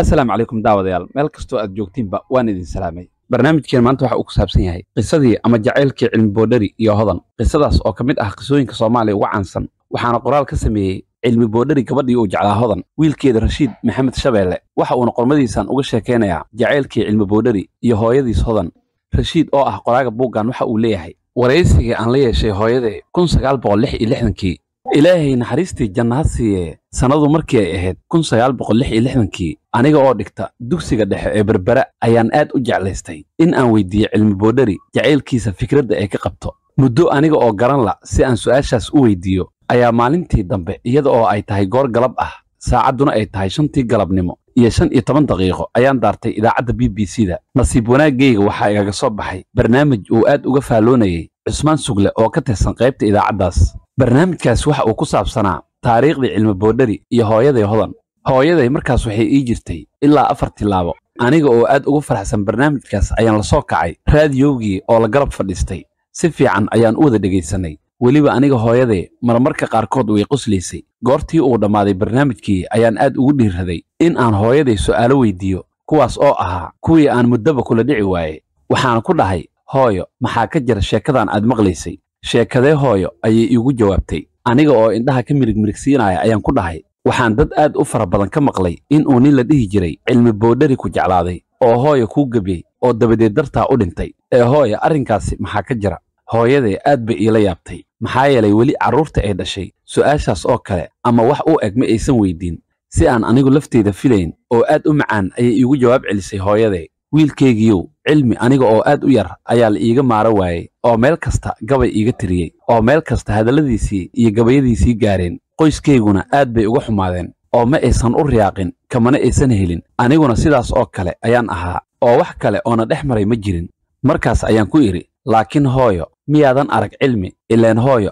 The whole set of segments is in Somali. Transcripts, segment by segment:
assalaamu calaykum daawadayaal meel kastoo aad joogtiinba waan idin salaamay barnaamijkeen maanta waxa uu ku saabsan yahay qisadii ama jacaylkii cilmiboodhari iyo hodan qisadaas oo ka mid ah qisooyinka soomaaliya uga caansan waxaana qoraal ka sameeyey cilmi boodhari gabadhii uu jeclaa hodan wiilkeeda rashiid maxamed shabeelle waxa uuna qormadiisan uga sheekaynayaa jacaylkii cilmi boodhari iyo hooyadiis hodan rashiid oo ah qoraaga buuggan waxa uu leeyahay waraysigii aan la yeeshay hooyadee kun sagaal boqol lix iyo lixdankii ilaahay naxariistii janna ha siiye sannadu markii ay ahayd kun sagaal boqol lix iyo lixdankii aniga oo dhigta dugsiga dhexe ee berbera ayaan aad u jeclaystay in aan weydiiyo cilmi boodheri jacaylkiisa fikradda ay ka qabto muddo aniga oo garan la si aan su'aashaas u weydiiyo ayaa maalintii dambe iyada oo ay tahay goor galab ah saacadduna ay tahay shantii galabnimo iyo shan iyo toban daqiiqo ayaan daartay idaacadda b b c da nasiib wanaaggayga waxaa igaga soo baxay barnaamij uu aad uga faalloonayay cusmaan sugle oo ka tirsan qaybta idaacaddaas barnaamijkaas waxa uu ku saabsanaa taariikhdii cilmi boodhari iyo hooyaday hodan hooyaday markaas waxay ii jirtay ilaa afar tilaabo aniga oo aad ugu faraxsan barnaamijkaas ayaan lasoo kacay raadiyowgii oo la garab fadhiistay si fiican ayaan u wada dhegaysanay weliba aniga hooyadee marmarka qaarkood way qoslaysay goortii uu dhammaaday barnaamijkii ayaan aad ugu dhiirraday in aan hooyaday su'aalo weydiiyo kuwaas oo ahaa kuwii aan muddaba kula dhici waayey waxaan ku dhahay hooyo maxaa ka jira sheekadan aad maqlaysay sheekadee hooyo ayay iigu jawaabtay aniga oo indhaha ka mirigmirigsiinaya ayaan ku dhahay waxaan dad aad u fara badan ka maqlay in uu nin la dhihi jiray cilmi boodhari ku jeclaaday oo hooyo kuu gebiyey oo dabadeed dartaa u dhintay ee hooyo arrinkaasi maxaa ka jira hooyadee aad bay iila yaabtay maxaa yeelay weli carruurta ay dhashay su'aashaas oo kale ama wax u eg ma aysan weydiin si aan anigu lafteyda filayn oo aad u macaan ayay iigu jawaab celisay hooyadee wiilkaygiiyow cilmi aniga oo aad u yar ayaa la iiga maaro waayey oo meel kasta gabay iiga tiriyey oo meel kasta hadalladiisii iyo gabayadiisii gaareen qoyskayguna aad bay uga xumaadeen oo ma aysan u riyaaqin kamana aysan helin aniguna sidaas oo kale ayaan ahaa oo wax kale oona dhex maray ma jirin markaas ayaan ku idhi laakiin hooyo miyaadan arag cilmi ileen hooyo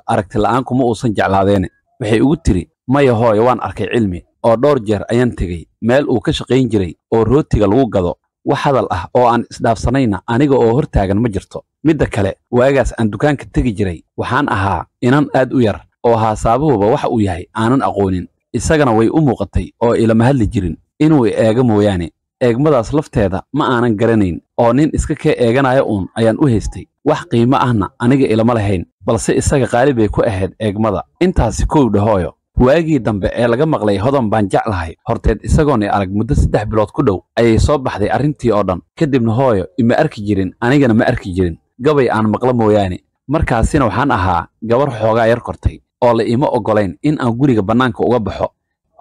kuma uusan jeclaadeene waxay ugu tidhi maya hooyo waan arkay cilmi oo dhowr jeer ayaan tegey meel uu ka shaqayn jiray oo rootiga lagu gado wax hadal ah oo aan isdhaafsanayna aniga oo hortaagan ma jirto midda kale waagaas aan dukaanka tegi jiray waxaan ahaa inan aad u yar oo haasaabuhuba waxa uu yahay aanan aqoonin isagana way u muuqatay oo ilama hadli jirin inuu eega mooyaane eegmadaas lafteeda ma aanan garanayn oo nin iska kee eeganaya uun ayaan u haystay wax qiimo ahna aniga ilama lahayn balse isaga qaali bay ku ahayd eegmada intaasi kow dhahooyo waagii dambe ee laga maqlay hodan baan jeclahay horteed isagoon i arag muddo saddex bilood ku dhow ayay soo baxday arrintii oo dhan kadibna hooyo ima arki jirin anigana ma arki jirin gabay aan maqla mooyaane markaasina waxaan ahaa gabar xoogaa yar kortay oo la ima oggolayn in aan guriga bannaanka uga baxo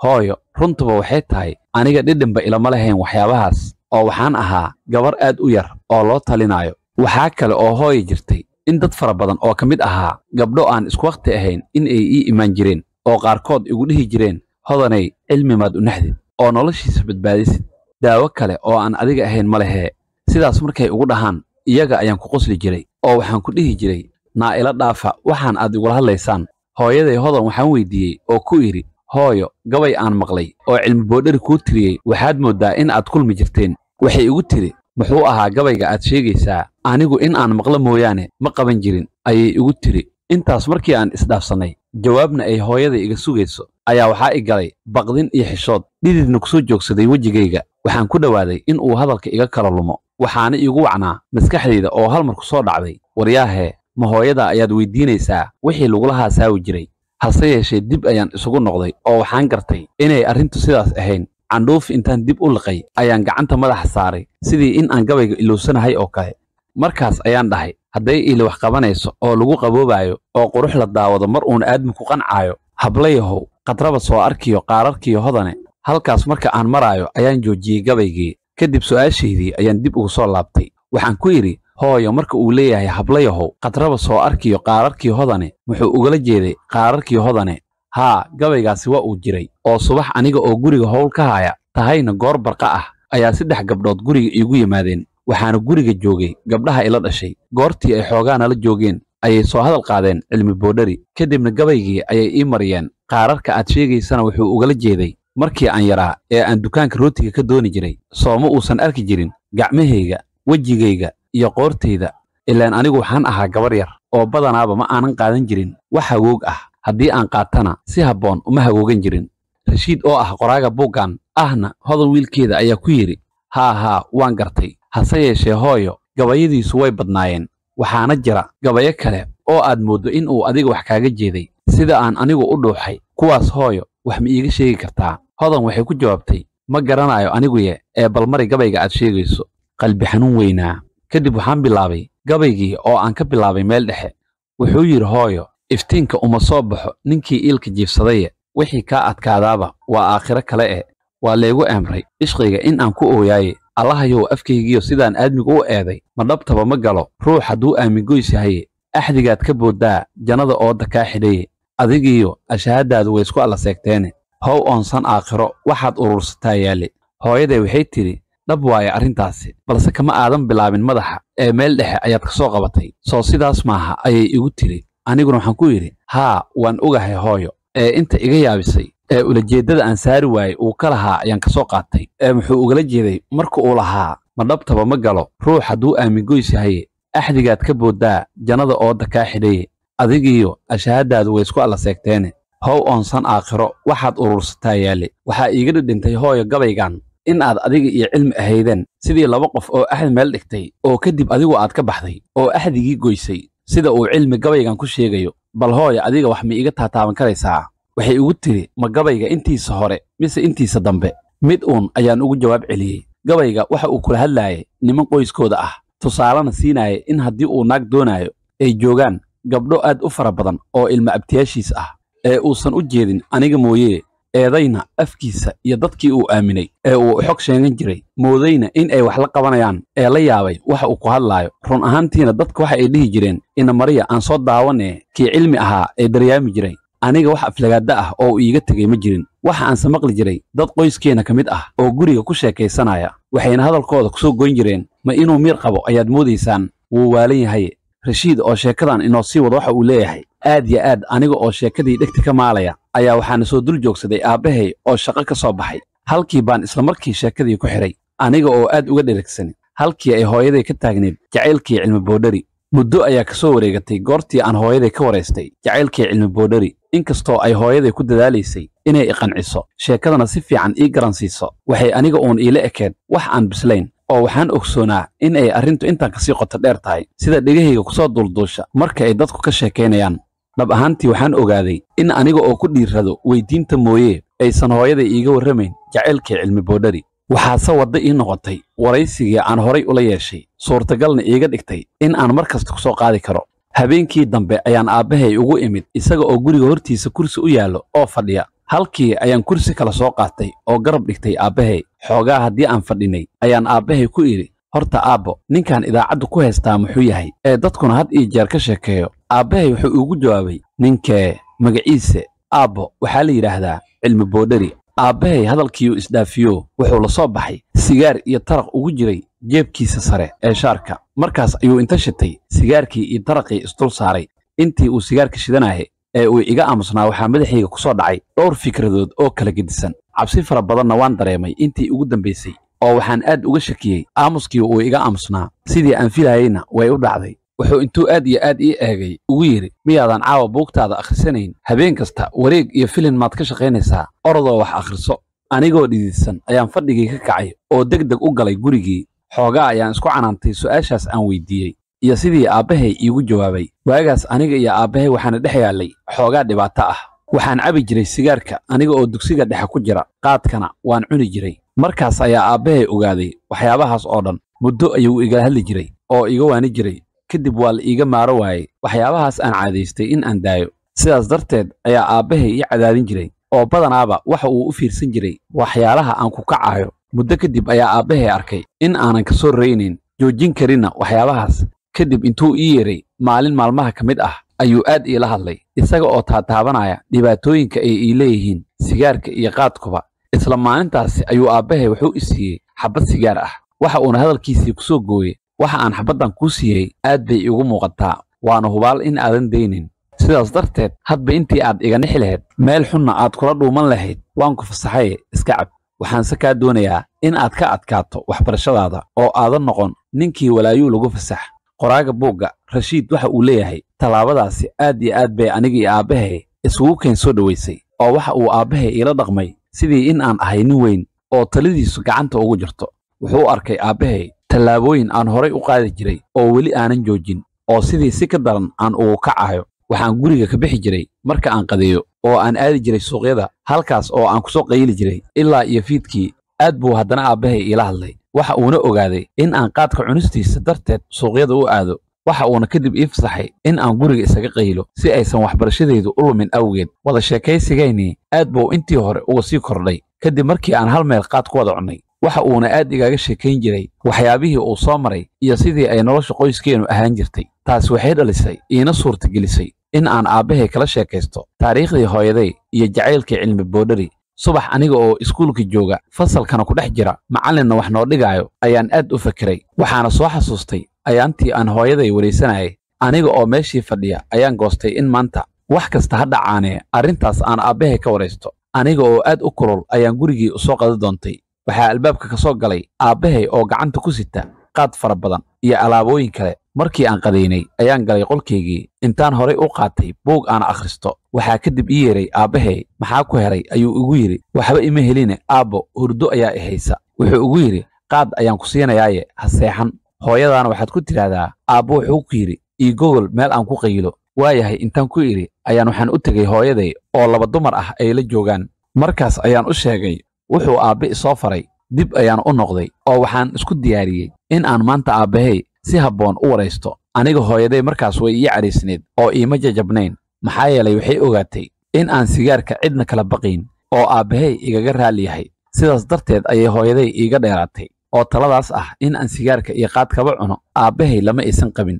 hooyo runtuba waxay tahay aniga dhidhinba ilama lahayn waxyaabahaas oo waxaan ahaa gabar aad u yar oo loo talinaayo waxaa kale oo hooyo jirtay in dad fara badan oo ka mid ahaa gabdho aan isku wakhti ahayn in ay ii imaan jireen oo qaarkood igu dhihi jireen hodanay cilmi maad u naxdid oo noloshiisa badbaadisid daawo kale oo aan adiga ahayn ma lehee sidaas markay ugu dhahaan iyaga ayaan ku qosli jiray oo waxaan ku dhihi jiray naa ila dhaafa waxaan aad igula hadlaysaan hooyaday hodan waxaan weydiiyey oo ku idhi hooyo gabay aan maqlay oo cilmi boodheri kuu tiriyey waxaad mooddaa in aad kulmi jirteen waxay igu tidhi muxuu ahaa gabayga aad sheegaysaa anigu in aan maqlo mooyaane ma qaban jirin ayay igu tidhi intaas markii aan isdhaafsannay jawaabna ay hooyada iga sugayso ayaa waxaa i galay baqdin iyo xishood dhididna ku soo joogsaday wejigayga waxaan ku dhowaaday in uu hadalka iga kala lumo waxaana iigu wacnaa maskaxdayda oo halmar ku soo dhacday waryaahee ma hooyada ayaad weyddiinaysaa wixii lagula saawi jiray hase yeeshee dib ayaan isugu noqday oo waxaan gartay inay arrintu sidaas ahayn candhuuf intaan dib u liqay ayaan gacanta madaxa saaray sidii in aan gabayga ilowsanahay oo kale markaas ayaan dhahay hadday iila wax qabanayso oo lagu qaboobaayo oo qurux la daawado mar uun aadmi ku qancaayo hablayahow khatraba soo arkiyo qaararkiyo hodane halkaas marka aan maraayo ayaan joojiyey gabaygii kadib su'aashaydii ayaan dib ugu soo laabtay waxaan ku yidhi hooyo marka uu leeyahay hablayahow khatraba soo arkiyo qaararkii hodane muxuu ugala jeeday qaararkii hodane haa gabaygaasi waa uu jiray oo subax aniga oo guriga howl ka haaya tahayna goor barqa ah ayaa saddex gabdhood guriga iigu yimaadeen waxaana guriga joogay gabdhaha ila dhashay goortii ay xoogaana la joogeen ayay soo hadal qaadeen cilmi boodhari kadibna gabaygii ayay ii mariyeen qaararka aad sheegaysana wuxuu ugala jeeday markii aan yaraa ee aan dukaanka rootiga ka dooni jiray sooma uusan arki jirin gacmahayga wejigayga iyo qoortayda ilaan anigu waxaan ahaa gabar yar oo badanaaba ma aanan qaadan jirin wax hagoog ah haddii aan qaatana si habboon uma hagoogan jirin rashiid oo ah qoraaga buuggan ahna hodan wiilkeeda ayaa ku yidhi haa haa waan gartay hase yeeshee hooyo gabayadiisu way badnaayeen waxaana jira gabayo kale oo aad mooddo in uu adiga wax kaaga jeeday sida aan anigu u dhuuxay kuwaas hooyo wax ma iiga sheegi kartaa hodan waxay ku jawaabtay ma garanaayo aniguye ee balmari gabayga aad sheegayso qalbi xanuun weynaa kadib waxaan bilaabay gabaygii oo aan ka bilaabay meel dhexe wuxuu yidhi hooyo iftiinka uma soo baxo ninkii iilka jiifsadaye wixii kaa adkaadaaba waa aakhiro kale e waa laygu emray ishqiga in aan ku ooyaaye allahayow afkaygiiyo sidaan aadmigu u eeday ma dhabtaba ma galo ruux hadduu aamingoys yahaye axdigaad ka booddaa jannada ooda kaa xidhaye adigiiyo ashahaddaadu way isku alla seegteene how oonsan aakhiro waxaad urursataa yaalle hooyaday waxay tidhi dhab waaya arrintaasi balse kama aadan bilaabin madaxa ee meel dhexe ayaad ka soo qabatay soo sidaas maaha ayay igu tidhi aniguna waxaan ku yidhi haa waan ogahay hooyo ee inta iga yaabisay ulajeedada aan saari waayey uu ka lahaa ayaan kasoo qaatay ee muxuu ugala jeeday marka uu lahaa ma dhabtaba ma galo ruux hadduu aamin goys yahaye axdigaad ka booddaa jannada ooda kaa xidhaye adigiyo ashahaddaadu way isku alla seegteene how oonsan aakhiro waxaad urursataa yaalle waxaa iiga dhidhintay hooyo gabaygan in aad adiga iyo cilmi ahaydeen sidii laba qof oo axdi meel dhigtay oo kadib adigu aad ka baxday oo axdigii goysay sida uu cilmi gabaygan ku sheegayo bal hooyo adiga wax ma iiga taataaban karaysaa waxay igu tiri ma gabayga intiisa hore mise intiisa dambe mid uun ayaan ugu jawaab celiyey gabayga waxa uu kula hadlaayay niman qoyskooda ah tusaalena siinaayay in haddii uu naag doonaayo ay joogaan gabdho aad u fara badan oo ilma abtiyaashiis ah ee uusan u jeedin aniga mooyee eedayna afkiisa iyo dadkii uu aaminay ee uu xog sheegan jiray moodayna in ay wax la qabanayaan ee la yaabay waxa uu ku hadlaayo run ahaantiina dadka waxa ay dhihi jireen ina mariya aan soo daawanee kii cilmi ahaa ee daryaami jiray aniga wax aflagaada ah oo uu iiga tegay ma jirin waxa aanse maqli jiray dad qoyskeenna ka mid ah oo guriga ku sheekaysanaya waxayna hadalkooda kusoo goyn jireen ma inuu miir qabo ayaad moodaysaan wuu waalan yahay rashiid oo sheekadan inoo sii wada waxa uu leeyahay aad ya aad aniga oo sheekadii dhegti ka maalaya ayaa waxaana soo dul joogsaday aabbahay oo shaqo ka soo baxay halkii baan islamarkii sheekadii ku xidhay aniga oo aad uga dheragsan halkii ay hooyaday ka taagneed jacaylkii cilmi boodhari muddo ayaa ka soo wareegatay goortii aan hooyaday ka waraystay jacaylkii cilmi boodhari inkastoo ay hooyaday ku dadaalaysay inay iqanciso sheekadana si fiican ii garansiiso waxay aniga uun iila ekeed wax aan bislayn oo waxaan ogsoonaa in ay arrintu intaan kasii qoto dheer tahay sida dhegahayga kusoo duulduusha marka ay dadku ka sheekaynayaan dhab ahaantii waxaan ogaaday in aniga oo ku dhiirrado weydiinta mooye aysan hooyaday iiga warramayn jacaylkii cilmi boodhari waxaase wadda ii noqotay waraysigii aan horay ula yeeshay suurtagalna iiga dhigtay in aan mar kasta ku soo qaadi karo habeenkii dambe ayaan aabbahay ugu imid isaga oo guriga hortiisa kursi u yaallo oo fadhiya halkii ayaan kursi kale soo qaatay oo garab dhigtay aabbahay xoogaa haddii aan fadhinay ayaan aabbahay ku idhi horta aabbo ninkan idaacaddu ku haystaa muxuu yahay ee dadkuna had iyo jeer ka sheekeeyo aabbahay wuxuu iigu jawaabay ninkee magaciise aabbo waxaa la yidhaahdaa cilmi boodhari aabbahay hadalkiiyu isdhaafiyo wuxuu la soo baxay sigaar iyo taraq ugu jiray jeebkiisa sare ee shaarka markaas ayuu inta shitay sigaarkii iyo taraqii isdul saaray intii uu sigaarka shidanahay ee uu iga aamusnaa waxaa madaxayga ku soo dhacay dhowr fikradood oo kala gedisan cabsi fara badanna waan dareemay intii ugu dambaysay oo waxaan aad uga shakiyey aamuskii uu iga aamusnaa sidii aan filaayeyna way u dhacday wuxuu intuu aad iyo aad ii eegay ugu yidhi miyaadan caawa buugtaada akhrisanayn habeen kasta wareeg iyo filin maad ka shaqaynaysaa oradoo wax akhriso anigoo dhididsan ayaan fadhigii ka kacay oo deg deg u galay gurigii xoogaa ayaan isku canaantay su'aashaas aan weyddiiyey iyo sidii aabbahay iigu jawaabay waagaas aniga iyo aabbahay waxaana dhex yaallay xoogaa dhibaato ah waxaan cabi jiray sigaarka aniga oo dugsiga dhexe ku jira qaadkana waan cuni jiray markaas ayaa aabbahay ogaaday waxyaabahaas oo dhan muddo ayuu igala hadli jiray oo iga waani jiray kadib waa la iiga maaro waayey waxyaabahaas aan caadaystay in aan daayo sidaas darteed ayaa aabbahay ii cadaadin jiray oo badanaaba waxa uu u fiirsan jiray waxyaalaha aan ku kacaayo muddo kadib ayaa aabbahay arkay in aanan ka soo raynayn joojin karinna waxyaabahaas kadib intuu ii yeray maalin maalmaha ka mid ah ayuu aad iila hadlay isaga oo taataabanaya dhibaatooyinka ay ii leeyihiin sigaarka iyo qaadkuba isla maalintaasi ayuu aabbahay wuxuu isiiyey xabbad sigaar ah waxa uuna hadalkiisii ku soo gooyey waxa aan xabaddan kuu siiyey aad bay igu muuqataa waana hubaal in aadan daynin sidaas darteed hadba intii aad iga nixi lahayd meel xunna aad kula dhuuman lahayd waan ku fasaxay iska cab waxaanse kaa doonayaa in aad ka adkaato waxbarashadaada oo aadan noqon ninkii walaayuu lagu fasax qoraaga buugga rashiid waxa uu leeyahay tallaabadaasi aad iyo aad bay aniga iyo aabbahay isugu keen soo dhowaysay oo waxa uu aabbahay iila dhaqmay sidii in aan ahay nin weyn oo talidiisu gacanta ugu jirto wuxuu arkay aabbahay tallaabooyin aan horay u qaadi jiray oo weli aanan joojin oo sidii si ka daran aan ugu kacahayo waxaan guriga ka bixi jiray marka aan qadeeyo oo aan aadi jiray suuqyada halkaas oo aan ku soo qayli jiray ilaa iyo fiidkii aad buu haddana aabbahay iila hadlay waxa uuna ogaaday in aan qaadka cunistiisa darteed suuqyada u aado waxa uuna kadib ii fasaxay in aan guriga isaga qaylo si aysan waxbarashadaydu u lumin awgeed wada sheekaysigaynii aad buu intii hore uga sii kordhay kadib markii aan hal meel qaad ku wada cunnay waxa uuna aad igaaga sheekayn jiray waxyaabihii uu soo maray iyo sidii ay nolosha qoyskeennu ahaan jirtay taas waxay dhalisay iina suurtagelisay in aan aabbahay kala sheekaysto taariikhdii hooyaday iyo jacaylkii cilmi boodhari subax aniga oo iskuulka jooga fasalkana ku dhex jira macallinna wax noo dhigaayo ayaan aad u fakeray waxaana soo xasuustay ayaantii aan hooyaday waraysanayay aniga oo meeshii fadhiya ayaan goostay in maanta wax kasta ha dhacaanee arrintaas aan aabbahay ka waraysto aniga oo aad u kulul ayaan gurigii u soo qadi doontay waxaa albaabka ka soo galay aabbahay oo gacanta ku sita qaad fara badan iyo alaabooyin kale markii aan qadaynay ayaan galay qolkaygii intaan horay u qaatay buug aana akhristo waxaa kadib ii yeedhay aabbahay maxaa ku heray ayuu igu yidhi waxba ima heline aabbo hurdo ayaa ihaysa wuxuu igu yidhi qaad ayaan ku siinayaaye ha seexan hooyadaana waxaad ku tidhaahdaa aabbo wuxuu ku yidhi io gogol meel aan ku qayilo waayahay intaan ku idhi ayaan waxaan u tegay hooyaday oo laba dumar ah ay la joogaan markaas ayaan u sheegay wuxuu aabbe isoo faray dib ayaan u noqday oo waxaan isku diyaariyey in aan maanta aabbahay si habboon u waraysto aniga hooyaday markaas way ii cadhaysneed oo iima jajabnayn maxaa yeelay waxay ogaatay in aan sigaarka cidna kala baqayn oo aabbahay igaga raali yahay sidaas darteed ayay hooyaday iiga dheeraatay oo taladaas ah in aan sigaarka iyo qaadkaba cuno aabbahay lama aysan qabin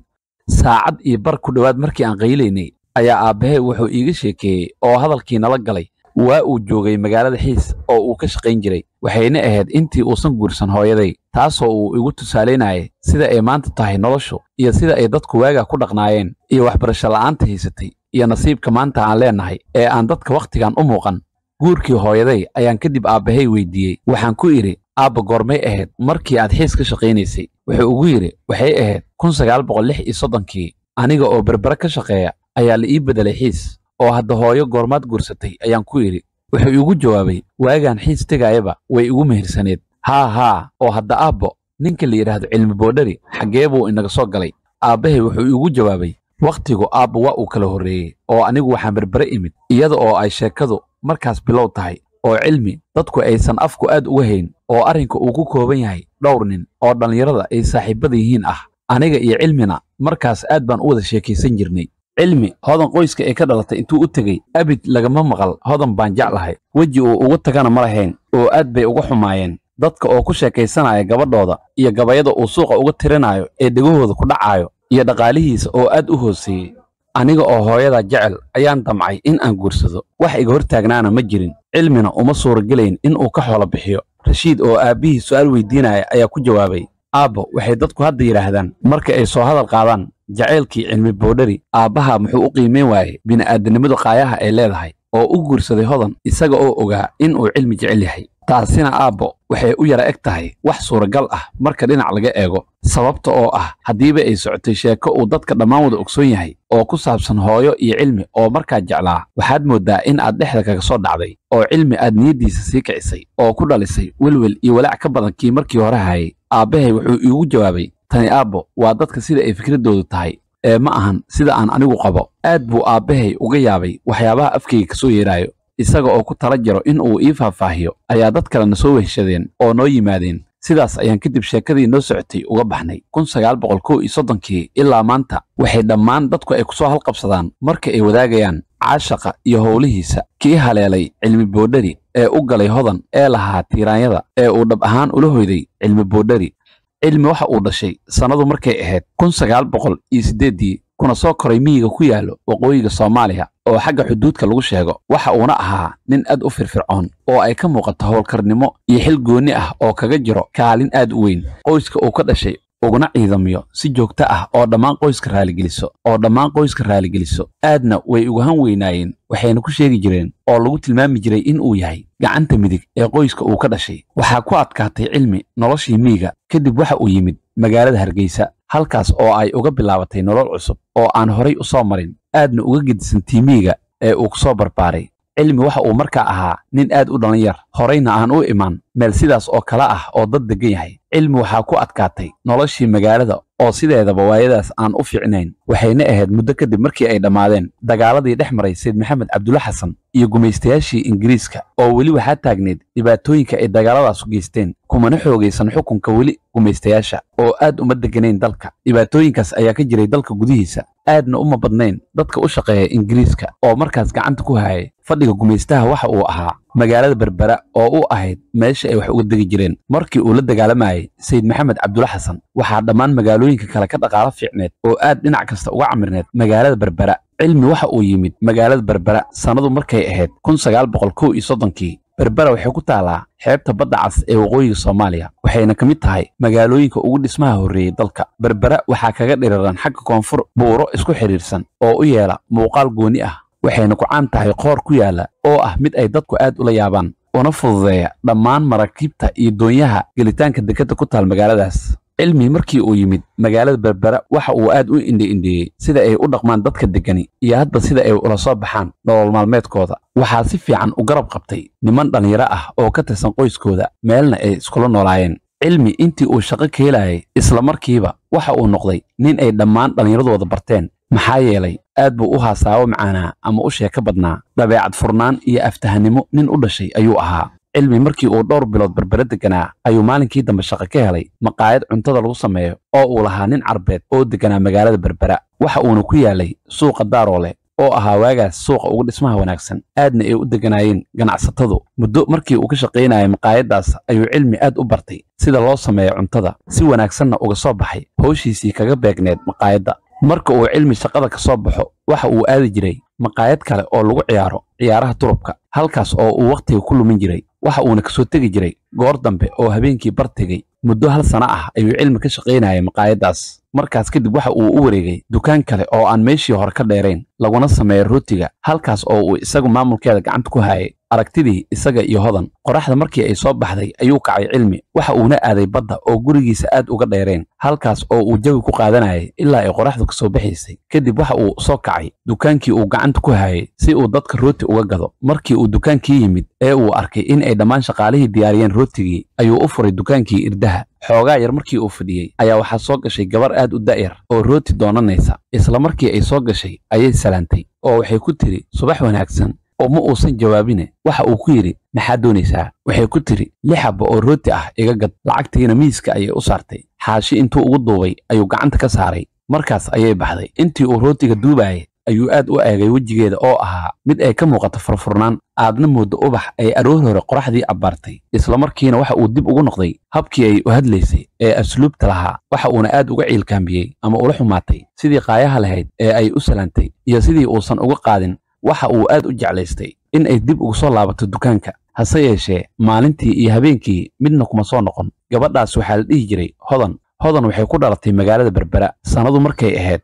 saacad iyo bar ku dhowaad markii aan qaylaynay ayaa aabbahay wuxuu iiga sheekeeyey oo hadalkii nala galay waa uu joogay magaalada xiis oo uu ka shaqayn jiray waxayna ahayd intii uusan guursan hooyaday taasoo uu igu tusaalaynayay sida ay maanta tahay noloshu iyo sida ay dadku waagaa ku dhaqnaayeen iyo waxbarasho la'aanta haysatay iyo nasiibka maanta aan leenahay ee aan dadka wakhtigan u muuqan guurkii hooyaday ayaan kadib aabbahay weydiiyey waxaan ku idhi aabba goormay ahayd markii aad xiis ka shaqaynaysay wuxuu ugu yidhi waxay ahayd kun sagaal boqol lix iyo soddonkii aniga oo berbere ka shaqeeya ayaa la ii beddelay xiis oo hadda hooyo goormaad guursatay ayaan ku idhi wuxuu igu jawaabay waagaan xiis tegaayaba way igu mehirsaneed haa haa oo hadda aabbo ninka la yidhaahdo cilmi boodhari xaggee buu inaga soo galay aabbahay wuxuu igu jawaabay wakhtigu aabbo waa uu kala horreeyey oo anigu waxaan berbere imid iyada oo ay sheekadu markaas bilow tahay oo cilmi dadku aysan afku aad uga hayn oo arrinka uu ku kooban yahay dhowr nin oo dhallinyarada ay saaxiibada yihiin ah aniga iyo cilmina markaas aad baan u wada sheekaysan jirnay cilmi hodan qoyska ee ka dhalatay intuu u tegey abid lagama maqal hodan baan jeclahay weji uu uga tagana ma lahayn oo aad bay uga xumaayeen dadka oo ku sheekaysanaya gabadhooda iyo gabayada uu suuqa uga tirinaayo ee dhegahooda ku dhacaayo iyo dhaqaalihiisa oo aad u hooseeyey aniga oo hooyadaa jecel ayaan damcay in aan guursado wax iga hor taagnaana ma jirin cilmina uma suuragelayn uu ka xoolo bixiyo rashiid oo aabbihii su'aal weydiinaya ayaa ku jawaabay aabbo waxay dadku hadda yidhaahdaan marka ay soo hadal qaadaan jaceylkii cilmi boodhari aabbaha muxuu u qiimeyn waayey bini'aadanimadu qaayaha ay leedahay oo u guursaday hodan isaga oo ogaa in uu cilmi jecel yahay taasina aabbo waxay u yara eg tahay wax suuragal ah marka dhinac laga eego sababta oo ah haddiiba ay socotay sheeko uu dadka dhammaan wada ogsoon yahay oo ku saabsan hooyo iyo cilmi oo markaa jeclaa waxaad mooddaa in aad dhexda kaga soo dhacday oo cilmi aad niyaddiisa sii kicisay oo ku dhalisay welwel iyo walaac ka badan kii markii hore hayay aabbahay wuxuu iigu jawaabay tani aabbo waa dadka sida ay fikraddoodu tahay ee ma ahan sida aan anigu qabo aad buu aabbahay uga yaabay waxyaabaha afkayga kasoo yeeraayo isaga oo ku tala jaro in uu ii faahfaahiyo ayaa dad kalena soo weheshadeen oo noo yimaadeen sidaas ayaan kadib sheekadii noo socotay uga baxnay kun sagaal boqol kow iyo soddonkii ilaa maanta waxay dhammaan dadku ay ku soo halqabsadaan marka ay wadaagayaan caashaqa iyo howlihiisa kii haleelay cilmi boodheri ee u galay hodan ee lahaa tiiraanyada ee uu dhab ahaan ula hoyday cilmi boodheri cilmi waxa uu dhashay sannadu markay ahayd kun sagaal boqol iyo siddeeddii kuna soo koray miyiga ku yaallo waqooyiga soomaaliya oo xagga xuduudka lagu sheego waxa uuna ahaa nin aad u firfircoon oo ay ka muuqato howlkarnimo iyo xil gooni ah oo kaga jiro kaalin aad u weyn qoyska uu ka dhashay uguna ciidamiyo si joogto ah oo dhammaan qoyska raaligeliso oo dhammaan qoyska raaligeliso aadna way ugahan weynaayeen waxayna ku sheegi jireen oo lagu tilmaami jiray in uu yahay gacanta midig ee qoyska uu ka dhashay waxaa ku adkaatay cilmi noloshii miiga kadib waxa uu yimid magaalada hargeysa halkaas oo ay uga bilaabatay nolol cusub oo aan horay u soo marin aadna uga gedisan tiimiiga ee uu ku soo barbaaray cilmi waxa uu markaa ahaa nin aad u dhalin yar horayna aan u iman meel sidaas oo kale ah oo dad degan yahay cilmi waxaa ku adkaatay noloshii magaalada oo sideedaba waayadaas aan u fiicnayn waxayna ahayd muddo kadib markii ay dhammaadeen dagaaladii dhex maray sayd maxamed cabdulla xasan iyo gumaystayaashii ingiriiska oo weli waxaa taagneed dhibaatooyinka ay dagaaladaasu geysteen kumana xoogaysan xukunka weli gumaystayaasha oo aad uma degganayn dalka dhibaatooyinkaas ayaa ka jiray dalka gudihiisa aadna uma badnayn dadka u shaqeeya ingiriiska oo markaas gacanta ku hayay fadhiga gumaystaha waxa uu ahaa magaalada berbera oo u ahayd meesha ay wax uga degi jireen markii uu la dagaalamayay sayid maxamed cabdulla xasan waxaa dhammaan magaalooyinka kale ka dhaqaalo fiicneed oo aad dhinac kasta uga camirneed magaalada berbera cilmi waxa uu yimid magaalada berbera sannadu markay ahayd kun sagaal boqol kow iyo soddonkii berbera waxay ku taalaa xeebta badda cas ee waqooyiga soomaaliya waxayna ka mid tahay magaalooyinka ugu dhismaha horreeyey dalka berbera waxaa kaga dhiriran xagga koonfur buuro isku xidhiirsan oo u yeela muuqaal gooni ah waxayna ku caan tahay qoor ku yaala oo ah mid ay dadku aad ula yaabaan una fududeeya dhammaan maraakiibta iyo doonyaha gelitaanka dekadda ku taal magaaladaas cilmi markii uu yimid magaalada berbera waxa uu aad u indhe-indheeyey sida ay u dhaqmaan dadka deggani iyo hadba sida ay ula soo baxaan nolol maalmeedkooda waxaa si fiican u garab qabtay niman dhallinyaro ah oo ka tirsan qoyskooda meelna ay iskula noolaayeen cilmi intii uu shaqo ka helayay isla markiiba waxa uu noqday nin ay dhammaan dhallinyaradooda barteen maxaa yeelay aad buu u haasaabo macaanaa ama u sheeko badnaa dabeecad furnaan iyo aftahanimo nin u dhashay ayuu ahaa cilmi markii uu dhowr bilood berbera deganaa ayuu maalinkii dambe shaqo ka helay maqaayad cuntada lagu sameeyo oo uu lahaa nin carbeed oo deganaa magaalada berbera waxa uuna ku yaalay suuqa daaroole oo ahaa waagaas suuqa ugu dhismaha wanaagsan aadna ay u deganaayeen ganacsatadu muddo markii uu ka shaqaynayay maqaayaddaas ayuu cilmi aad u bartay sida loo sameeyo cuntada si wanaagsanna uga soo baxay howshiisii kaga beegneed maqaayadda marka uu cilmi shaqada ka soo baxo waxa uu aadi jiray maqaayad kale oo lagu ciyaaro ciyaaraha turubka halkaas oo uu wakhtiga ku lumin jiray waxa uuna kasoo tegi jiray goor dambe oo habeenkii bar tegey muddo hal sano ah ayuu cilmi ka shaqaynayay maqaayaddaas markaas kadib waxa uu u wareegay dukaan kale oo aan meeshii hore ka dheerayn laguna sameeyo rootiga halkaas oo uu isagu maamulkeeda gacanta ku hayay aragtidii isaga iyo hodan qoraxda markii ay soo baxday ayuu kacay cilmi waxa uuna aaday badda oo gurigiisa aad uga dheereen halkaas oo uu jawi ku qaadanayay ilaa ay qoraxdu ka soo bixaysay kadib waxa uu soo kacay dukaankii uu gacanta ku hayay si uu dadka rooti uga gado markii uu dukaankii yimid ee uu arkay in ay dhammaan shaqaalihii diyaariyeen rootigii ayuu u furay dukaankii irdaha xoogaa yar markii uu fadhiyey ayaa waxaa soo gashay gabar aad u da'yar oo rooti doonanaysa isla markii ay soo gashay ayay salaantay oo waxay ku tidhi subax wanaagsan oo ma uusan jawaabine waxa uu ku yidhi maxaad doonaysaa waxay ku tidhi lix habba oo rooti ah iga gad lacagtiina miiska ayay u saartay xaashi intuu ugu duubay ayuu gacanta ka saaray markaas ayay baxday intii uu rootiga duubaayay ayuu aad u eegay wejigeeda oo ahaa mid ay ka muuqata furfurnaan aadna moodda ubax ay aroor hore qoraxdii abbaartay islamarkiina waxa uu dib ugu noqday habkii ay u hadlaysay ee asluubta lahaa waxa uuna aad uga ciilkaambiyey ama ula xumaatay sidii qaayaha lahayd ee ay u salaantay iyo sidii uusan uga qaadin waxa uu aad u jeclaystay in ay dib ugu soo laabato dukaanka hase yeeshee maalintii iyo habeenkii midna kuma soo noqon gabadhaas waxaa la dhihi jiray hodan hodan waxay ku dhalatay magaalada berbera sannadu markay ahayd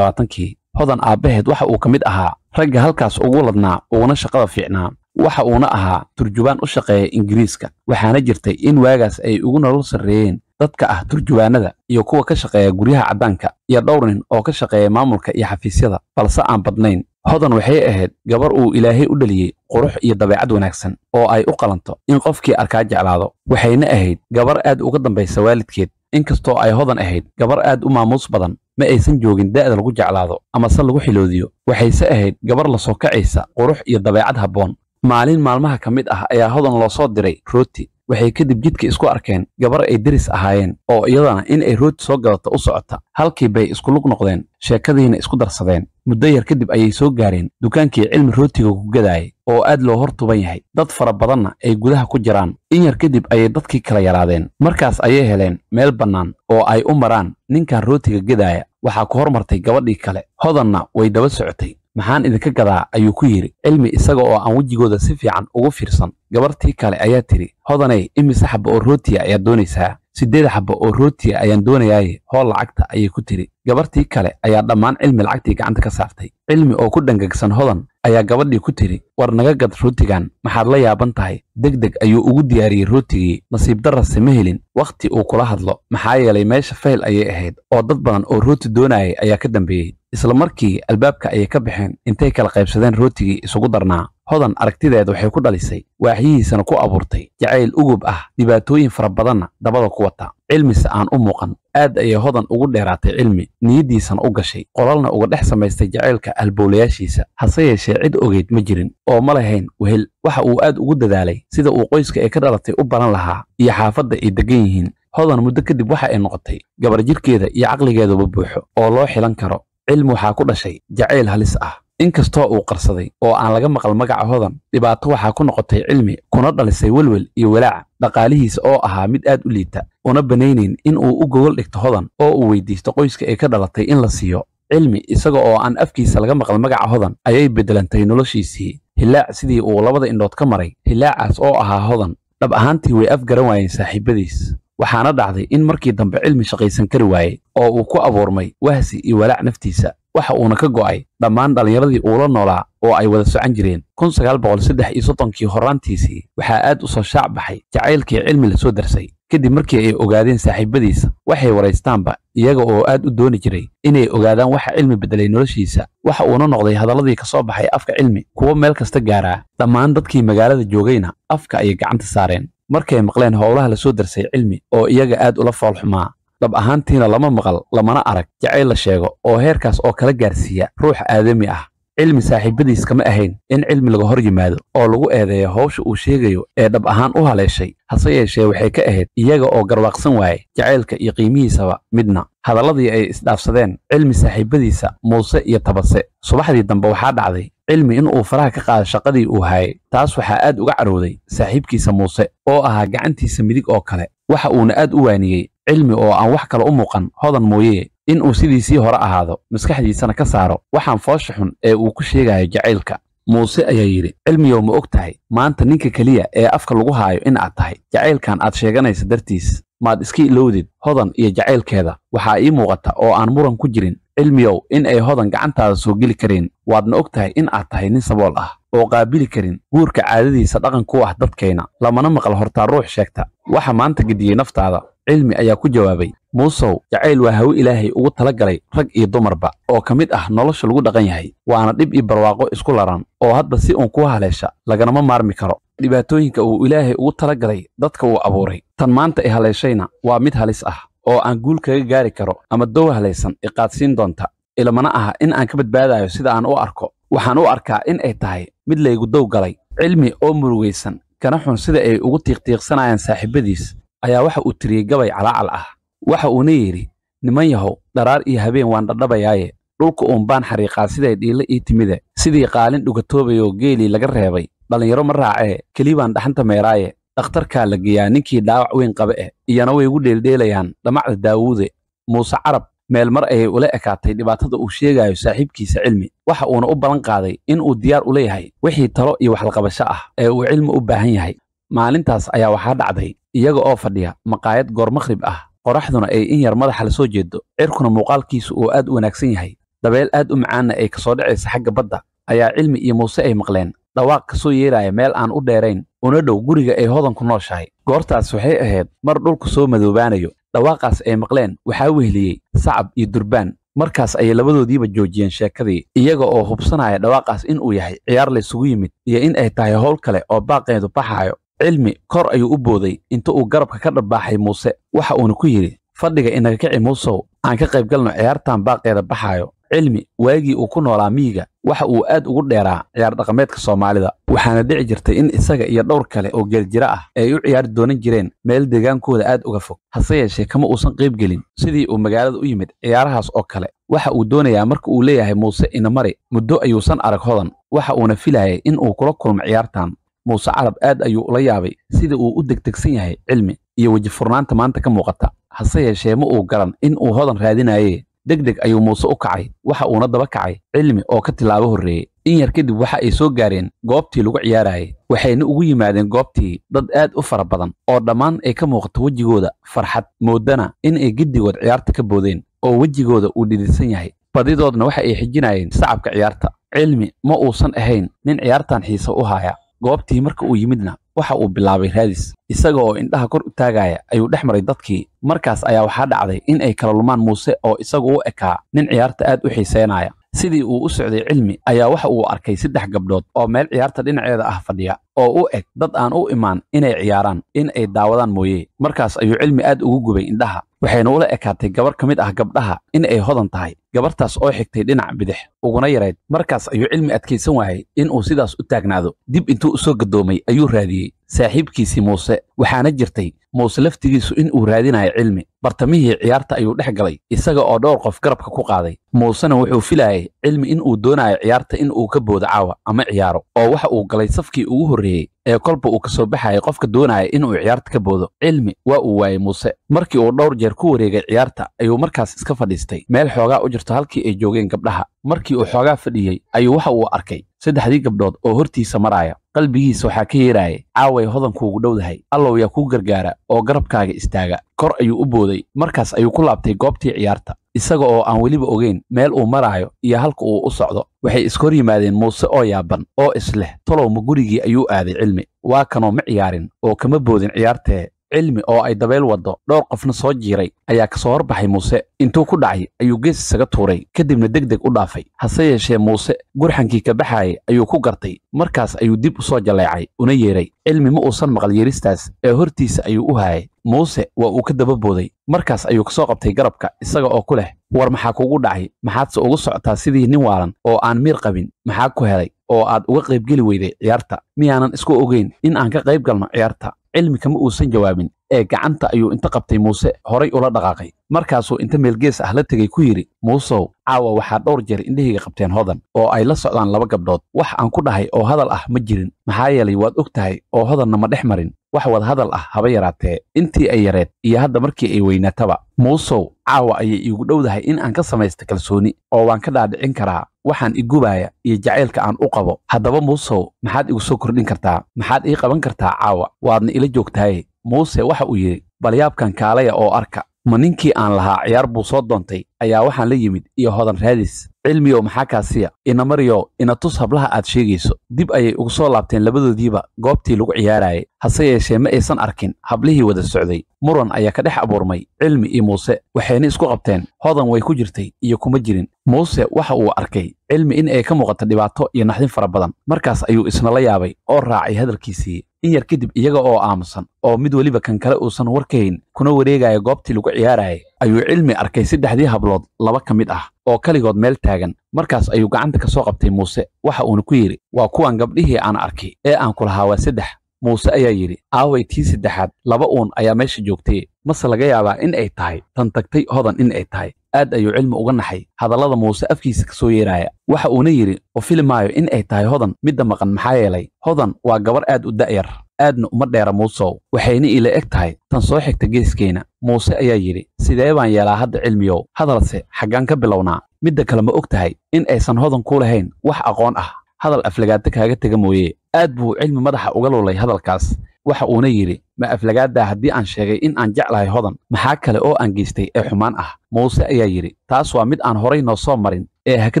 kii hodan aabbaheed waxa uu ka mid ahaa ragga halkaas ugu ladnaa uguna shaqada fiicnaa waxa uuna ahaa turjubaan u shaqeeya ingiriiska waxaana jirtay in waagaas ay ugu nolol sarreeyeen dadka ah turjubaanada iyo kuwa ka shaqeeya guryaha caddaanka iyo dhowr nin oo ka shaqeeya maamulka iyo xafiisyada balse aan badnayn hodan waxay ahayd gabar uu ilaahay u dhaliyey qurux iyo dabeecad wanaagsan oo ay u qalanto in qofkii arkaa jeclaado waxayna ahayd gabar aad uga dambaysa waalidkeed inkastoo ay hodan ahayd gabar aad u maamuus badan ma aysan joogin da'da lagu jeclaado amase lagu xiloodiyo waxayse ahayd gabar lasoo kacaysa qurux iyo dabeecad habboon maalin maalmaha ka mid ah ayaa hodan loosoo diray rooti waxay kadib jidka isku arkeen gabar ay deris ahaayeen oo iyadana in ay rooti soo gadata u socota halkii bay iskulug noqdeen sheekadiina isku darsadeen muddo yar kadib ayay soo gaareen dukaankii cilmi rootiga ku gadaayay oo aad loo hor tuban yahay dad fara badanna ay gudaha ku jiraan in yar kadib ayay dadkii kala yaraadeen markaas ayay heleen meel bannaan oo ay u maraan ninkan rootiga gadaaya waxaa ku hor martay gabadhii kale hodanna way daba socotay maxaan idinka gadaa ayuu ku yidhi cilmi isaga oo aan wejigooda si fiican ugu fiirsan gabartii kale ayaa tidhi hodanay imise xaba oo rootiya ayaad doonaysaa siddeed xaba oo rootiya ayaan doonayaaye hool lacagta ayay ku tidhi gabartii kale ayaa dhammaan cilmi lacagtii gacanta ka saartay cilmi oo ku dhangagsan hodan ayaa gabadhii ku tidhi war naga gad rootigan maxaad la yaaban tahay degdeg ayuu ugu diyaariyey rootigii nasiib darrase ma helin wakhti uu kula hadlo maxaa yeelay meesha fayl ayay ahayd oo dad badan oo rooti doonayay ayaa ka dambeeyey isla markii albaabka ayay ka baxeen intay kala qaybsadeen rootigii isugu darnaa hodan aragtideeda waxay ku dhalisay waaxyihiisana ku abuurtay jacayl ugub ah dhibaatooyin fara badanna dabada ku wata cilmise aan u muuqan aad ayay hodan ugu dheeraatay cilmi niyaddiisana u gashay qolalna uga dhex samaystay jacaylka halbowlayaashiisa hase yeeshee cid ogeyd ma jirin oo ma lahayn wehel waxa uu aad ugu dadaalay sida uu qoyska ay ka dhalatay u baran lahaa iyo xaafadda ay deggan yihiin hodan muddo kadib waxa ay noqotay gabar jirkeeda iyo caqligeeduba buuxo oo loo xilan karo cilmi waxaa ku dhashay jacayl halis ah inkastoo uu qarsaday oo aan laga maqal magaca hodan dhibaato waxaa ku noqotay cilmi kuna dhalisay welwel iyo walaac dhaqaalihiisa oo ahaa mid aad u liita una banaynayn in uu u gogol dhigto hodan oo uu weydiisto qoyska ay ka dhalatay in la siiyo cilmi isaga oo aan afkiisa laga maqal magaca hodan ayay beddelantay noloshiisii hilaac sidii uu labada indhood ka maray hilaacaas oo ahaa hodan dhab ahaantii way afgaran waayeen saaxiibadiis waxaana dhacday in markii dambe cilmi shaqaysan kari waayey oo uu ku abuurmay wahsi iyo walaac naftiisa waxa uuna ka go'ay dhammaan dhallinyaradii uula noolaa oo ay wada socan jireen kun sagaal boqol saddex iyo soddonkii horraantiisii waxaa aad u soo shaac baxay jacaylkii cilmi la soo darsay kadib markii ay ogaadeen saaxiibadiisa waxay waraystaanba iyaga oo aad u dooni jiray inay ogaadaan waxa cilmi beddelay noloshiisa waxa uuna noqday hadalladii ka soo baxay afka cilmi kuwo meel kasta gaaraa dhammaan dadkii magaalada joogayna afka ayay gacanta saareen markay maqleen howlaha la soo darsay cilmi oo iyaga aad ula foolxumaa dhab ahaantiina lama maqal lamana arag jacayl la sheego oo heerkaas oo kala gaarsiiya ruux aadami ah cilmi saaxiibadiis kama ahayn in cilmi laga hor yimaado oo lagu eedeeyo howsha uu sheegayo ee dhab ahaan u haleeshay hase yeeshee waxay ka ahayd iyaga oo garwaaqsan waayay jacaylka iyo qiimihiisaba midna hadalladii ay isdhaafsadeen cilmi saaxiibadiisa muuse iyo tabase subaxdii dambe waxaa dhacday cilmi in uu faraha ka qaado shaqadii uu hayay taas waxaa aad uga carowday saaxiibkiisa muuse oo ahaa gacantiisa midig oo kale waxa uuna aad u waaniyey cilmi oo aan wax kale u muuqan hodan mooye in uu sidiisii hore ahaado maskaxdiisana ka saaro waxaan foosha xun ee uu ku sheegayo jacaylka muuse ayaa yidhi cilmiyow ma og tahay maanta ninka keliya ee afka lagu haayo in aad tahay jacaylkan aad sheeganaysa dartiis maad iska ilowdid hodan iyo jacaylkeeda waxaa ii muuqata oo aan muran ku jirin cilmiyow in ay hodan gacantaada soo geli kareen waadna og tahay in aad tahay nin sabool ah oo qaabili karin guurka caadadiisa dhaqan ku ah dadkayna lamana maqal hortaa ruux sheegta waxa maanta gediyey naftaada cilmi ayaa ku jawaabay muusow jacayl waa hawe ilaahay ugu talagalay rag iyo dumarba oo ka mid ah nolosha lagu dhaqan yahay waana dhib iyo barwaaqo isku laran oo hadba si uun kuwa haleesha laganama maarmi karo dhibaatooyinka uu ilaahay ugu talagalay dadka uu abuuray tan maanta ay haleeshayna waa mid halis ah oo aan guul kaga gaari karo ama dow halaysan iqaadsiin doonta ilamana aha in aan ka badbaadayo sida aan u arko waxaan u arkaa in ay tahay mid laygu dow galay cilmi oo murugaysan kana xun sida ay ugu tiiqtiiqsanayaan saaxiibbadiis ayaa waxa uu tiriyey gabay calaacal ah waxa uuna yidhi niman yahow dharaar iyo habeen waan dhadhabayaaye dhulka uun baan xariiqaa siday dhiille ii timide sidii qaalin dhugatoobayoo geelii laga reebay dhallinyaro ma raacee kelii baan dhaxanta meeraaye dhakhtarkaa la geeyaa ninkii dhaawac weyn qaba eh iyana way ugu dheeldheelayaan dhammacda daawuude muuse carab meel mar ayay ula ekaatay dhibaatada uu sheegayo saaxiibkiisa cilmi waxa uuna u ballan qaaday in uu diyaar u leeyahay wixii talo iyo waxlaqabasho ah ee uu cilmi u baahan yahay maalintaas ayaa waxaa dhacday iyaga oo fadhiya maqaayad goor makhrib ah qoraxduna ay in yar madaxa la soo jeedo cirkuna muuqaalkiisu uu aad u wanaagsan yahay dabeel aad u macaanna ay ka soo dhacaysa xagga badda ayaa cilmi iyo muuse ay maqleen dhawaaq ka soo yeeraaya meel aan u dheerayn una dhow guriga ay hodanku nooshahay goortaas waxay ahayd mar dhulku soo madoobaanayo dhawaaqaas ay maqleen waxaa weheliyey sacab iyo durbaan markaas ayay labadoodiiba joojiyeen sheekadii iyaga oo hubsanaya dhawaaqaas in uu yahay ciyaar laysugu yimid iyo in ay tahay howl kale oo baaqeedu baxaayo cilmi kor ayuu u booday inta uu garabka ka dhabaaxay muuse waxa uuna ku yidhi fadhiga inaga kici muusow aan ka qayb galno ciyaartan baaqeeda baxaayo cilmi waagii uu ku noolaa miyiga waxa uu aad ugu dheeraa ciyaar dhaqameedka soomaalida waxaana dhici jirtay in isaga iyo dhowr kale oo geeljiro ah ay u ciyaari doonan jireen meel deegaankooda aad uga fog hase yeeshee kama uusan qayb gelin sidii uu magaalada u yimid ciyaarahaas oo kale waxa uu doonayaa marka uu leeyahay muuse inamari muddo ayuusan arag hodan waxa uuna filayay in uu kula kulmo ciyaartan muuse carab aad ayuu ula yaabay sida uu u degdegsan yahay cilmi iyo wejifurnaanta maanta ka muuqata hase yeeshee ma uu garan in uu hodan raadinaaye degdeg ayuu muuse u kacay waxa uuna daba kacay cilmi oo ka tilaabo horreeyey in yar kadib waxa ay soo gaareen goobtii lagu ciyaarayay waxayna ugu yimaadeen goobtii dad aad u fara badan oo dhammaan ay ka muuqato wejigooda farxad mooddana in ay giddigood ciyaarta ka boodeen oo wejigooda uu dhididsan yahay badidoodna waxa ay xijinaayeen sacabka ciyaarta cilmi ma uusan ahayn nin ciyaartan xiise u haaya goobtii marka uu yimidna waxa uu bilaabay raadis isaga oo indhaha kor u taagaya ayuu dhex maray dadkii markaas ayaa waxaa dhacday in ay kala lumaan muuse oo isagu u ekaa nin ciyaarta aad u xiisaynaya sidii uu u socday cilmi ayaa waxa uu arkay saddex gabdhood oo meel ciyaarta dhinaceeda ah fadhiya oo u eg dad aan u imaan inay ciyaaraan in ay daawadaan mooye markaas ayuu cilmi aad ugu gubay indhaha waxayna ula ekaatay gabar ka mid ah gabdhaha in ay hodan tahay gabartaas oo xigtay dhinac bidix uguna yarayd markaas ayuu cilmi adkaysan waayay in uu sidaas u taagnaado dib intuu u soo gadoomay ayuu raadiyey saaxiibkiisii muuse waxaana jirtay muuse laftigiisu in uu raadinayo cilmi bartamihii ciyaarta ayuu dhex galay isaga oo dhowr qof garabka ku qaaday muusena wuxuu filayay cilmi in uu doonayo ciyaarta in uu ka boodo caawa ama ciyaaro oo waxa uu galay safkii ugu horreeyey ee kolba uu ka soo baxayay qofka doonaya inuu ciyaarta ka boodo cilmi waa uu waayey muuse markii uu dhowr jeer ku wareegay ciyaarta ayuu markaas iska fadhiistay meel xoogaa u jirto halkii ay joogeen gabdhaha markii uu xoogaa fadhiyey ayuu waxa uu arkay saddexdii gabdhood oo hortiisa maraaya qalbigiisa waxaa ka yeerayay caaway hodankuugu dhowdahay allow yaa kuu gargaara oo garabkaaga istaaga kor ayuu u booday markaas ayuu ku laabtay goobtii ciyaarta isaga oo aan weliba ogeyn meel uu maraayo iyo halka uu u socdo waxay iskor yimaadeen muuse oo yaaban oo isleh tolowma gurigii ayuu aaday cilmi waa kanoo ma ciyaarin oo kama boodin ciyaartee cilmi oo ay dabeel waddo dhowr qofna soo jiiray ayaa kasoo horbaxay muuse intuu ku dhacay ayuu gees isaga tuuray kadibna deg deg u dhaafay hase yeeshee muuse gurxankii ka baxaayay ayuu ku gartay markaas ayuu dib u soo jaleecay una yeedhay cilmi ma uusan maqal yeeristaas ee hortiisa ayuu u haayay muuse waa uu ka daba booday markaas ayuu kasoo qabtay garabka isaga oo ku leh war maxaa kugu dhacay maxaadse ugu socotaa sidii nin waalan oo aan miir qabin maxaa ku helay oo aad uga qaybgeli weyday ciyaarta miyaanan isku ogeyn in aan ka qayb galno ciyaarta cilmi kama uusan jawaabin ee gacanta ayuu inta qabtay muuse horay ula dhaqaaqay markaasuu inta meelgees ah la tegay ku yidhi muusow caawa waxaa dhowr jeer indhahayga qabteen hodan oo ay la socdaan laba gabdhood wax aan ku dhahay oo hadal ah ma jirin maxaa yeelay waad og tahay oo hodanna ma dhex marin wax wad hadal ah haba yaraatee intii ay yareed iyo hadda markii ay weynaataba muusow caawa ayay iigu dhowdahay in aan ka samaysta kalsooni oo waan ka dhaadhicin karaa waxaan igubaaya iyo jacaylka aan u qabo haddaba muusow maxaad igu soo kordhin kartaa maxaad ii qaban kartaa caawa waadna ila joogtaaye muuse waxa uu yidhi balyaabkan kaalaya oo arka ma ninkii aan lahaa ciyaar buu soo doontay ayaa waxaan la yimid iyo hodan raadis cilmiyow maxaa kaasiya inamaryow ina tus hablaha aad sheegayso dib ayay ugu soo laabteen labadoodiiba goobtii lagu ciyaaraayay hase yeeshee ma aysan arkin hablihii wada socday muran ayaa ka dhex abuurmay cilmi iyo muuse waxayna isku qabteen hodan way ku jirtay iyo kuma jirin muuse waxa uu arkay cilmi in ay ka muuqata dhibaato iyo naxdin fara badan markaas ayuu isna la yaabay oo raacay hadalkiisii in yar kadib iyaga oo aamusan oo mid weliba kan kale uusan warkayn kuna wareegaya goobtii lagu ciyaarayay ayuu cilmi arkay saddexdii hablood laba ka mid ah oo keligood meel taagan markaas ayuu gacanta ka soo qabtay muuse waxa uuna ku yidhi waa kuwan gabdhihii aan arkay ee aan ku lahaa waa saddex muuse ayaa yidhi aaway tii saddexaad laba uun ayaa meesha joogtay mase laga yaabaa in ay tahay tan tagtay hodan in ay tahay aad ayuu cilmi uga naxay hadallada muuse afkiisa ka soo yeeraya waxa uuna yidhi oo filimaayo in ay tahay hodan midda maqan maxaa yeelay hodan waa gabar aad u da'yar aadna uma dheera muusow waxayna ila eg tahay tan soo xigta geeskeenna muuse ayaa yidhi sidee baan yeelaa hadda cilmiyow hadalse xaggaan ka bilownaa midda kale ma og tahay in aysan hodan ku lahayn wax aqoon ah hadal aflagaata kaaga tega mooye aad buu cilmi madaxa uga lulay hadalkaas waxa uuna yidhi ma aflagaada haddii aan sheegay in aan jeclahay hodan maxaa kale oo aan geystay ee xumaan ah muuse ayaa yidhi taas waa mid aan horay noo soo marin ee ha ka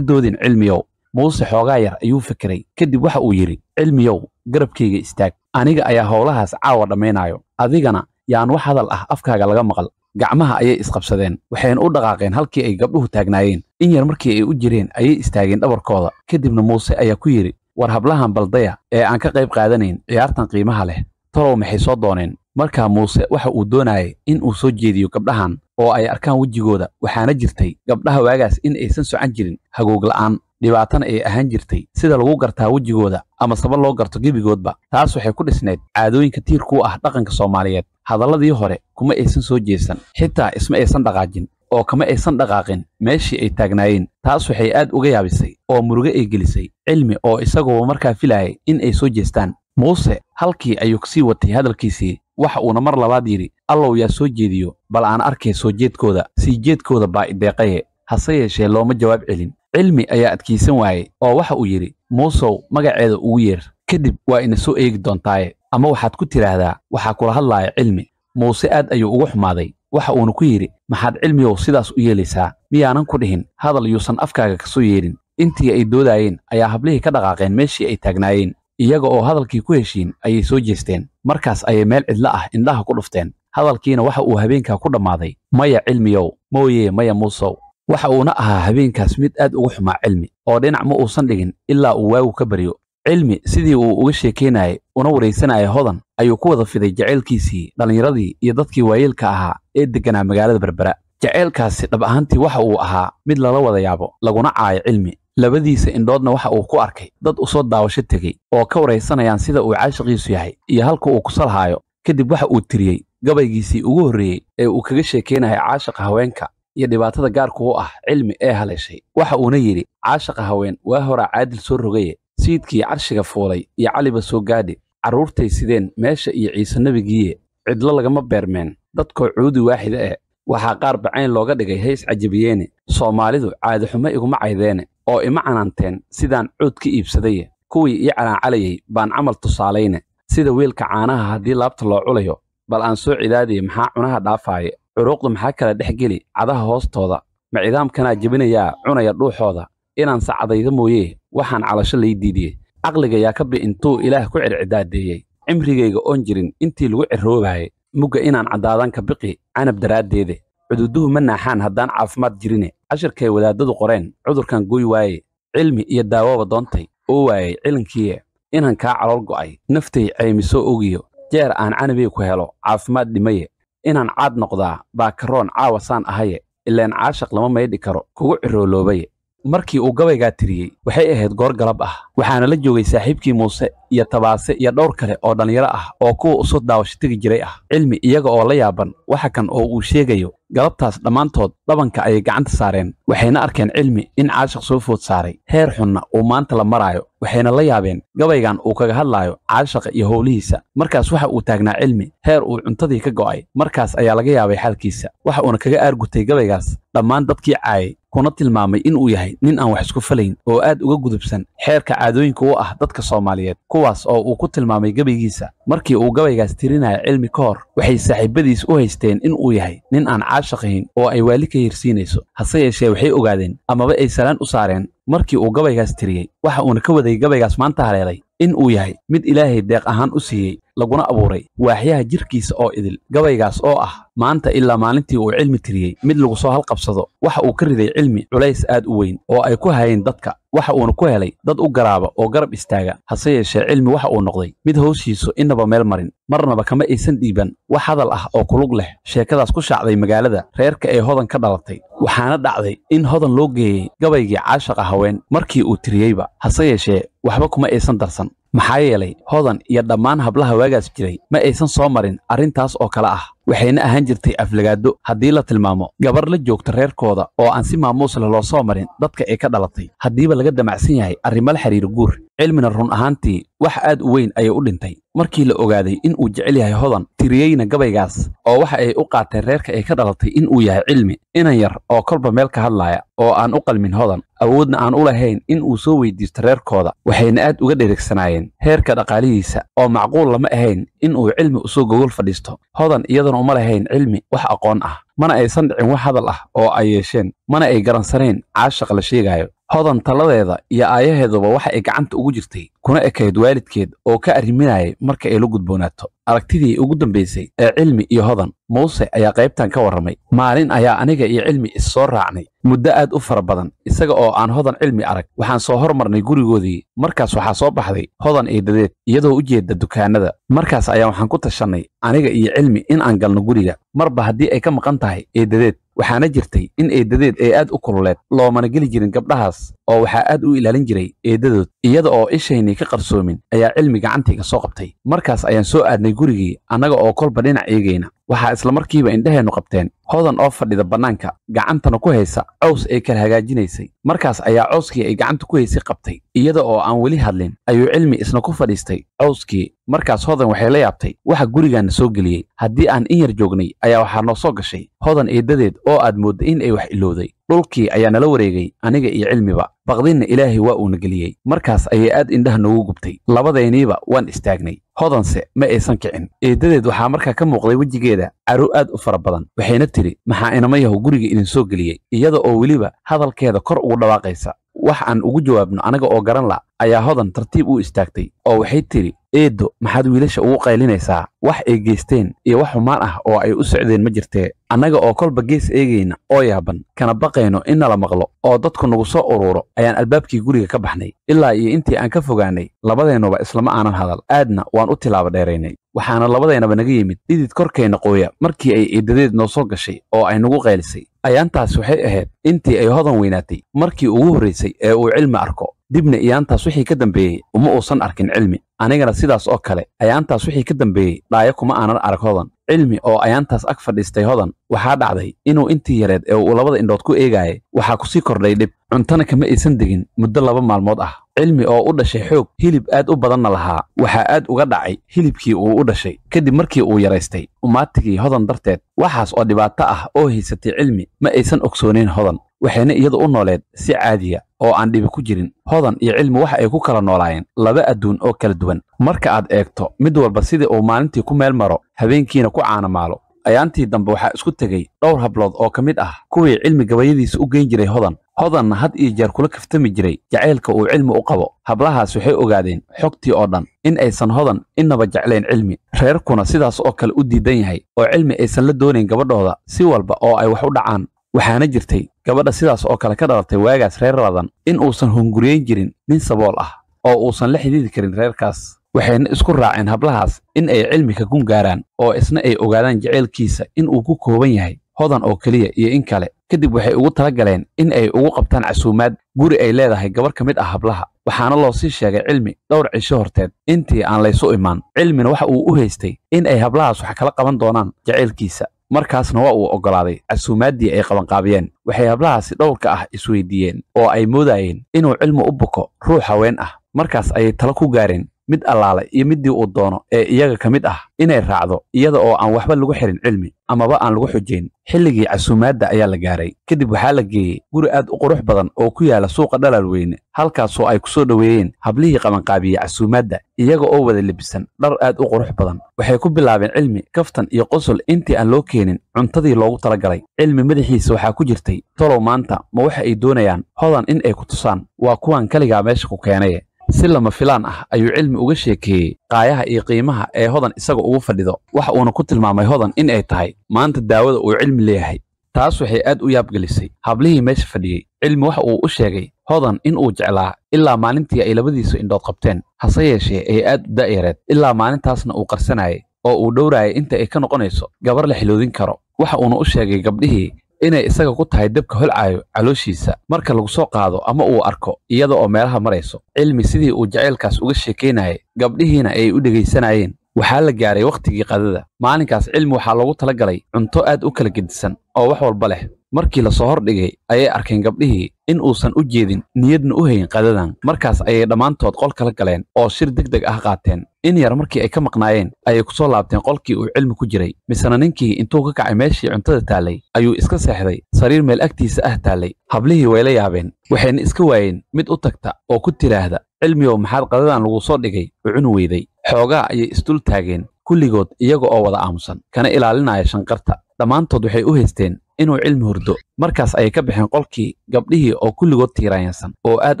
doodin cilmiyow muuse xoogaa yar ayuu fikiray kadib waxa uu yidhi cilmiyow garabkayga istaag aniga ayaa howlahaas caawa dhammaynaayo adigana yaan wax hadal ah afkaaga laga maqal gacmaha ayay isqabsadeen waxayna u dhaqaaqeen halkii ay gabdhuhu taagnaayeen in yar markii ay u jireen ayay istaageen dhabarkooda kadibna muuse ayaa ku yidhi war hablahan baldaya ee aan ka qayb qaadanayn ciyaartan qiimaha leh talow maxay soo dooneen markaa muuse waxa uu doonayay in uu soo jeediyo gabdhahan oo ay arkaan wejigooda waxaana jirtay gabdhaha waagaas in aysan socan jirin hagoog la'aan dhibaatana ay ahaan jirtay sida lagu gartaa wejigooda ama saba loo garto gebigoodba taas waxay ku dhisnayd caadooyinka tiir ku ah dhaqanka soomaaliyeed hadalladii hore kuma aysan soo jeesan xitaa isma aysan dhaqaajin oo kama aysan dhaqaaqin meeshii ay taagnaayeen taas waxay aad uga yaabisay oo murugo ay gelisay cilmi oo isaguba markaa filayay in ay soo jeestaan muuse halkii ayuu kasii watay hadalkiisii waxa uuna mar labaad yidhi allow yaa soo jeediyo bal aan arkay soo jeedkooda sii jeedkooda baa ideeqaye hase yeeshee looma jawaab celin cilmi ayaa adkaysan waayey oo waxa uu yidhi muusow magaceeda ugu yeer kadib waa ina soo eegi doontaaye ama waxaad ku tidhaahdaa waxaa kula hadlaaya cilmi muuse aad ayuu ugu xumaaday waxa uuna ku yidhi maxaad cilmiyow sidaas u yeelaysaa miyaanan ku dhihin hadal yuusan afkaaga ka soo yeedhin intii ay doodaayeen ayaa hablihii ka dhaqaaqeen meeshii ay taagnaayeen iyaga oo hadalkii ku heshiin ayay soo jeesteen markaas ayay meel cidla ah indhaha ku dhufteen hadalkiina waxa uu habeenkaa ku dhammaaday maya cilmiyow mooye maya muusow waxa uuna ahaa habeenkaas mid aad uga xumaa cilmi oo dhinac ma uusan dhigin ilaa uu waagu ka baryo cilmi sidii uu uga sheekaynayay una waraysanaya hodan ayuu ku wada fiday jacaylkiisii dhallinyaradii iyo dadkii waayeelka ahaa ee degganaa magaalada berbera jacaylkaasi dhab ahaantii waxa uu ahaa mid lala wada yaabo laguna caayo cilmi labadiisa indhoodna waxa uu ku arkay dad usoo daawasho tegey oo ka waraysanayaan sida uu caashiqiisu yahay iyo halka uu ku salhaayo kadib waxa uu tiriyey gabaygiisii ugu horreeyey ee uu kaga sheekaynahay caashaqa haweenka iyo dhibaatada gaarka u ah cilmi ee haleeshay waxa uuna yidhi caashaqa haween waa horaa caadil soo rogaye siidkii carshiga fuulay iyo caliba soo gaadhi carruurtay sideen meesha iyo ciise nebigiiye cidlo lagama beermeen dadkoo cuudi waaxida eh waxaa qaar bacayn looga dhigay hays cajabiyeene soomaalidu xumo iguma caydeene oo ima canaanteen sidaan cuud ka iibsadaye kuwii ii calaacalayey baan camal tusaalayne sida wiilka caanaha haddii laabta loo culayo bal aan soo cidaadiye maxaa cunaha dhaafaaye curuuqdu maxaa kala dhex geli cadaha hoostooda ma cidaamkanaa jebinayaa cunaya dhuuxooda inaan sacadayda mooye waxaan calasho lay diidiye caqligayaa ka bi intuu ilaah ku circidaadeeyey cimrigayga oon jirin intii lagu cirroobaayey mugga inaan caddaadan ka biqi canab daraaddeede cududuhu ma naaxaan haddaan caafimaad jirine cashirkay wadaaddadu qoreen cudurkan guy waaye cilmi iyo daawaba doontay oo waayey cilinkiiye inaan kaa calool go'ay naftay caymisoo ogiyo jeer aan canabey ku helo caafimaad dhimaye inaan caad noqdaa baakaroon caawa saan ahaye ileen caashaq lama maydhi karo kugu cirooloobaye markii uu gabaygaa tiriyey waxay ahayd goor galab ah waxaana la joogay saaxiibkii muuse iyo tabaase iyo dhowr kale oo dhallinyaro ah oo kuwa usoo daawasho tegi jiray ah cilmi iyaga oo la yaaban waxa kan oo uu sheegayo galabtaas dhammaantood dhabanka ayay gacanta saareen waxayna arkeen cilmi in caashiq soo food saaray heer xunna uu maanta la maraayo waxayna la yaabeen gabaygan uu kaga hadlaayo caashaqa iyo howlihiisa markaas waxa uu taagnaa cilmi heer uu cuntadii ka go'ay markaas ayaa laga yaabay xaalkiisa waxa uuna kaga aargutay gabaygaas dhammaan dadkii caayay kuna tilmaamay inuu yahay nin aan wax isku falayn oo aad uga gudubsan xeerka caadooyinka u ah dadka soomaaliyeed kuwaas oo uu ku tilmaamay gabaygiisa markii uu gabaygaas tirinaya cilmi ka hor waxay saaxiibadiis u haysteen in uu yahay nin aan caashaq ahayn oo ay waali ka yersiinayso hase yeeshee waxay ogaadeen amaba ay salaan u saareen markii uu gabaygaas tiriyey waxa uuna ka waday gabaygaas maanta haleelay in uu yahay mid ilaahay deeq ahaan u siiyey laguna abuuray waaxyaha jirkiisa oo idil gabaygaas oo ah maanta ilaa maalintii uu cilmi tiriyey mid lagu soo halqabsado waxa uu ka riday cilmi culays aad u weyn oo ay ku hayeen dadka waxa uuna ku helay dad u garaaba oo garab istaaga hase yeeshee cilmi waxa uu noqday mid howshiisu innaba meel marin marnaba kama aysan dhiiban wax hadal ah oo kulug leh sheekadaas ku shaacday magaalada reerka ee hodan ka dhalatay waxaana dhacday in hodan loo geeyey gabaygii caashaqa haween markii uu tiriyeyba hase yeeshee waxba kuma aysan darsan maxaa yeelay hodan iyo dhammaan hablaha waagaas jiray ma aysan soo marin arrintaas oo kale ah waxayna ahaan jirtay aflagaado haddii la tilmaamo gabar la joogta reerkooda oo aan si maamuusla loo soo marin dadka ay ka dhalatay haddiiba laga damacsan yahay arrimo la xidhiir guur cilmina run ahaantii wax aad u weyn ayay u dhintay markii la ogaaday in uu jecel yahay hodan tiriyeyna gabaygaas oo waxa ay u qaateen reerka ay ka dhalatay in uu yahay cilmi inan yar oo kolba meel ka hadlaaya oo aan u qalmin hodan awoodna aan u lahayn in uu soo weydiisto reerkooda waxayna aad uga dhereegsanaayeen heerka dhaqaalihiisa oo macquul lama ahayn in uu cilmi usoo gogol fadhiisto hodan iyadana uma lahayn cilmi wax aqoon ah mana aysan dhicin wax hadal ah oo ay yeesheen mana ay garansanayn caashaq la sheegaayo hodan talladeeda iyo aayaheeduba waxa ay gacanta ugu jirtay kuna ekayd waalidkeed oo ka arriminayay marka ay la gudboonaato aragtidii ugu dambaysay ee cilmi iyo hodan muuse ayaa qaybtan ka warramay maalin ayaa aniga iyo cilmi is soo raacnay muddo aad u fara badan isaga oo aan hodan cilmi arag waxaan soo hormarnay gurigoodii markaas waxaa soo baxday hodan iyo dadeed iyadoo u jeedda dukaanada markaas ayaa waxaan ku tashannay aniga iyo cilmi in aan galno guriga marba haddii ay ka maqan tahay eedadeed waxaana jirtay in eedadeed ee aad u kululeed loomana geli jirin gabdhahaas oo waxaa aad u ilaalin jiray eeddadood iyada oo ishaynii ka qarsoomin ayaa cilmi gacantayga soo qabtay markaas ayaan soo aadnay gurigii annaga oo kolba dhinac eegayna waxaa isla markiiba indhaheennu qabteen hodan oo fadhida bannaanka gacantana ku haysa cows ay kala hagaajinaysay markaas ayaa cowskii ay gacanta ku haysay qabtay iyada oo aan weli hadlin ayuu cilmi isna ku fadhiistay cowskii markaas hodan waxay la yaabtay waxa gurigaanna soo geliyey haddii aan in yar joognay ayaa waxaa noo soo gashay hodan eeddadeed oo aad moodda in ay wax ilowday dhulkii ayaa nala wareegay aniga iyo cilmiba baqdinna ilaahay waa uuna geliyey markaas ayay aad indhaha noogu gubtay labadayniiba waan istaagnay hodanse ma aysan kicin eeddadeed waxaa markaa ka muuqday wejigeeda caro aad u fara badan waxayna tidhi maxaa inama yahu guriga idinsoo geliyey iyada oo weliba hadalkeeda kor ugu dhawaaqaysa wax aan ugu jawaabno anaga oo garan la ayaa hodan tartiib u istaagtay oo waxay tidhi eeddo maxaad wiilasha ugu qaylinaysaa wax ay geysteen iyo wax xumaan ah oo ay u socdeen ma jirtee annaga oo kolba gees eegayna oo yaaban kana baqayno in nala maqlo oo dadku nagu soo uruuro ayaan albaabkii guriga ka baxnay ilaa iyo intii aan ka fogaanay labadeennuba islama aanan hadal aadna waan u tilaaba dheeraynay waxaana labadeynaba naga yimid dhidid korkeenna qooya markii ay ciidadeed noo soo gashay oo ay nagu qaylisay ayaantaas waxay ahayd intii ay hodan weynaatay markii ugu horraysay ee uu cilmi arko dibna iyaantaas wixii ka dambeeyey uma uusan arkin cilmi anigana sidaas oo kale ayaantaas wixii ka dambeeyey dhaayo kuma aanan arag hodan cilmi oo ayaantaas ag fadhiistay hodan waxaa dhacday inuu intii yareed ee uu labada indhood ku eegayay waxaa ku sii kordhay dhib cuntana kama aysan degin muddo laba maalmood ah cilmi oo u dhashay xoog hilib aad u badanna lahaa waxaa aad uga dhacay hilibkii uu u dhashay kadib markii uu yaraystay umaatigii hodan darteed waxaas oo dhibaato ah oo haysatay cilmi ma aysan ogsoonayn hodan waxayna iyadu u nooleed si caadiya oo aan dhibi ku jirin hodan iyo cilmi waxa ay ku kala noolaayeen laba adduun oo kala duwan marka aad eegto mid walba sidii uu maalintii ku meel maro habeenkiina ku caanamaalo ayaantii dambe waxaa isku tegey dhowr hablood oo ka mid ah kuwii cilmi gabayadiisa u geyn jiray hodan hodanna had iyo jeer kula kaftami jiray jacaylka uu cilmi u qabo hablahaas waxay ogaadeen xogtii oo dhan in aysan hodan innaba jeclayn cilmi reerkuna sidaas oo kale u diidan yahay oo cilmi aysan la doonayn gabadhooda si walba oo ay wax u dhacaan waxaana jirtay gabadha sidaas oo kale ka dhalatay waagaas reer ladan in uusan hunguriyeyn jirin nin sabool ah oo uusan la xidhiidi karin reerkaas waxayna isku raaceen hablahaas in ay cilmi ka gun gaaraan oo isna ay ogaadaan jaceylkiisa in uu ku kooban yahay hodan oo keliya iyo in kale kadib waxay ugu tala galeen in ay ugu qabtaan casuumaad guri ay leedahay gabar ka mid ah hablaha waxaana loo sii sheegay cilmi dhowr cisho horteed intii aan laysu imaan cilmina waxa uu u haystay in ay hablahaas wax kala qaban doonaan jaceylkiisa markaasna waa uu oggolaaday casuumaaddii ay qabanqaabiyeen waxay hablahaasi dhowrka ah isweydiiyeen oo ay moodayeen inuu cilmi u buko ruux haween ah markaas ayay talo ku gaareen mid allaale iyo middii uu doono ee iyaga ka mid ah inay raacdo iyada oo aan waxba lagu xirin cilmi amaba aan lagu xujayn xilligii casuumaadda ayaa la gaaray kadib waxaa la geeyey guri aad u qurux badan oo ku yaala suuqa dhalaal weyne halkaasoo ay ku soo dhoweeyeen hablihii qabanqaabiyey casuumaadda iyaga oo wada lebisan dhar aad u qurux badan waxay ku bilaabeen cilmi kaftan iyo qosol intii aan loo keenin cuntadii loogu talagalay cilmi madaxiisa waxaa ku jirtay tolow maanta ma waxa ay doonayaan hodan in ay ku tusaan waa kuwan keligaa meesha ku keenaye si lama filaan ah ayuu cilmi uga sheekeeyey qaayaha iyo qiimaha ee hodan isaga ugu fadhido waxa uuna ku tilmaamay hodan in ay tahay maanta daawada uu cilmi leeyahay taas waxay aad u yaabgelisay hablihii meesha fadhiyey cilmi waxa uu u sheegay hodan in uu jeclaa ilaa maalintii ay labadiisu indhood qabteen hase yeeshee ay aad u da'yareed ilaa maalintaasna uu qarsanayay oo uu dhowraayay inta ay ka noqonayso gabar la xiloodin karo waxa uuna u sheegay gabdhihii inay isaga ku tahay dabka holcaayo calooshiisa marka lagu soo qaado ama uu arko iyada oo meelaha marayso cilmi sidii uu jacaylkaas uga sheekaynayay gabdhihiina ay u dhegaysanayeen waxaa la gaaray wakhtigii qadada maalinkaas cilmi waxaa loogu tala galay cunto aad u kala gedisan oo wax walba leh markii lasoo hor dhigay ayay arkeen gabdhihii in uusan u jeedin niyadna u hayn qadadan markaas ayay dhammaantood qol kala galeen oo shir deg deg ah qaateen in yar markii ay ka maqnaayeen ayay ku soo laabteen qolkii uu cilmi ku jiray misena ninkii intuu ka kacay meeshii cuntada taallay ayuu iska seexday sariir meel agtiisa ah taallay hablihii wayla yaabeen waxayna iska waayeen mid u tagta oo ku tidhaahda cilmiyow maxaad qadadan lagu soo dhigay u cuni weyday xoogaa ayay isdul taageen kulligood iyaga oo wada aamusan kana ilaalinaya shanqarta dhammaantood waxay u haysteen inuu cilmi hurdo markaas ayay ka baxeen qolkii gabdhihii oo kulligood tiirayansan oo aad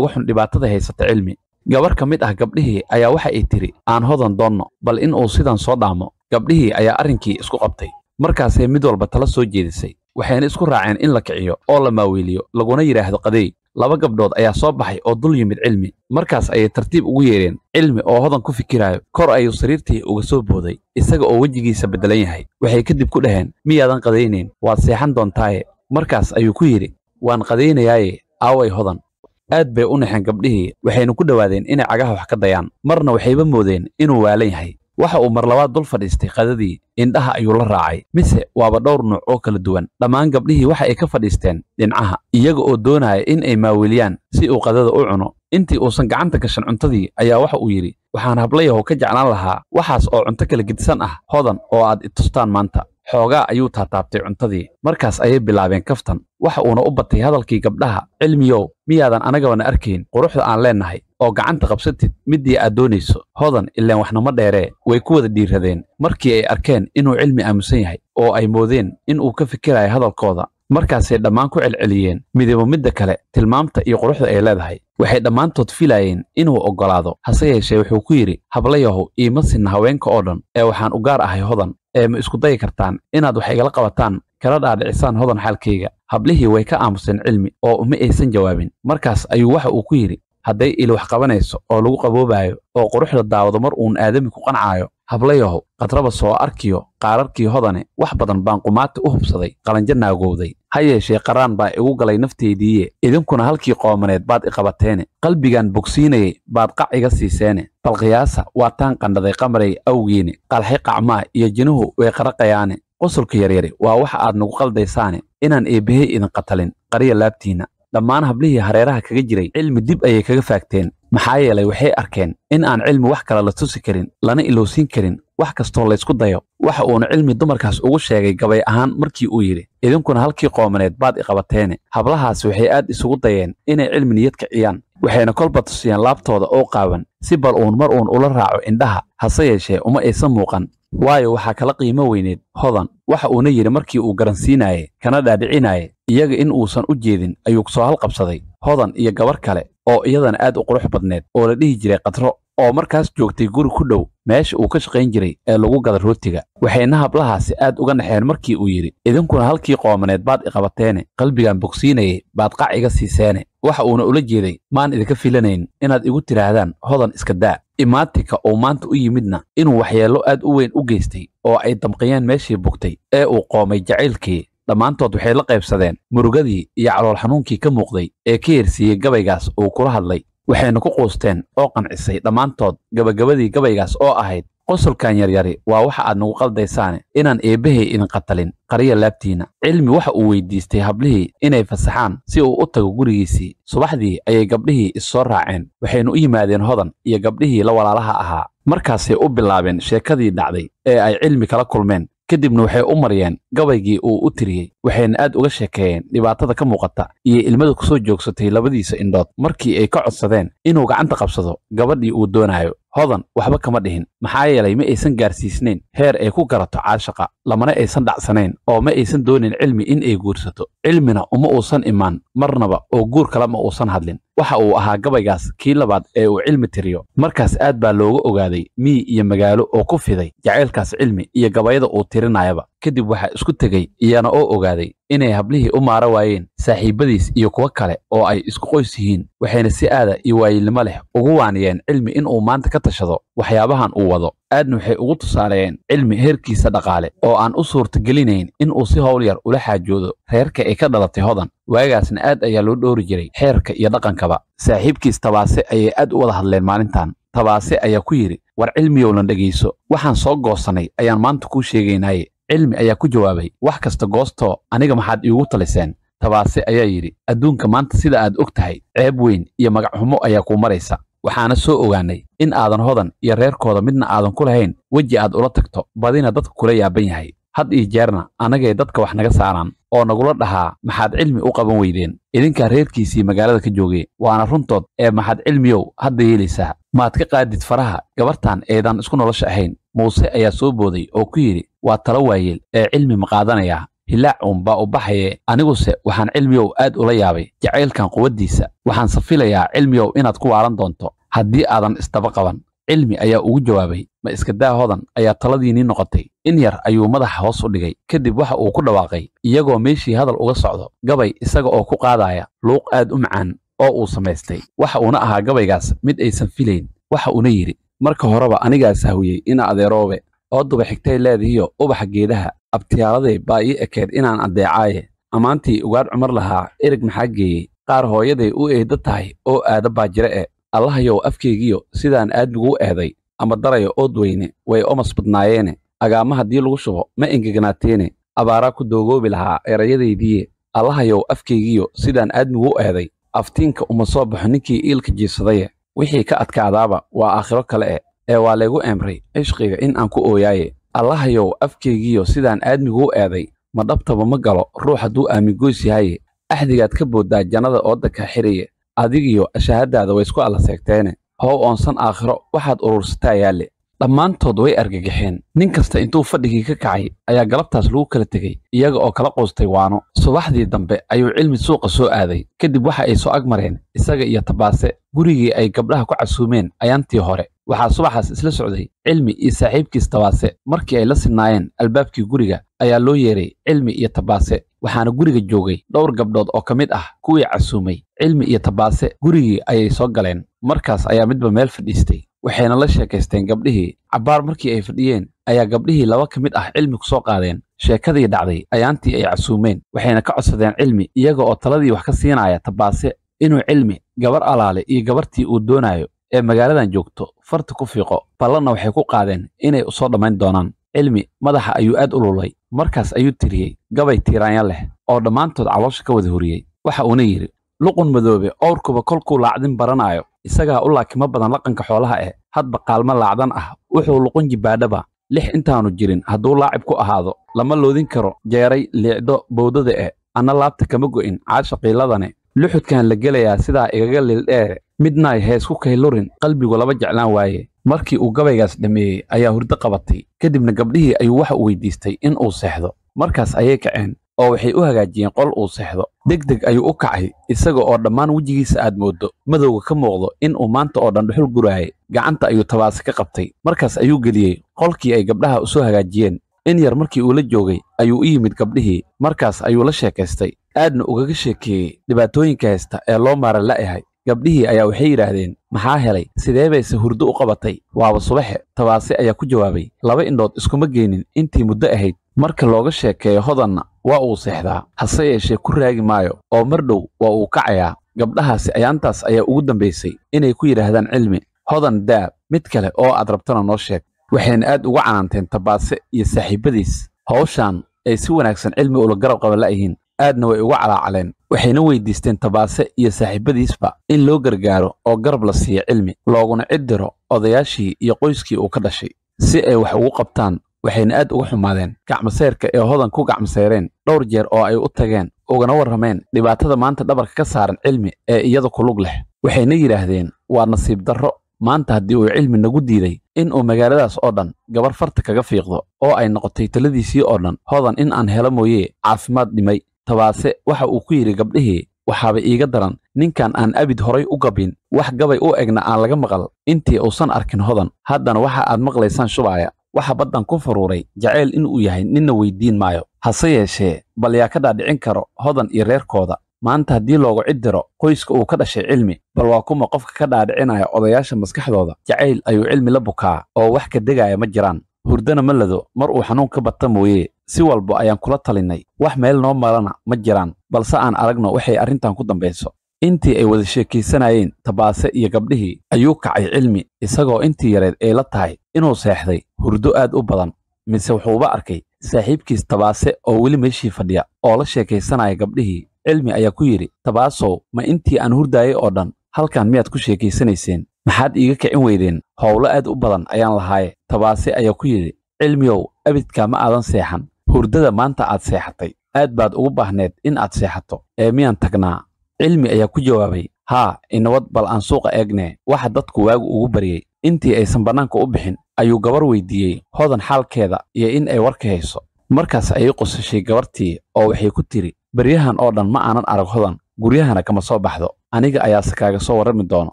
uga xun dhibaatada haysata cilmi gabar ka mid ah gabdhihii ayaa waxa ay tidhi aan hodan doonno bal in uu sidan soo dhaamo gabdhihii ayaa arrinkii isku qabtay markaasay mid walba tala soo jeedisay waxayna isku raaceen in la kiciyo oo la maaweeliyo laguna yidhaahdo qadeey laba gabdhood ayaa soo baxay oo dul yimid cilmi markaas ayay tartiib ugu yeedheen cilmi oo hodan ku fikiraayo kor ayuu sariirtii uga soo booday isaga oo wejigiisa beddelan yahay waxay kadib ku dhaheen miyaadan qadaynayn waad seexan doontaaye markaas ayuu ku yidhi waan qadaynayaaye aaway hodan aad bay u naxeen gabdhihii waxaynu ku dhowaadeen inay cagaha wax ka dayaan marna waxayba moodeen inuu waalan yahay waxa uu mar labaad dul fadhiistay qadadii indhaha ayuu la raacay mise waaba dhowr nuuc oo kala duwan dhammaan gabdhihii waxa ay ka fadhiisteen dhincaha iyaga oo doonaya in ay maawiliyaan si uu qadada u cuno intii uusan gacanta gashan cuntadii ayaa waxa uu yidhi waxaan hablayahow ka jeclaan lahaa waxaas oo cunto kala gedisan ah hodan oo aad itustaan maanta xoogaa ayuu taataabtay cuntadii markaas ayay bilaabeen kaftan waxa uuna u batay hadalkii gabdhaha cilmiyow miyaadan anagabana arkayn quruxda aan leennahay oo gacanta qabsatid middii aad doonayso hodan ileen waxnama dheeree way ku wada dhiiradeen markii ay arkeen inuu cilmi aamusan yahay oo ay moodeen in uu ka fikirayo hadalkooda markaasay dhammaan ku celceliyeen midaba midda kale tilmaamta iyo quruxda ay leedahay waxay dhammaantood filaayeen inuu oggolaado hase yeeshee wuxuu ku yidhi habla yahow iima sinna haweenka oo dhan ee waxaan u gaar ahay hodan ee ma isku dayi kartaan inaad wax igala qabataan kala dhaadhicisaan hodan xaalkayga hablihii way ka aamuseen cilmi oo uma aysan jawaabin markaas ayuu waxa uu ku yidhi hadday ili wax qabanayso oo lagu qaboobaayo oo quruxda daawado mar uun aadami ku qancaayo hablayahow qadraba soo arkiyo qaararkii hodane wax badan baan qumaata u hubsaday qalanjo naagowday ha yeeshee qaraan baa igu galay nafteydiiye idinkuna halkii qoomaneed baad iqabateene qalbigan bogsiinayay baad qac iga siiseene bal qiyaasa waa taan qandhaday qamarey awgiini qalxi qacmaa iyo jinuhu way qaraqayaane qosolka yaryari waa wax aad nagu qaldaysaane inaan eebbahey idin qatalin qariya laabtiinna dhammaan hablihii hareeraha kaga jiray cilmi dib ayay kaga faagteen maxaa yeelay waxay arkeen in aan cilmi wax kale la tusi karin lana ilowsiin karin wax kastoo laysku dayo waxa uuna cilmi dumarkaas ugu sheegay gabay ahaan markii uu yidhi idinkuna halkii qoomaneed baad iqabateene hablahaas waxay aad isugu dayeen inay cilmi niyad kiciyaan waxayna kolba tusiyeen laabtooda oo qaawan si bal uun mar uun ula raaco indhaha hase yeeshee uma aysan muuqan waayo waxaa kala qiimo weyneed hodan waxa uuna yidhi markii uu garansiinaayey kana dhaadhicinaaye iyaga in uusan u jeedin ayuu soo qabsaday hodan iyo gabar kale oo iyadana aad u qurux badneed oo la dhihi jiray katro oo markaas joogtay guri ku dhow meesha uu ka shaqayn jiray ee lagu gada rootiga waxayna hablahaasi aad uga naxeen markii uu yidhi idinkuna halkii qoomaneed baad iqabateene qalbigaan bogsiinayay baad qac iga siiseene waxa uuna ula jeeday maan idinka filanayn inaad igu tidhaahdaan hodan iska daa imaatika uu maanta u yimidna inuu waxyeello aad u weyn u geystay oo ay damqiyeen meeshii bogtay ee uu qoomay jacaylkii dhammaantood waxay la qaybsadeen murugadii iyo calool xanuunkii ka muuqday ee ka hersiiyey gabaygaas uu kula hadlay waxaynu ku quusteen oo qancisay dhammaantood gabagabadii gabaygaas oo ahayd qosolkan yaryari waa waxa aad nagu qaldaysaane inaan eebbahay idin qatalin qariya laabtiina cilmi waxa uu weydiistay hablihii inay fasaxaan si uu u tago gurigiisii subaxdii ayay gabdhihii is soo raaceen waxaynu u yimaadeen hodan iyo gabdhihii la walaalaha ahaa markaasay u bilaabeen sheekadii dhacday ee ay cilmi kala kulmeen kadibna waxay u maryeen gabaygii uu u tiriyey waxayna aad uga sheekeeyeen dhibaatada ka muuqata iyo ilmada ku soo joogsatay labadiisa indhood markii ay ka codsadeen inuu gacanta qabsado gabadhii uu doonaayo hodan waxba kama dhihin maxaa yeelay ma aysan gaarsiisnayn heer ay ku garato caashaqa lamana aysan dhacsanayn oo ma aysan doonin cilmi in ay guursato cilmina uma uusan imaan marnaba oo guur kale ma uusan hadlin waxa uu ahaa gabaygaas kii labaad ee uu cilmi tiriyo markaas aad baa looga ogaaday miyi iyo magaalo oo ku fiday jacaylkaas cilmi iyo gabayada uu tirinayaba kadib waxaa isku tegey iyana oo ogaaday inay hablihii u maara waayeen saaxiibbadiis iyo kuwo kale oo ay isku qoys yihiin waxayna si aada ah iyo waayilnimo leh ugu waaniyeen cilmi in uu maanta ka tashado waxyaabahan uu wado aadna waxay ugu tusaaleeyeen cilmi heerkiisa dhaqaale oo aan u suurtagelinayn in uu si howl yar ula xaajoodo reerka ay ka dhalatay hodan waagaasna aad ayaa loo dhowri jiray xeerka iyo dhaqankaba saaxiibkiis tabaase ayay aad u wada hadleen maalintan tabaase ayaa ku yidhi war cilmiyowlan dhegayso waxaan soo goosanay ayaan maanta kuu sheegaynaaye cilmi ayaa ku jawaabay wax kasta goostoo aniga maxaad iigu taliseen tabaase ayaa yidhi adduunka maanta sida aad og tahay ceeb weyn iyo magac xumo ayaa kuu maraysa waxaana soo ogaanay in aadan hodan iyo reerkooda midna aadan ku lahayn weji aad ula tagto badina dadku kula yaaban yahay had iyo jeerna annagay dadka wax naga saaraan oo nagula dhahaa maxaad cilmi u qaban weydeen idinkaa reerkiisii magaalada ka joogee waana runtood ee maxaad cilmiyow hadda yeelaysaa maad ka qaadid faraha gabartan eedaan isku nolosha ahayn muuse ayaa soo booday oo ku yidhi waa talo waayeel ee cilmi maqaadanayaa hilaac uunbaa u baxaye aniguse waxaan cilmiyow aad ula yaabay jacaylkan quwaddiisa waxaan safilayaa cilmiyow inaad ku waalan doonto haddii aadan isdaba qaban cilmi ayaa ugu jawaabay ma iskadaa hodan ayaa taladiinii noqotay in yar ayuu madaxa hoos u dhigay kadib waxa uu ku dhawaaqay iyagoo meeshii hadal uga socdo gabay isaga oo ku qaadaya luuq aad u macaan oo uu samaystay waxa uuna ahaa gabaygaas mid aysan filayn waxa uuna yidhi marka horeba anigaa sahwiyey ina adeeroobe oo duba xigtay leedihiyo ubaxa geedaha abtiyaaladay baa ii ekayd inaan addeecaaye ammaantii ugaad cumar lahaa erig maxaa geeyey qaar hooyaday u eedda tahay oo aada baa jira e allahayow afkaygiyo sidaan aadmiguu eeday ama darayo ood weyne way omas badnaayeene agaama haddii lagu shubo ma engeganaateene abaaraa ku doogoobi lahaa erayadaydiiye allahayow afkaygiyo sidaan aadmiguu eeday aftiinka uma soo baxo ninkii iilka jiisadaye wixii ka adkaadaaba waa aakhiro kale e ee waa laygu emray cishqiga in aan ku ooyaaye allahayow afkaygiiyo sidaan aadmigu u eeday ma dhabtaba ma galo ruux hadduu aamingoys yahaye axdigaad ka booddaa jannada oodda kaa xiriye adigiyo ashaahaddaada way isku alla seegteene how oonsan aakhiro waxaad uruursataa yaalle dhammaantood way argagaxeen nin kasta intuu fadhigii ka kacay ayaa galabtaas lagu kala tegey iyaga oo kala quustay waano subaxdii dambe ayuu cilmi suuqa soo aaday kadib waxa ay soo ag mareen isaga iyo tabaase gurigii ay gabdhaha ku casuumeen ayaantii hore waxaa subaxaas isla socday cilmi iyo saaxiibkiis tabaase markii ay la sinnaayeen albaabkii guriga ayaa loo yeeray cilmi iyo tabaase waxaana guriga joogay dhowr gabdhood oo ka mid ah kuwii casuumay cilmi iyo tabaase gurigii ayay soo galeen markaas ayaa midba meel fadhiistay waxayna la sheekaysteen gabdhihii cabbaar markii ay fadhiyeen ayaa gabdhihii laba ka mid ah cilmi ku soo qaadeen sheekadii dhacday ayaantii ay casuumeen waxayna ka codsadeen cilmi iyaga oo taladii wax ka siinaya tabaase inuu cilmi gabar alaale iyo gabartii uu doonayo ee magaaladan joogto farta ku fiiqo ballanna waxay ku qaadeen inay soo dhammayn doonaan cilmi madaxa ayuu aad u lulay markaas ayuu tiriyey gabay tiiraanya leh oo dhammaantood caloosha ka wada huriyey waxa uuna yidhi luqun madoobe owrkuba kolkuu laacdin baranaayo isagaa u laakima badan laqanka xoolaha eh hadba qaalmo laacdan ah wuxuu luqun jibaadhaba lix intaannu jirin hadduu laacib ku ahaado lama loodin karo jeeray liicdo bowdada eh anna laabta kama go'in caasha qiiladane luxudkan la gelayaa sidaa igaga lildheere midnay hees ku kaylurin qalbigu laba jeclaan waaye markii uu gabaygaas dhammeeyey ayaa hurdo qabatay kadibna gabdhihii ayuu waxa u weydiistay in uu seexdo markaas ayay kaceen oo waxay u hagaajiyeen qol uu seexdo deg deg ayuu u kacay isaga oo dhammaan wejigiisa aad mooddo madowga ka muuqdo in uu maanta oo dhan dhuxul guraayay gacanta ayuu tabaasi ka qabtay markaas ayuu geliyey qolkii ay gabdhaha u soo hagaajiyeen in yar markii uu la joogay ayuu u yimid gabdhihii markaas ayuu la sheekaystay aadna ugaga sheekeeyey dhibaatooyinka haysta ee loo maara la'ahay gabdhihii ayaa waxay yidhaahdeen maxaa helay sidee bayse hurdo u qabatay waaba subaxe tabaase ayaa ku jawaabay laba indhood iskuma geynin intii muddo ahayd marka looga sheekeeyo hodanna waa uu seexdaa hase yeeshee ku raagi maayo oo mar dhow waa uu kacayaa gabdhahaasi ayaantaas ayaa ugu dambaysay inay ku yidhaahdaan cilmi hodan daab mid kale oo aad rabtana noo sheeg waxayna aad uga canaanteen tabaase iyo saaxiibadiis hawshaan ay si wanaagsan cilmi ula garab qaba la'yihiin aadna way uga calaacaleen waxayna weydiisteen tabaase iyo saaxiibadiisba in loo gargaaro oo garab la siiyo cilmi looguna cid diro odayaashii iyo qoyskii uu ka dhashay si ay wax ugu qabtaan waxayna aad uga xumaadeen gacmaseyrka ee hodan ku gacmaseyreen dhowr jeer oo ay u tageen ugana warrameen dhibaatada maanta dhabarka ka saaran cilmi ee iyada ku lug leh waxayna yidhaahdeen waa nasiib darro maanta haddii uu cilmi nagu diiday in uu magaaladaas oo dhan gabar farta kaga fiiqdo oo ay noqotay taladiisii oo dhan hodan in aan helo mooye caafimaad dhimay tabaase waxa uu ku yidhi gabdhihii waxaaba iiga daran ninkan aan abid horay u gabin wax gabay u egna aan laga maqal intii uusan arkin hodan haddana waxa aad maqlaysaan shubaaya waxa baddan ku faruuray jacayl inuu yahay ninna weyddiin maayo hase yeeshee bal yaa ka dhaadhicin karo hodan iyo reerkooda maanta haddii loogu ciddiro qoyska uu ka dhashay cilmi bal waa kuma qofka ka dhaadhicinaya odayaasha maskaxdooda jacayl ayuu cilmi la bukaa oo wax ka degaaya ma jiraan hurdana ma lado mar uu xanuun ka bata mooye si walba ayaan kula talinnay wax meel noo marana ma jiraan balse aan aragno waxay arrintan ku dambayso intii ay wada sheekaysanayeen tabaase iyo gabdhihii ayuu kacay cilmi isagoo intii yareed ay la tahay inuu seexday hurdo aad u badan mise wuxuuba arkay saaxiibkiis tabaase oo weli meeshii fadhiya oo la sheekaysanaya gabdhihii cilmi ayaa ku yidhi tabaasow ma intii aan hurdaayay oo dhan halkan miyaad ku sheekaysanayseen maxaad iiga kicin weydeen howlo aad u badan ayaan lahaaye tabaase ayaa ku yidhi cilmiyow abidka ma aadan seexan hurdada maanta aad seexatay aad baad ugu baahneed in aad seexato ee miyaan tagnaa cilmi ayaa ku jawaabay haa inabad bal aan suuqa eegnee waxa dadku waagu ugu baryey intii aysan bannaanka u bixin ayuu gabar weyddiiyey hodan xaalkeeda iyo in ay warka hayso markaas ayay qosashay gabartii oo waxay ku tidhi baryahan oo dhan ma aanan arag hodan guryahana kama soo baxdo aniga ayaase kaaga soo warrami doono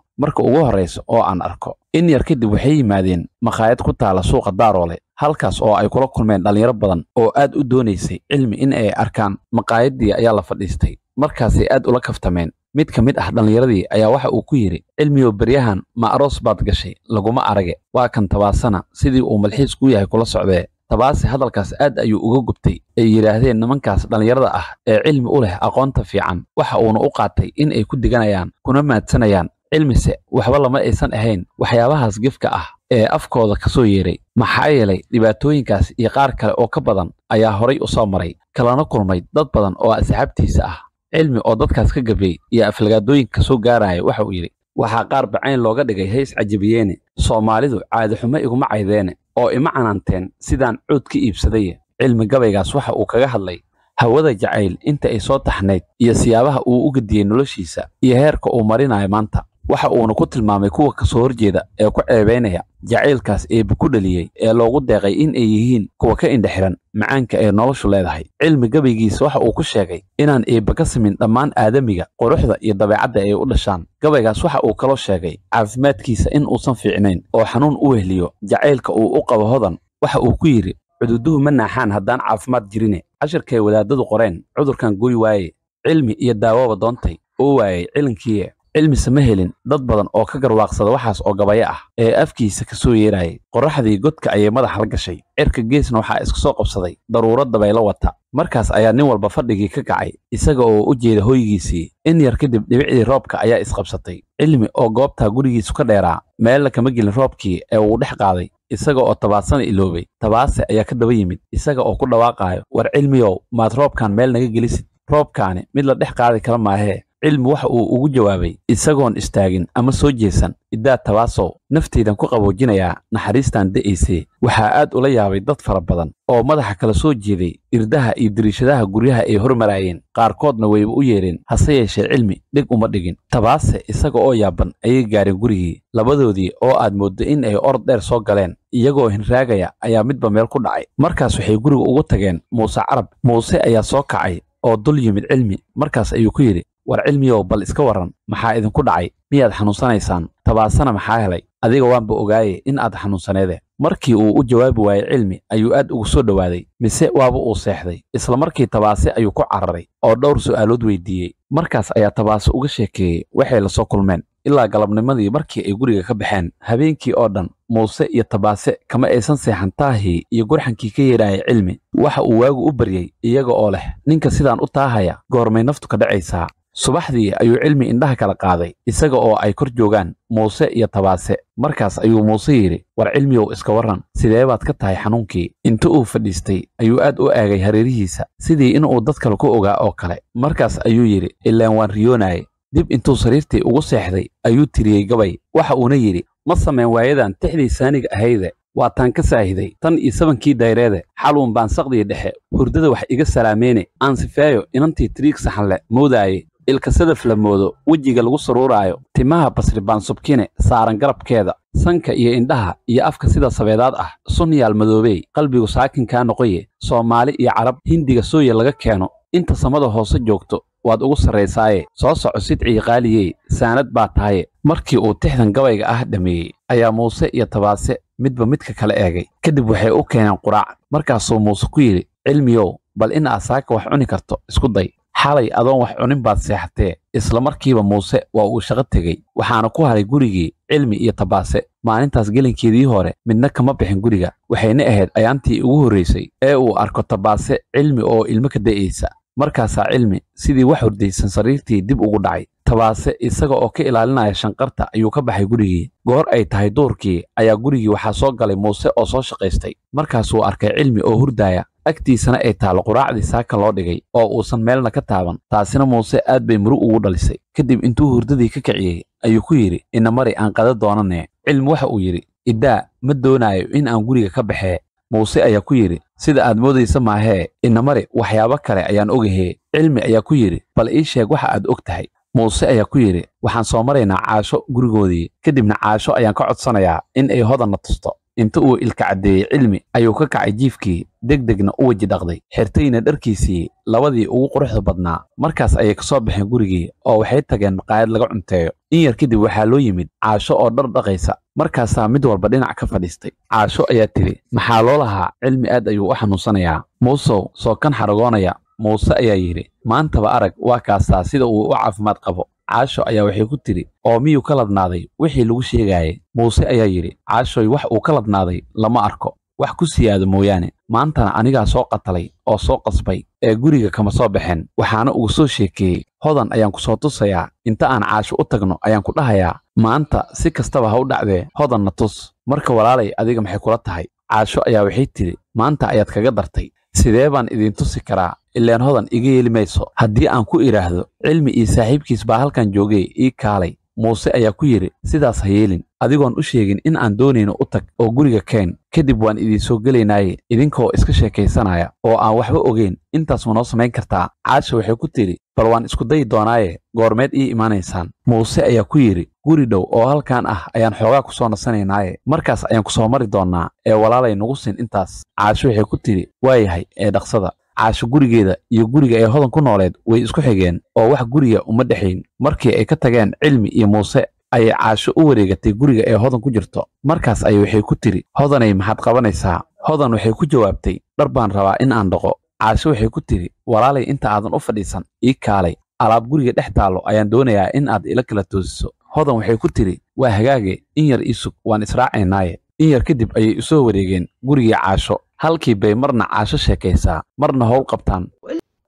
marka ugu horraysa oo aan arko in yar kadib waxay yimaadeen makhaayad ku taala suuqa daaroole halkaas oo ay kula kulmeen dhallinyaro badan oo aad u doonaysay cilmi in ay arkaan maqaayaddii ayaa la fadhiistay markaasay aad ula kaftameen mid ka mid ah dhallinyaradii ayaa waxa uu ku yidhi cilmiyow beryahan ma aroos baad gashay laguma arage waa kan tabaasana sidii uu malxiis ku yahay kula socdee tabaase hadalkaas aad ayuu uga gubtay ay yidhaahdeen nimankaas dhallinyarada ah ee cilmi u leh aqoonta fiican waxa uuna u qaatay in ay ku deganayaan kuna maadsanayaan cilmise waxba lama aysan ahayn waxyaabahaas gifka ah ee afkooda ka soo yeedhay maxaa yeelay dhibaatooyinkaas iyo qaar kale oo ka badan ayaa horay u soo maray kalana kulmay dad badan oo asxaabtiisa ah cilmi oo dadkaas ka gabeey iyo aflagaadooyinka soo gaaraya waxa uu yidhi waxaa qaar bacayn looga dhigay hays cajabiyeene soomaalidu caadi xumo iguma caydeene oo ima canaanteen sidaan cood ka iibsadaya cilmi gabaygaas waxa uu kaga hadlay hawada jacayl inta ay soo taxnayd iyo siyaabaha uu u gediyey noloshiisa iyo heerka uu marinayo maanta waxa uuna ku tilmaamay kuwa kasoo horjeeda ee ku ceebaynaya jacaylkaas eebbe ku dhaliyey ee loogu deeqay in ay yihiin kuwa ka indhaxiran macaanka ee noloshu leedahay cilmi gabaygiisa waxa uu ku sheegay inaan eebbe ka samin dhammaan aadamiga quruxda iyo dabeecadda ay u dhashaan gabaygaas waxa uu kaloo sheegay caafimaadkiisa in uusan fiicnayn oo xanuun u wehliyo jacaylka uu u qabo hodan waxa uu ku yidhi cududuhu ma naaxaan haddaan caafimaad jirine casharkay wadaaddadu qoreen cudurkan goy waaye cilmi iyo daawaba doontay oo waayey cilinkiiye cilmise ma helin dad badan oo ka garwaaqsada waxaas oo gabayo ah ee afkiisa ka soo yeerayay qorraxdii godka ayay madaxa la gashay cirka geesna waxaa isku soo qabsaday daruuradda bay la wata markaas ayaa nin walba fadhigii ka kacay isaga oo u jeeda hoygiisii in yar kadib dhibicdii roobka ayaa isqabsatay cilmi oo goobtaa gurigiisu ka dheeraa meella kama gelin roobkii ee uu dhex qaaday isaga oo tabaasana iloobay tabaase ayaa ka daba yimid isaga oo ku dhawaaqaayo war cilmiyow maad roobkan meel naga gelisid roobkaani mid la dhex qaadi kala maahee cilmi waxa uu ugu jawaabay isagoon istaagin ama soo jeesan iddaa tabaasow naftaydan ku qaboojinayaa naxariistan da'aysee waxaa aad ula yaabay dad fara badan oo madaxa kala soo jeeday irdaha iyo dariishadaha guryaha ay hormaraayeen qaarkoodna wayba u yeedheen hase yeeshee cilmi dhig uma dhigin tabaase isaga oo yaaban ayay gaadheen gurigii labadoodii oo aad mooddo in ay or dheer soo galeen iyagoo hinraagaya ayaa midba meel ku dhacay markaas waxay guriga ugu tageen muuse carab muuse ayaa soo kacay oo dul yimid cilmi markaas ayuu ku yidhi war cilmiyow bal iska waran maxaa idinku dhacay miyaad xanuunsanaysaan tabaasana maxaa helay adiga waanba ogaaye in aad xanuunsaneede markii uu u jawaabi waayey cilmi ayuu aad ugu soo dhowaaday mise waaba uu seexday isla markii tabaase ayuu ku cararay oo dhowr su'aalood weydiiyey markaas ayaa tabaase uga sheekeeyey waxay la soo kulmeen ilaa galabnimadii markii ay guriga ka baxeen habeenkii oo dhan muuse iyo tabaase kama aysan seexan taahii iyo gurxankii ka yeedhaayay cilmi waxa uu waagu u baryey iyaga oo leh ninka sidaan u taahaya goormay naftu ka dhacaysaa subaxdii ayuu cilmi indhaha kala qaaday isaga oo ay kor joogaan muuse iyo tabaase markaas ayuu muuse yidhi war cilmiyow iska warran sidee baad ka tahay xanuunkii inta uu fadhiistay ayuu aad u aagay hareerihiisa sidii in uu dad kale ku ogaa oo kale markaas ayuu yidhi ilaan waan riyoonaaye dib intuu sariirtii ugu seexday ayuu tiriyey gabay waxa uuna yidhi ma sameen waayadan tixdii saaniga ahayde waa taan ka saahiday tan iyo sabankii dayreede xaluun baan saqdii dhexe hurdada wax iga salaameyne aan sifeeyo inantii tiriig saxan moodaaye ilka sadaf la moodo wejiga lagu saruuraayo timaha basribaan subkine saaran garabkeeda sanka iyo indhaha iyo afka sida sabeedaad ah sunyaal madoobey qalbigu saakinkaa noqoye soomaali iyo carab hindiga sooya laga keeno inta samada hoose joogto waad ugu sarraysaaye soo soco sidciyi qaaliyey saanad baa tahaye markii uu tixdan gabayga ah dhammeeyey ayaa muuse iyo tabaase midba midka kale eegay kadib waxay u keeneen quraac markaasuu muuse ku yidhi cilmiyow bal in aad saaka wax cuni karto isku day xalay adoon wax cunin baad seexatee isla markiiba muuse waa uu shaqo tegey waxaana ku haray gurigii cilmi iyo tabaase maalintaas gelinkeedii hore midna kama bixin guriga waxayna ahayd ayaantii ugu horraysay ee uu arko tabaase cilmi oo ilmo ka da'aysa markaasaa cilmi sidii wax hurdaysan sariirtii dib ugu dhacay tabaase isaga oo ka ilaalinaya shanqarta ayuu ka baxay gurigii goor ay tahay duurkii ayaa gurigii waxaa soo galay muuse oo soo shaqaystay markaasuu arkay cilmi oo hurdaaya agtiisana ay taallo quraacdii saaka loo dhigay oo uusan meelna ka taaban taasina muuse aad bay muru ugu dhalisay kadib intuu hurdadii ka kiciyey ayuu ku yidhi inamari aan qada doonanee cilmi waxa uu yidhi iddaa ma doonaayo in aan guriga ka baxee muuse ayaa ku yidhi sida aad moodaysa maahee inamari waxyaabo kale ayaan ogahee cilmi ayaa ku yidhi bal ii sheeg waxa aad og tahay muuse ayaa ku yidhi waxaan soo maraynaa caasho gurigoodii kadibna caasho ayaan ka codsanayaa in ay hodanna tusto inta uu ilka caddeeyey cilmi ayuu ka kacay jiifkii deg degna u weji dhaqday xirtayna dharkiisii labadii ugu quruxda badnaa markaas ayay ka soo baxeen gurigii oo waxay tageen maqaayad laga cunteeyo in yar kadib waxaa loo yimid caasho oo dhar dhaqaysa markaasaa mid walba dhinac ka fadhiistay caasho ayaa tidhi maxaa loo lahaa cilmi aad ayuu u xanuunsanayaa muusow soo kan xaragoonaya muuse ayaa yidhi maantaba arag waa kaasaa sida uu u caafimaad qabo caasho ayaa waxay ku tidhi oo miyuu ka ladnaaday wixii lagu sheegaayay muuse ayaa yidhi caashoy wax uu ka ladnaaday lama arko wax ku siyaado mooyaane maantana anigaa soo qatalay oo soo qasbay ee guriga kama soo baxeen waxaana uu soo sheekeeyey hodan ayaan ku soo tusayaa inta aan caasho u tagno ayaan ku dhahayaa maanta si kastaba ha u dhacdee hodanna tus marka walaalay adiga maxay kula tahay caasho ayaa waxay tidhi maanta ayaad kaga dartay sidee baan idin tusi karaa ileen hodan iga yeli mayso haddii aan ku idhaahdo cilmi iyo saaxiibkiis baa halkan joogay ii kaalay muuse ayaa ku yidhi sidaas ha yeelin adigoon u sheegin in aan doonayno u tag oo guriga keen kadib waan idiinsoo soo gelaynaaye idinkaoo iska sheekaysanaya oo aan waxba ogeyn intaas ma noo samayn kartaa caasha waxay ku tidhi bal waan isku dayi doonaaye goormeed ii imaanaysaan muuse ayaa ku yidhi guri dhow oo halkan ah ayaan xoogaa ku soo nasanaynaaye markaas ayaan ku soo mari doonnaa ee walaalay nugu siin intaas caaisho waxay ku tidhi waa yahay ee dhaqsada caasho gurigeeda iyo guriga ay hodan ku nooleed way isku xigeen oo wax guriga uma dhexayn markii ay ka tageen cilmi iyo muuse ayay caasho u wareegatay guriga ee hodan ku jirto markaas ayay waxay ku tiri hodanay maxaad qabanaysaa hodan waxay ku jawaabtay dhar baan rabaa in aan dhaqo caasho waxay ku tiri walaalay inta aadan u fadhiisan ii kaalay alaab guriga dhex taallo ayaan doonayaa in aad ila kala toosiso hodan waxay ku tiri waa hagaage in yar ii waan israacaynaaye in yar kadib ayay u soo wareegeen gurigii caasho halkii bay marna caasho sheekaysaa marna howl qabtaan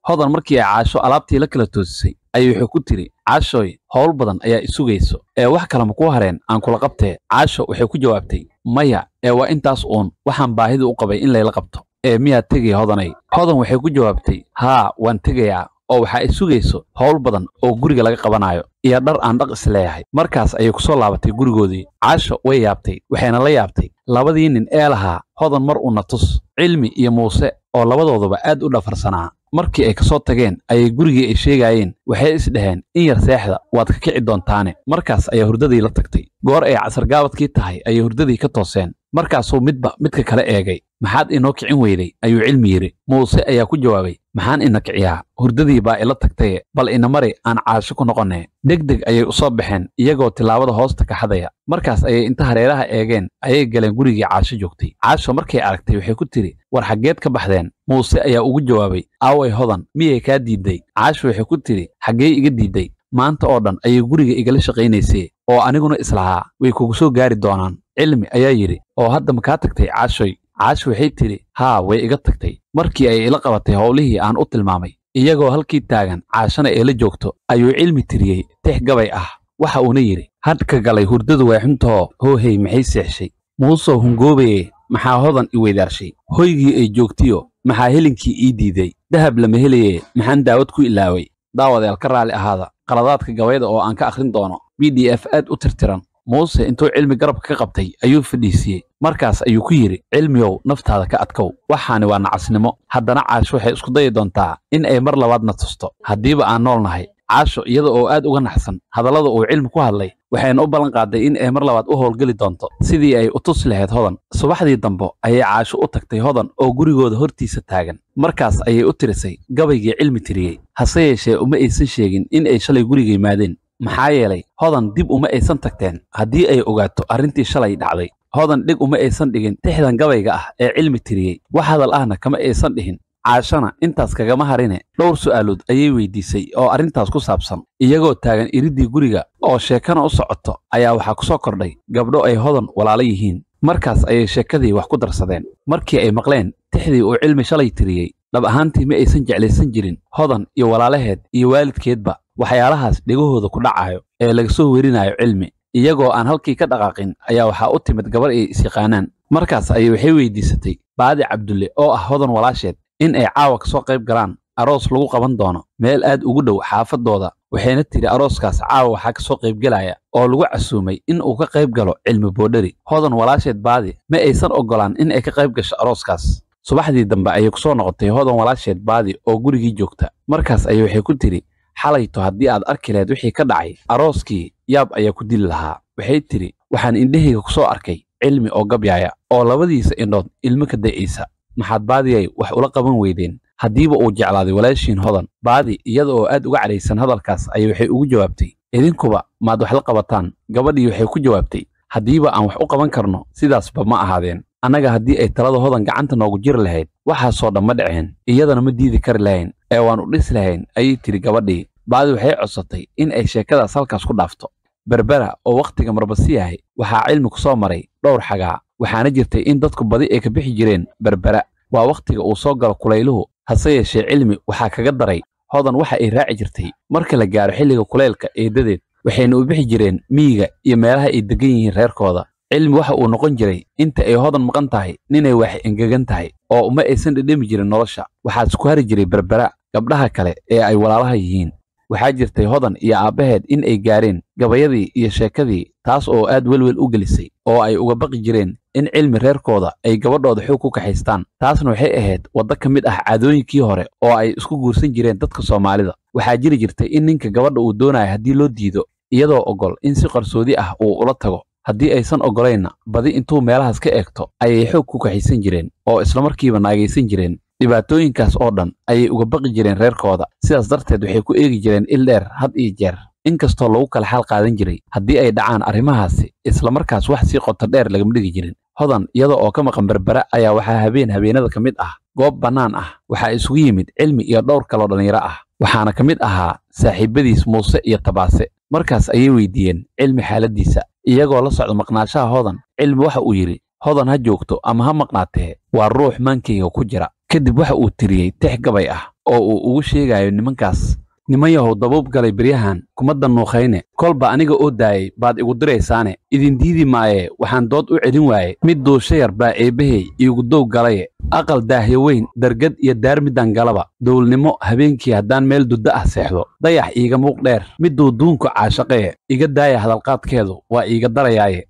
hodan markii ay caasho alaabtii la kala toosisay ayay wuxuu ku tidhi caashoy howl badan ayaa isugayso ee wax kale ma ku hareen aan kula qabtee caasho waxay ku jawaabtay maya ee waa intaas uun waxaan baahida u qabay in layla qabto ee miyaad tegaya hodanay hodan waxay ku jawaabtay haa waan tegayaa oo waxaa ay sugayso howl badan oo guriga laga qabanaayo iyo dhar aan dhaq isleeyahay markaas ayay ku soo laabatay gurigoodii caasha way yaabtay waxayna la yaabtay labadii nin ee lahaa hodan mar una tus cilmi iyo muuse oo labadooduba aad u dhafarsanaa markii ay ka soo tageen ayay gurigii ay sheegaayeen waxay isdhaheen in yar seexda waad ka kici doontaane markaas ayaa hurdadii la tagtay goor ay casargaabadkii tahay ayay hurdadii ka tooseen markaasuu midba midka kale eegay maxaad inoo kicin weyday ayuu cilmi yidhi muuse ayaa ku jawaabay maxaan ina kiciyaa hurdadii baa ila tagtaye bal inamari aan caasho ku noqonee degdeg ayay u soo baxeen iyagoo tilaabada hoosta kaxadaya markaas ayay inta hareeraha eegeen ayay galeen gurigii caasho joogtay caasho markay aragtay waxay ku tidhi war xaggeed ka baxdeen muuse ayaa ugu jawaabay aaway hodan miyay kaa diidday caasho waxay ku tidhi xaggee iga diidday maanta oo dhan ayay guriga igala shaqaynaysee oo aniguna islahaa way kugu soo gaari doonaan cilmi ayaa yidhi oo hadda makaa tagtay caashoy caash waxay tidhi haa way iga tagtay markii ay ila qabatay howlihii aan u tilmaamay iyagoo halkii taagan caashana ee la joogto ayuu cilmi tiriyey tix gabay ah waxa uuna yidhi hadhka galay hurdadu way xuntaoo hoohey maxay seexshay muusoo hungoobaye maxaa hodan i weydaarshay hoygii ay joogtiyo maxaa helinkii ii diiday dahab lama helaye maxaan daawad ku ilaaway daawadeal ka raalli ahaada qaladaadka gabayda oo aan ka akhrin doono b d f aad u tirtiran muuse intuu cilmi garabka ka qabtay ayuu fadhiisiyey markaas ayuu ku yidhi cilmiyow naftaada ka adkow waxaani waa nacasnimo haddana caash waxay isku dayi doontaa in ay mar labaadna tusto haddiiba aan nool nahay caasho iyada oo aad uga naxsan hadallada uu cilmi ku hadlay waxayna u ballanqaaday in ay mar labaad u howlgeli doonto sidii ay u tusi lahayd hodan subaxdii dambe ayay caasho u tagtay hodan oo gurigooda hortiisa taagan markaas ayay u tirisay gabaygii cilmi tiriyey hase yeeshee uma aysan sheegin in ay shalay guriga yimaadeen maxaa yeelay hodan dib uma aysan tagteen haddii ay ogaato arrintii shalay dhacday hodan dhig uma aysan dhigin tixdan gabayga ah ee cilmi tiriyey wax hadal ahna kama aysan dhihin caashana intaas kagama harine dhowr su'aalood ayay weydiisay oo arrintaas ku saabsan iyagoo taagan iriddii guriga oo sheekana u socoto ayaa waxaa ku soo kordhay gabdho ay hodan walaalo yihiin markaas ayay sheekadii wax ku darsadeen markii ay maqleen tixdii uu cilmi shalay tiriyey dhab ahaantii ma aysan jeclaysan jirin hodan iyo walaalaheed iyo waalidkeedba waxyaalahaas dhegahooda ku dhacayo ee laga soo werinayo cilmi iyagoo aan halkii ka dhaqaaqin ayaa waxaa u timid gabar ay isyaqaanaan markaas ayay waxay weydiisatay baadi cabdulle oo ah hodan walaasheed in ay caawa ka soo qayb galaan aroos lagu qaban doono meel aad ugu dhow xaafaddooda waxayna tidhi arooskaas caawa waxaa ka soo qaybgelaya oo lagu casuumay in uu ka qayb galo cilmi boodhari hodan walaasheed baadi ma aysan oggolaan in ay ka qayb gasho arooskaas subaxdii dambe ayay ku soo noqotay hodan walaasheed baadi oo gurigii joogta markaas ayay waxay ku tidhi xalayto haddii aad arki lahayd wixii ka dhacay arooskii yaab ayaa ku dili lahaa waxay tidhi waxaan indhahayga ku soo arkay cilmi oo gabyaaya oo labadiisa indhood ilmo ka da'aysa maxaad baadiyay wax ula qaban weydeen haddiiba uu jeclaaday walaashiin hodan baadi iyada oo aad uga cadhaysan hadalkaas ayay waxay ugu jawaabtay idinkuba maad wax la qabataan gabadhii waxay ku jawaabtay haddiiba aan wax u qaban karno sidaasba ma ahaadeen annaga haddii ay talada hodan gacanta noogu jiri lahayd waxaasoo dhan ma dhaceen iyadana ma diidi kari lahayn ee waan u dhis lahayn ayay tiri gabadhii baadi waxay codsatay in ay sheekadaas halkaas ku dhaafto berbera oo wakhtiga marbasiyahay waxaa cilmi ku soo maray dhowr xagaa waxaana jirtay in dadku badi ay ka bixi jireen berbera waa wakhtiga uu soo galo kulayluhu hase yeeshee cilmi waxaa kaga daray hodan waxa ay raaci jirtay marka la gaaro xilliga kulaylka eeddadeed waxayna u bixi jireen miyiga iyo meelaha ay deggan yihiin reerkooda cilmi waxa uu noqon jiray inta ay hodan maqan tahay ninay wax engegan tahay oo uma aysan dhedhemi jirin nolosha waxaase ku hari jiray berbera gabdhaha kale ee ay walaalaha yihiin waxaa jirtay hodan iyo aabbaheed in ay gaareen gabayadii iyo sheekadii taas oo aad welwel u gelisay oo ay uga baqi jireen in cilmi reerkooda ay gabadhooda xoog ku kaxaystaan taasna waxay ahayd waddo ka mid ah caadooyinkii hore oo ay isku guursan jireen dadka soomaalida waxaa jiri jirtay in ninka gabadha uu doonayo haddii loo diido iyadoo ogol in si qarsoodi ah uu ula tago haddii aysan oggolaynna badi intuu meelahaas ka eegto ayay xoog ku kaxaysan jireen oo islamarkiiba naagaysan jireen dhibaatooyinkaas oo dhan ayay uga baqi jireen reerkooda sidaas darteed waxay ku eegi jireen il dheer had iyo jeer inkastoo lagu kala xaal qaadan jiray haddii ay dhacaan arrimahaasi islamarkaas wax sii qoto dheer lagama dhigi jirin hodan iyada oo ka maqan berbera ayaa waxaa habeen habeenada ka mid ah goob bannaan ah waxaa isugu yimid cilmi iyo dhowr kaloo dhallinyaro ah waxaana ka mid ahaa saaxiibadiis muuse iyo tabaase markaas ayay weydiiyeen cilmi xaaladdiisa iyagoo la socda maqnaashaha hodan cilmi waxa uu yidhi hodan ha joogto ama ha maqnaatee waa ruux maankayga ku jira kadib waxa uu tiriyey tix gabay ah oo uu ugu sheegayo nimankaas niman nimanyahow dabuub galay beryahan kuma dannuukhayne kolba aniga oo daayey baad igu diraysaane idin diidi maaye waxaan dood u celin waaye mid duushayar baa eebbahey iigudow galaye aqal daahyo weyn dargad iyo daarmiddan galaba dowlnimo habeenkii haddaan meel duddo ah seexdo dayax iiga muuq dheer midduu duunku caashaqaye iga daaya hadalqaadkeedu waa iiga darayaaye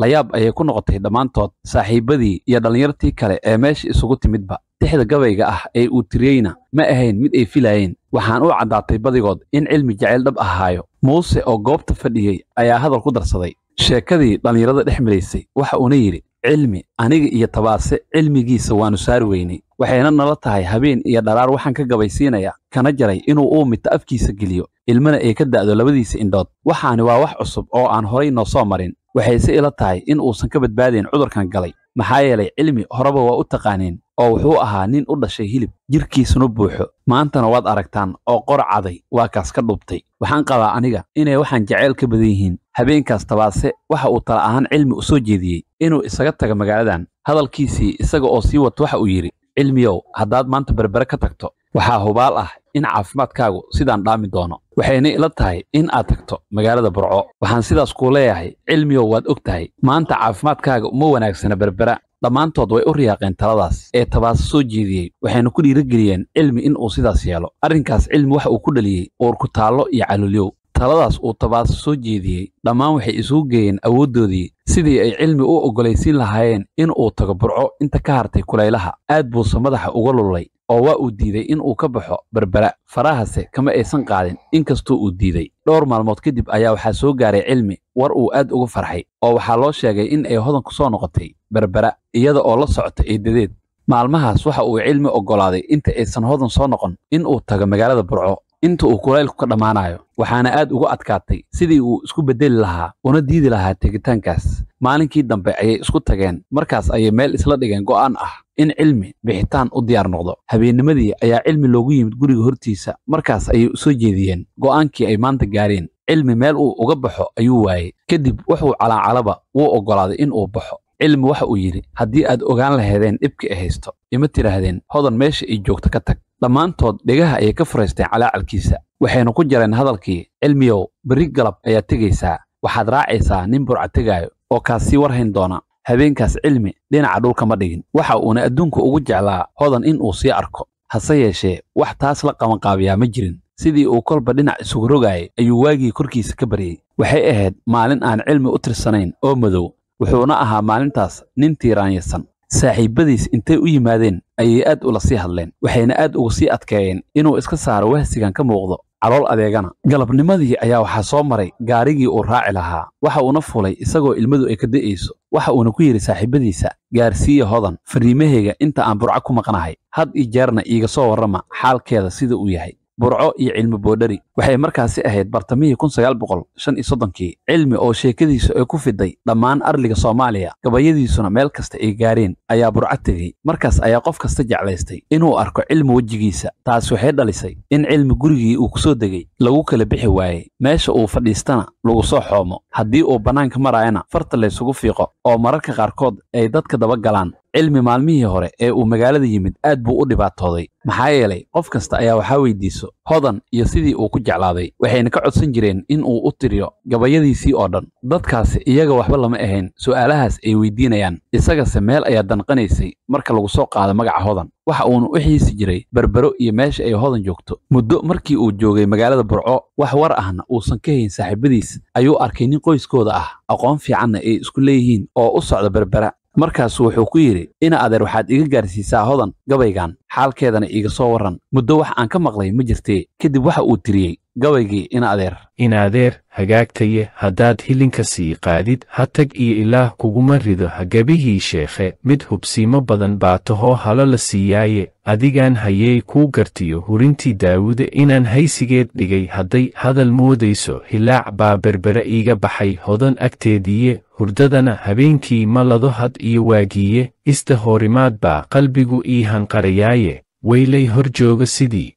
layaab ayay ku noqotay dhammaantood saaxiibbadii iyo dhallinyartii kale ee meesha isugu timidba tixda gabayga ah ee uu tiriyeyna ma ahayn mid ay filaayeen waxaan u caddaatay badigood in cilmi jacayl dhab ahaayo muuse oo goobta fadhiyey ayaa hadal ku darsaday sheekadii dhallinyarada dhex maraysay waxa uuna yidhi cilmi aniga iyo tabaase cilmigiisa waannu saari weynay waxayna nala tahay habeen iyo dharaar waxaan ka gabaysiinayaa kana jaray inuu uu mita afkiisa geliyo ilmana ay ka da'do labadiisa indhood waxaani waa wax cusub oo aan horay noo soo marin waxayse ila tahay in uusan ka badbaadayn cudurkan galay maxaa yeelay cilmi horeba waa u taqaaneen oo wuxuu ahaa nin u dhashay hilib jirkiisuna buuxo maantana waad aragtaan oo qor caday waa kaas ka dhubtay waxaan qabaa aniga inay waxaan jaceyl ka badan yihiin habeenkaas tabaase waxa uu tala ahaan cilmi u soo jeediyey inuu isaga taga magaaladan hadalkiisii isaga oo sii wato waxa uu yidhi cilmiyow haddaad maanta berbere ka tagto waxaa hubaal ah in caafimaadkaagu sidaan dhaami doono waxayna ila tahay in aad tagto magaalada burco waxaan sidaas kuu leeyahay cilmigow waad og tahay maanta caafimaadkaaga uma wanaagsana berbera dhammaantood way u riyaaqeen taladaas ee tabaasa soo jeediyey waxayna ku dhiirigeliyeen cilmi in uu sidaas yeelo arrinkaas cilmi wax uu ku dhaliyey uurkutaallo iyo calulyow taladaas uu tabaasa soo jeediyey dhammaan waxay isugu geeyeen awooddoodii sidii ay cilmi u oggolaysiin lahaayeen in uu tago burco inta ka hartay kulaylaha aad buuse madaxa uga lulay oo waa uu diiday in uu ka baxo berbera farahase kama aysan qaadin inkastoo uu diiday dhowr maalmood kadib ayaa waxaa soo gaaray cilmi war uu aad uga farxay oo waxaa loo sheegay in ay hodanku soo noqotay berbera iyada oo la socota eedadeed maalmahaas waxa uu cilmi oggolaaday inta aysan hodan soo noqon in uu tago magaalada burco inta uu kulaylku ka dhammaanayo waxaana aad uga adkaatay sidii uu isku beddeli lahaa una diidi lahaa tegitaankaas maalinkii dambe ayay isku tageen markaas ayay meel isla dhigeen go'aan ah in cilmi bixitaan u diyaar noqdo habeennimadii ayaa cilmi loogu yimid guriga hortiisa markaas ayay u soo jeediyeen go'aankii ay maanta gaareen cilmi meel uu uga baxo ayuu waayey kadib wuxuu calaacalaba wuu oggolaaday in uu baxo cilmi waxa uu yidhi haddii aad ogaan laheedeen dhibka e haysto ima tidhaahdeen hodan meesha ay joogto ka tag dhammaantood dhegaha ayay ka faraysteen calaacalkiisa waxaynu ku jareen hadalkii cilmiyow berri galab ayaad tegaysaa waxaad raacaysaa nin burca tegaayo oo kaas sii war hayn doona habeenkaas cilmi dhinaca dhulka ma dhigin waxa uuna adduunka ugu jeclaa hodan in uu sii arko hase yeeshee wax taas la qabanqaabiyaa ma jirin sidii uu kolba dhinac isugu rogaayay ayuu waagii korkiisa ka baryey waxay ahayd maalin aan cilmi u tirsanayn oo madow wuxuuna ahaa maalintaas nin tiiraanyasan saaxiibadiis intay u yimaadeen ayay aad ula sii hadleen waxayna aad uga sii adkeeyeen inuu iska saaro wahsigan ka muuqdo calool adeegana galabnimadii ayaa waxaa soo maray gaarigii uu raaci lahaa waxa uuna fulay isagoo ilmadu ay ka di'ayso waxa uuna ku yidhi saaxiibadiisa gaarsiiya hodan fariimahayga inta aan burco ku maqnahay had ii jeerna iiga soo warrama xaalkeeda sida uu yahay burco iyo cilmi boodhari waxay markaasi ahayd bartamihii kun sagaal boqol shan iyo soddonkii cilmi oo sheekadiisa ay ku fiday dhammaan arliga soomaaliya gabayadiisuna meel kasta ay gaareen ayaa burca tegey markaas ayaa qof kasta jeclaystay inuu arko cilmi wejigiisa taas waxay dhalisay in cilmi gurigii uu ku soo degay lagu kala bixi waayey meesha uu fadhiistana lagu soo xoomo haddii uu bannaanka maraayana farta laysugu fiiqo oo mararka qaarkood ay dadka daba galaan cilmi maalmihii hore ee uu magaalada yimid aad buu u dhibaatooday maxaa yeelay qof kasta ayaa waxaa weydiiso hodan iyo sidii uu ku jeclaaday waxayna ka codsan jireen in uu u tiriyo gabayadiisii oo dhan dadkaasi iyaga waxba lama ahayn su'aalahaas ay weydiinayaan isagase meel ayaa danqanaysay marka lagu soo qaado magaca hodan waxa uuna u xiisi jiray berbero iyo meesha ay hodan joogto muddo markii uu joogay magaalada burco wax war ahna uusan ka hayn saaxiibadiis ayuu arkay nin qoyskooda ah aqoon fiicanna ay isku leeyihiin oo u socda berbera markaasu wuxuu ku yidhi ina adeer waxaad iga gaarsiisaa hodan gabaygan xaalkeedana iiga soo warran muddo wax aan ka maqlay ma jirtee kadib waxa uu tiriyey gabaygii ina adeer ina adeer hagaagtaye haddaad hilinka sii qaadid ha tag iyo ilaah kuguma rido hagabihii sheekhe mid hubsiimo badan baa tahoo halo la siiyaaye adigaan hayeey kuu gartiyo hurintii daawude inaan haysigeed dhigay hadday hadal moodayso hilaac baa berbere iiga baxay hodan agteediiye hurdadana habeenkii ma lado had iyo waagiye ista hoorimaad baa qalbigu ii hanqarayaaye weylay hor jooga sidii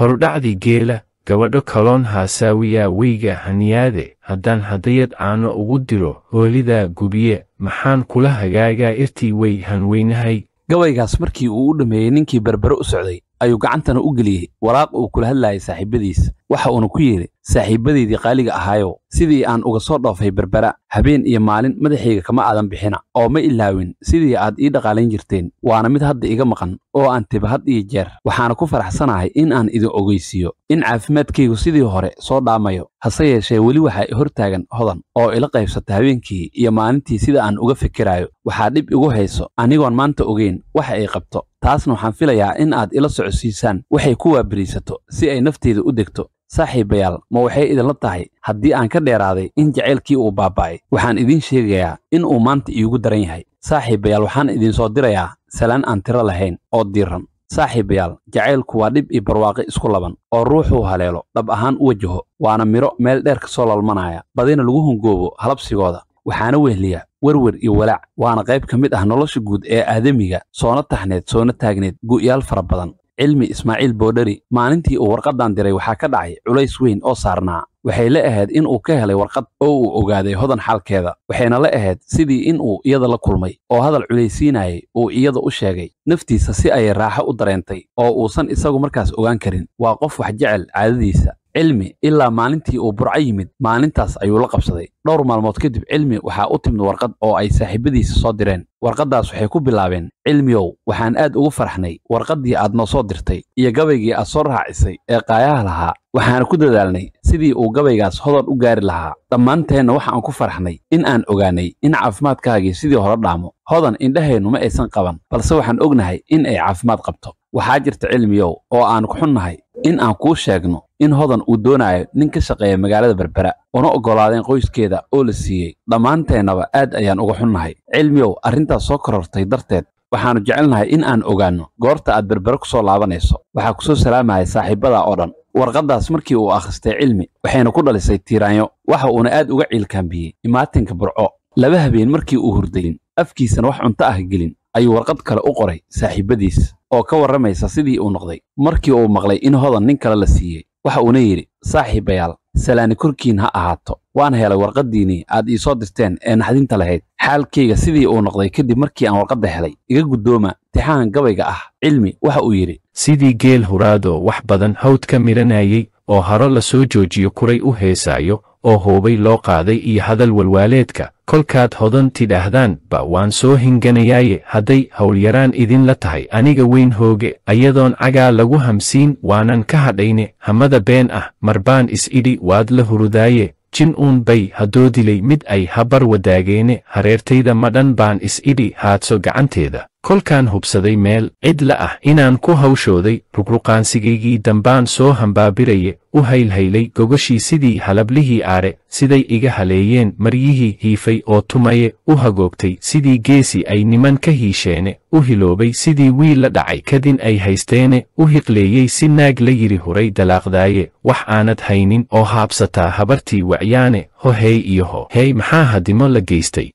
horudhacdii geela gabadho kaloon haasaawiyaa weyga haniyaade haddaan hadayad caano ugu diro hoolidaa gubiye maxaan kula hagaagaa irtii way hanweynahay gabaygaas markii uu u dhammeeyey ninkii berbere u socday ayuu gacantana u geliyey walaaq uu kula hadlayay saaxiibadiis waxa uuna ku yidhi saaxiibbadaydii qaaliga ahaayow sidii aan uga soo dhoofay berbera habeen iyo maalin madaxayga kama aadan bixina oo ma ilaawin sidii aad ii dhaqaalayn jirteen waana mid hadda iga maqan oo aan tiba had iyo jeer waxaana ku faraxsanahay in aan idin ogeysiiyo in caafimaadkaygu sidii hore soo dhaamayo hase yeeshee weli waxaa hortaagan hodan oo ila qaybsata habeenkii iyo maalintii sida aan uga fikiraayo waxaa dhib igu hayso anigoon maanta ogeyn waxa ay qabto taasna waxaan filayaa in aad ila socodsiisaan waxay ku waabariisato si ay nafteeda u degto saaxiibayaal ma waxay idinla tahay haddii aan ka dheeraaday in jacaylkii uu baaba'ay waxaan idiin sheegayaa in uu maanta iigu daran yahay saaxiibayaal waxaan idinsoo dirayaa salaan aan tiro lahayn oo diiran saaxiibayaal jacaylku waa dhib iyo barwaaqo isku laban oo ruuxuu haleelo dhab ahaan u wajaho waana miro meel dheer ka soo lalmanaya badina lagu hungoobo halabsigooda waxaana wehliya werwer iyo walaac waana qayb ka mid ah nolosha guud ee aadamiga soona taxneed soona taagneed gu'yaal fara badan cilmi ismaaciil boodheri maalintii uu warqaddan diray waxaa ka dhacay culays weyn oo saarnaa waxay la ahayd in uu ka helay warqad oo uu ogaaday hodan xaalkeeda waxayna la ahayd sidii in uu iyada la kulmay oo hadal culaysiinayay uu iyada u sheegay naftiisa si ayay raaxo u dareentay oo uusan isagu markaas ogaan karin waa qof wax jecel caadadiisa cilmi ilaa maalintii uu burco yimid maalintaas ayuu la qabsaday dhowr maalmood kadib cilmi waxaa u timid warqad oo ay saaxiibadiisa soo direen warqaddaas waxay ku bilaabeen cilmiyow waxaan aad ugu farxnay warqaddii aad noo soo dirtay iyo gabaygii aad soo raacisay ee qaayaha lahaa waxaana ku dadaalnay sidii uu gabaygaas hodan u gaari lahaa dhammaanteenna waxaan ku farxnay in aan ogaanay in caafimaadkaagii sidii hore dhaamo hodan indhaheennu ma aysan qaban balse waxaan ognahay in ay caafimaad qabto waxaa jirta cilmiyow oo aan ku xunnahay in aan kuu sheegno in hodan uu doonayo nin ka shaqeeya magaalada berbera una oggolaadeen qoyskeeda oo la siiyey dhammaanteennaba aad ayaan uga xunnahay cilmiyow arrintaas soo korortay darteed waxaannu jecelnahay in aan ogaanno goorta aad berbere ku soo laabanayso waxaa ku soo salaamaya saaxiibbadaa oo dhan warqaddaas markii uu akhristay cilmi waxayna ku dhalisay tiiraanyo waxa uuna aad uga ciilkaambiyey imaatinka burco laba habeen markii uu hurdayin afkiisana wax cunto ah gelin ayuu warqad kale u qoray saaxiibadiis oo ka warramaysa sidii uu noqday markii uu maqlay in hodan nin kale la siiyey waxa uuna yidhi saaxiibayaal salaani korkiin ha ahaato waan helay warqaddiinnii aad ii soo dirteen ee naxdinta lahayd xaalkayga sidii uu noqday kadib markii aan warqadda helay iga guddooma tixaan gabayga ah cilmi waxa uu yidhi sidii geel huraado wax badan hawd ka midhanayey oo haro la soo joojiyo kuray u heesaayo oo hoobay loo qaaday iyo hadal walwaaleedka kolkaad hodan tidhaahdaan ba waan soo hinganayaaye hadday howlyaraan idinla tahay aniga weyn hooge ayadoon cagaa lagu hamsiin waanan ka hadhayne hamada been ah mar baan is-idhi waad la hurudaaye jin uun bay hadoodilay mid ay habar wadaageene hareertayda madhan baan is-idhi haadso gacanteeda kolkaan hubsaday meel cid la ah inaan ku hawshooday rugruqaansigaygii dambaan soo hambaabiraye u haylhaylay gogashii sidii halablihii aare siday iga haleeyeen maryihii hiifay oo tumaye u hagoogtay sidii geesi ay niman ka hiisheene u hiloobay sidii wiil la dhacay kadin ay haysteene u hiqleeyey si naag la yidhi huray dalaaqdaaye wax aanad haynin oo haabsataa habartii wacyaane hoheey iyo ho hoheey maxaa hadimo la geystay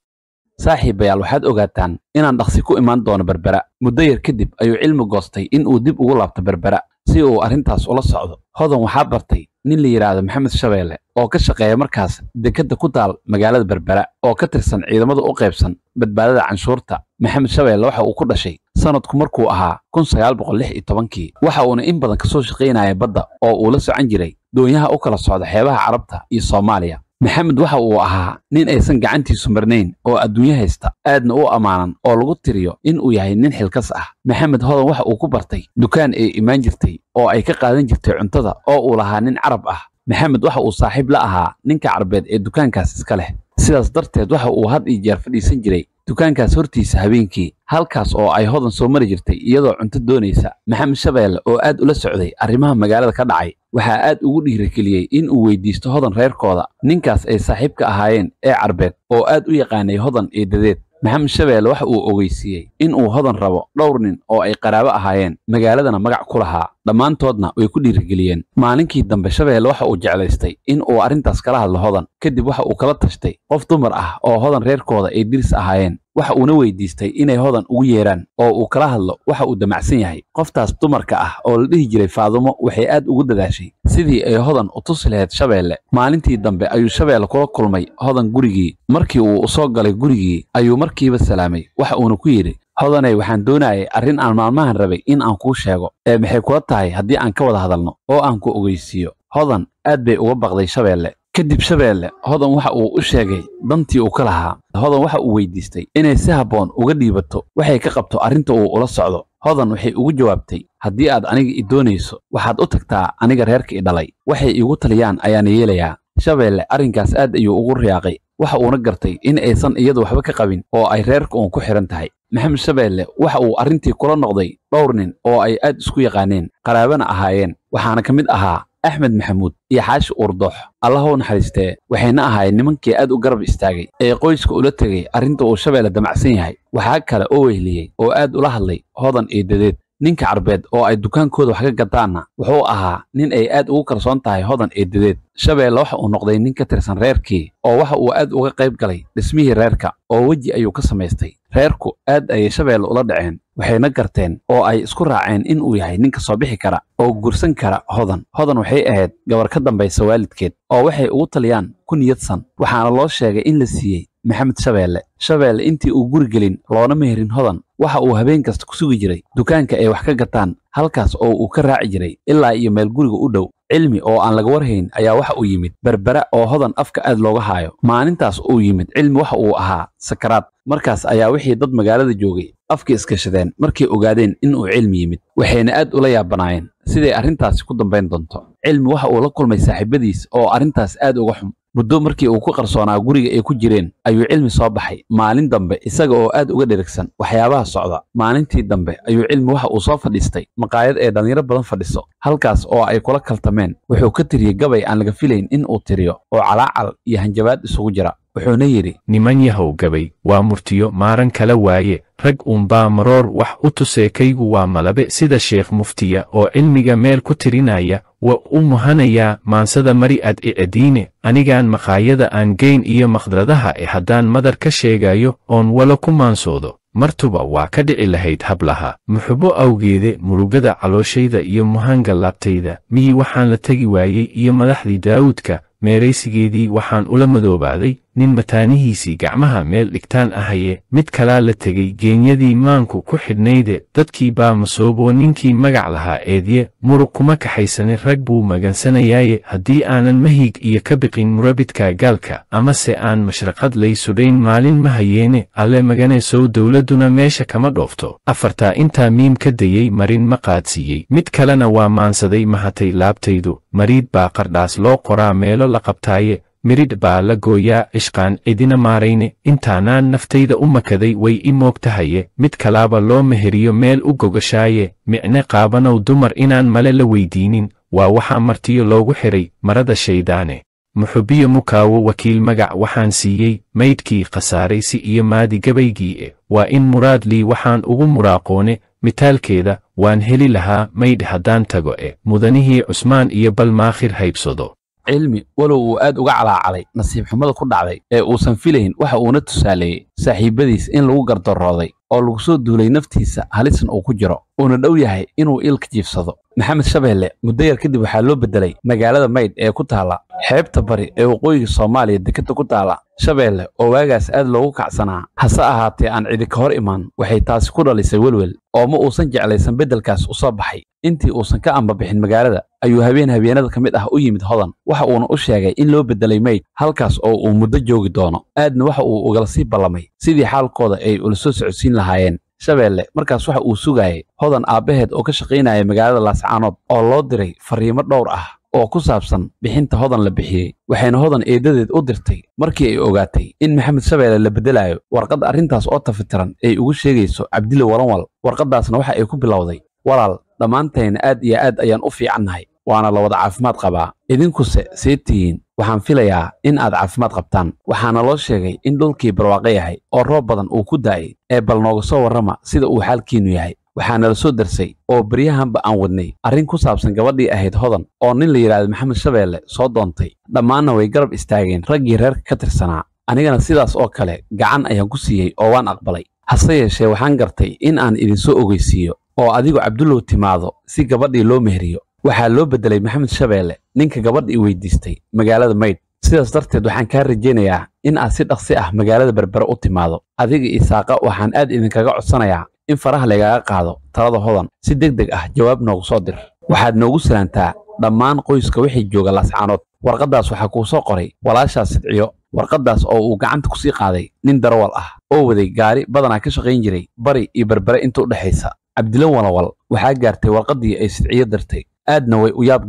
saaxiibayaal waxaad ogaataan inaan dhaqsi ku imaan doono berbera muddo yar kadib ayuu cilmi goostay in uu dib ugu laabto berbera si uu arrintaas ula socdo hodan waxaa bartay nin la yidhaahdo maxamed shabeelle oo ka shaqeeya markaas dekedda ku taal magaalada berbera oo ka tirsan ciidamada u qaybsan badbaadada canshuurta maxamed shabeelle waxa uu ku dhashay sannadku markuu ahaa kun sagaal boqol lix iyo tobankii waxa uuna in badan ka soo shaqaynaya badda oo uu la socon jiray doonyaha u kala socda xeebaha carabta iyo soomaaliya maxamed waxa uu ahaa nin aysan gacantiisu marnayn oo adduunyo haysta aadna u ammaanan oo lagu tiriyo in uu yahay nin xilkas ah maxamed hodan waxa uu ku bartay dukaan ay imaan jirtay oo ay ka qaadan jirtay cuntada oo uu lahaa nin carab ah maxamed waxa uu saaxiib la ahaa ninka carbeed ee dukaankaas iska leh sidaas darteed waxa uu had iyo jeer fadhiisan jiray dukaankaas hortiisa habeenkii halkaas oo ay hodan soo mari jirtay iyadoo cunto doonaysa maxamed shabeelle oo aad ula socday arrimaha magaalada ka dhacay waxaa aad ugu dhiirigeliyey in uu weydiisto hodan reerkooda ninkaas ay saaxiibka ahaayeen ee carbeed oo aad u yaqaanay hodan ee dadeed maxamed shabeelle waxa uu ogeysiiyey in uu hodan rabo dhowr nin oo ay qaraabo ahaayeen magaaladana magac ku lahaa dhammaantoodna way ku dhiirigeliyeen maalinkii dambe shabeelle waxa uu jeclaystay in uu arrintaas kala hadlo hodan kadib waxa uu kala tashtay qof dumar ah oo hodan reerkooda ay diris ahaayeen waxa uuna weydiistay inay hodan ugu yeedhaan oo uu kala hadlo waxa uu damacsan yahay qoftaas dumarka ah oo la dhihi jiray faadumo waxay aad ugu dadaashay sidii ay hodan u tusi lahayd shabeelle maalintii dambe ayuu shabeelle kula kulmay hodan gurigii markii uu u soo galay gurigii ayuu markiiba salaamay waxa uuna ku yidhi hodanay waxaan doonayay arrin aan maalmahan rabay in aan kuu sheego ee maxay kula tahay haddii aan ka wada hadalno oo aan ku ogeysiiyo hodan aad bay uga baqday shabeelle kadib shabeelle hodan waxa uu u sheegay dantii uu ka lahaa hodan waxa uu weydiistay inay si habboon uga dhiibato waxay ka qabto arrinta uu ula socdo hodan waxay ugu jawaabtay haddii aad aniga i doonayso waxaad u tagtaa aniga reerka i dhalay waxay iigu taliyaan ayaan yeelayaa shabeelle arrinkaas aad ayuu ugu riyaaqay waxa uuna gartay in aysan iyadu waxba ka qabin oo ay reerka uun ku xidhan tahay maxamed shabeelle waxa uu arrintii kula noqday dhowr nin oo ay aad isku yaqaaneen qaraabana ahaayeen waxaana ka mid ahaa axmed maxamuud iyo xaashi uurdox allahou naxariistee waxayna ahaayeen nimankii aad u garab istaagay ee qoyska ula tegay arrinta uu shabeelle damacsan yahay waxaa kale oo weheliyey oo aad ula hadlay hodan iyo dadeed ninka carbeed oo ay dukaankooda wax ka gataanna wuxuu ahaa nin ay aad ugu kalsoon tahay hodan ee dadeed shabeelle waxa uu noqday nin ka tirsan reerkii oo waxa uu aad uga qayb galay dhismihii reerka oo weji ayuu ka samaystay reerku aad ayay shabeelle ula dhaceen waxayna garteen oo ay isku raaceen in uu yahay ninka soo bixi kara oo gursan kara hodan hodan waxay ahayd gabar ka dambaysa waalidkeed oo waxay ugu taliyaan ku niyadsan waxaana loo sheegay in la siiyey maxamed shabeelle shabeelle intii uu guri gelin loona meherin hodan waxa uu habeen kasta ku sugi jiray dukaanka ay wax ka gataan halkaas oo uu ka raaci jiray ilaa iyo meel guriga u dhow cilmi oo aan laga warhayn ayaa waxa uu yimid berbera oo hodan afka aad looga haayo maalintaas uu yimid cilmi waxa uu ahaa sakaraad markaas ayaa wixii dad magaalada joogay afka iskashadeen markay ogaadeen in uu cilmi yimid waxayna aad ula yaabanaayeen siday arrintaasi ku dambayn doonto cilmi waxa uu la kulmay saaxiibadiis oo arrintaas aad uga xun muddo markii uu ku qarsoonaa guriga ay ku jireen ayuu cilmi soo baxay maalin dambe isaga oo aad uga dheregsan waxyaabaha socda maalintii dambe ayuu cilmi waxa uu soo fadhiistay maqaayad ee dhallinyaro badan fadhiso halkaas oo ay kula kaltameen wuxuu ka tiriyey gabay aan laga filayn in uu tiriyo oo calaacal iyo hanjabaad isugu jira wuxuuna yidhi niman yahow gabay waa murtiyo maaran kala waaye rag uunbaa maroor wax u tuseekaygu waa malabe sida sheekh muftiya oo cilmiga meel ku tirinaya waa u muhanayaa maansada mari ad e ediine anigaan makhaayada aan geyn iyo makdradaha e haddaan madar ka sheegayo oon wala ku maansoodo martuba waa ka dhici lahayd hablaha muxubo awgeede murugada calooshayda iyo muhanga laabtayda miyi waxaan la tegi waayey iyo madaxdii daawudka meeraysigeedii waxaan ula madoobaaday nin bataanihiisii gacmaha meel dhigtaan ahaye mid kalaa la tegey geenyadii maanku ku xidhnayde dadkii baa masooboo ninkii magac lahaa eedye murug kuma kaxaysane rag buu magansanayaaye haddii aanan mahig iyo ka biqin murabidka gaalka amase aan mashraqad laysudhayn maalin ma hayeene alle maganeesow dowladduna meesha kama dhoofto afartaa intaa miim ka dayey marin ma qaadsiiyey mid kalena waa maansaday mahatay laabtaydu mariid baa qardhaas loo qoraa meelo la qabtaaye miridh baa la gooyaa ishqaan cidina maarayne intaanaan naftayda u makaday way i moogtahaye mid kalaaba loo meheriyo meel u gogashaaye micne qaabanow dumar inaan male la weydiinin waa waxaa martiyo loogu xidhay marada shayddaane muxubiyo mukaawo wakiil magac waxaan siiyey maydhkii khasaaraysi iyo maadi gabaygii e waa in muraadlii waxaan ugu muraaqoone mitaalkeeda waan heli lahaa maydh haddaan tago e mudanihii cusmaan iyo balmaakhir haybsado cilmi walow uu aad uga calaacalay nasiib xumada ku dhacday ee uusan filayn waxa uuna tusaaleeyey saaxiibadiis in lagu gardarooday oo lagu soo duulay naftiisa halisan uu ku jiro uuna dhow yahay inuu ilka jiifsado maxamed shabeelle muddayar kadib waxaa loo beddelay magaalada maydh ee ku taalla xeebta bari ee waqooyiga soomaaliya dekadda ku taalla shabeelle oo waagaas aad loogu kacsanaa hase ahaatee aan cidi ka hor imaan waxay taasi ku dhalisay welwel oo ma uusan jeclaysan beddelkaas u soo baxay intii uusan ka ambabixin magaalada ayuu habeen habeenada ka mid ah u yimid hodan waxa uuna u sheegay in loo beddelay mayd halkaas oo uu muddo joogi doono aadna waxa uu ugala sii ballamay sidii xaalkooda ay ula soo socodsiin lahaayeen shabeelle markaas waxa uu sugayay hodan aabbaheed oo ka shaqaynaya magaalada laascaanood oo loo diray fariimo dhowr ah oo ku saabsan bixinta hodan la bixiyey waxayna hodan eeddadeed u dirtay markii ay ogaatay in maxamed shabeelle la beddelaayo warqad arrintaas oo tafitiran ay ugu sheegayso cabdile walanwal warqaddaasna waxa ay ku bilowday walaal dhammaantayn aad iyo aad ayaan u fiicannahay waana la wada caafimaad qabaa idinkuse see tihiin waxaan filayaa in aad caafimaad qabtaan waxaana loo sheegay in dhulkii barwaaqo yahay oo roob badan uu ku daayay ee bal nooga soo warrama sida uu xaalkiinnu yahay waxaana la soo darsay oo baryahanba aan wadnay arrin ku saabsan gabadhii ahayd hodan oo nin la yidhaahda maxamed shabeelle soo doontay dhammaanna way garab istaageen raggii reerka ka tirsanaa anigana sidaas oo kale gacan ayaan ku siiyey oo waan aqbalay hase yeeshee waxaan gartay in aan idinsoo ogeysiiyo oo adigu cabdullow timaado si gabadhii loo meheriyo waxaa loo beddelay maxamed shabeelle ninka gabadhii i weydiistay magaalada mayd sidaas darteed waxaan kaa rajaynayaa in aad si dhaqsi ah magaalada berbere u timaado adiga isaaqa waxaan aad idinkaga codsanayaa in faraha lagaaga qaado talada hodan si deg deg ah jawaab noogu soo dir waxaad noogu salaantaa dhammaan qoyska wixii jooga laascaanood warqaddaas waxaa kuu soo qoray walaashaas sidciyo warqaddaas oo uu gacanta ku sii qaaday nin darawal ah oo waday gaari badanaa ka shaqayn jiray bari iyo berbere inta u dhexaysa cabdilo walawal waxaa gaartay warqaddii ay sidciyo dartay aadna way u yaab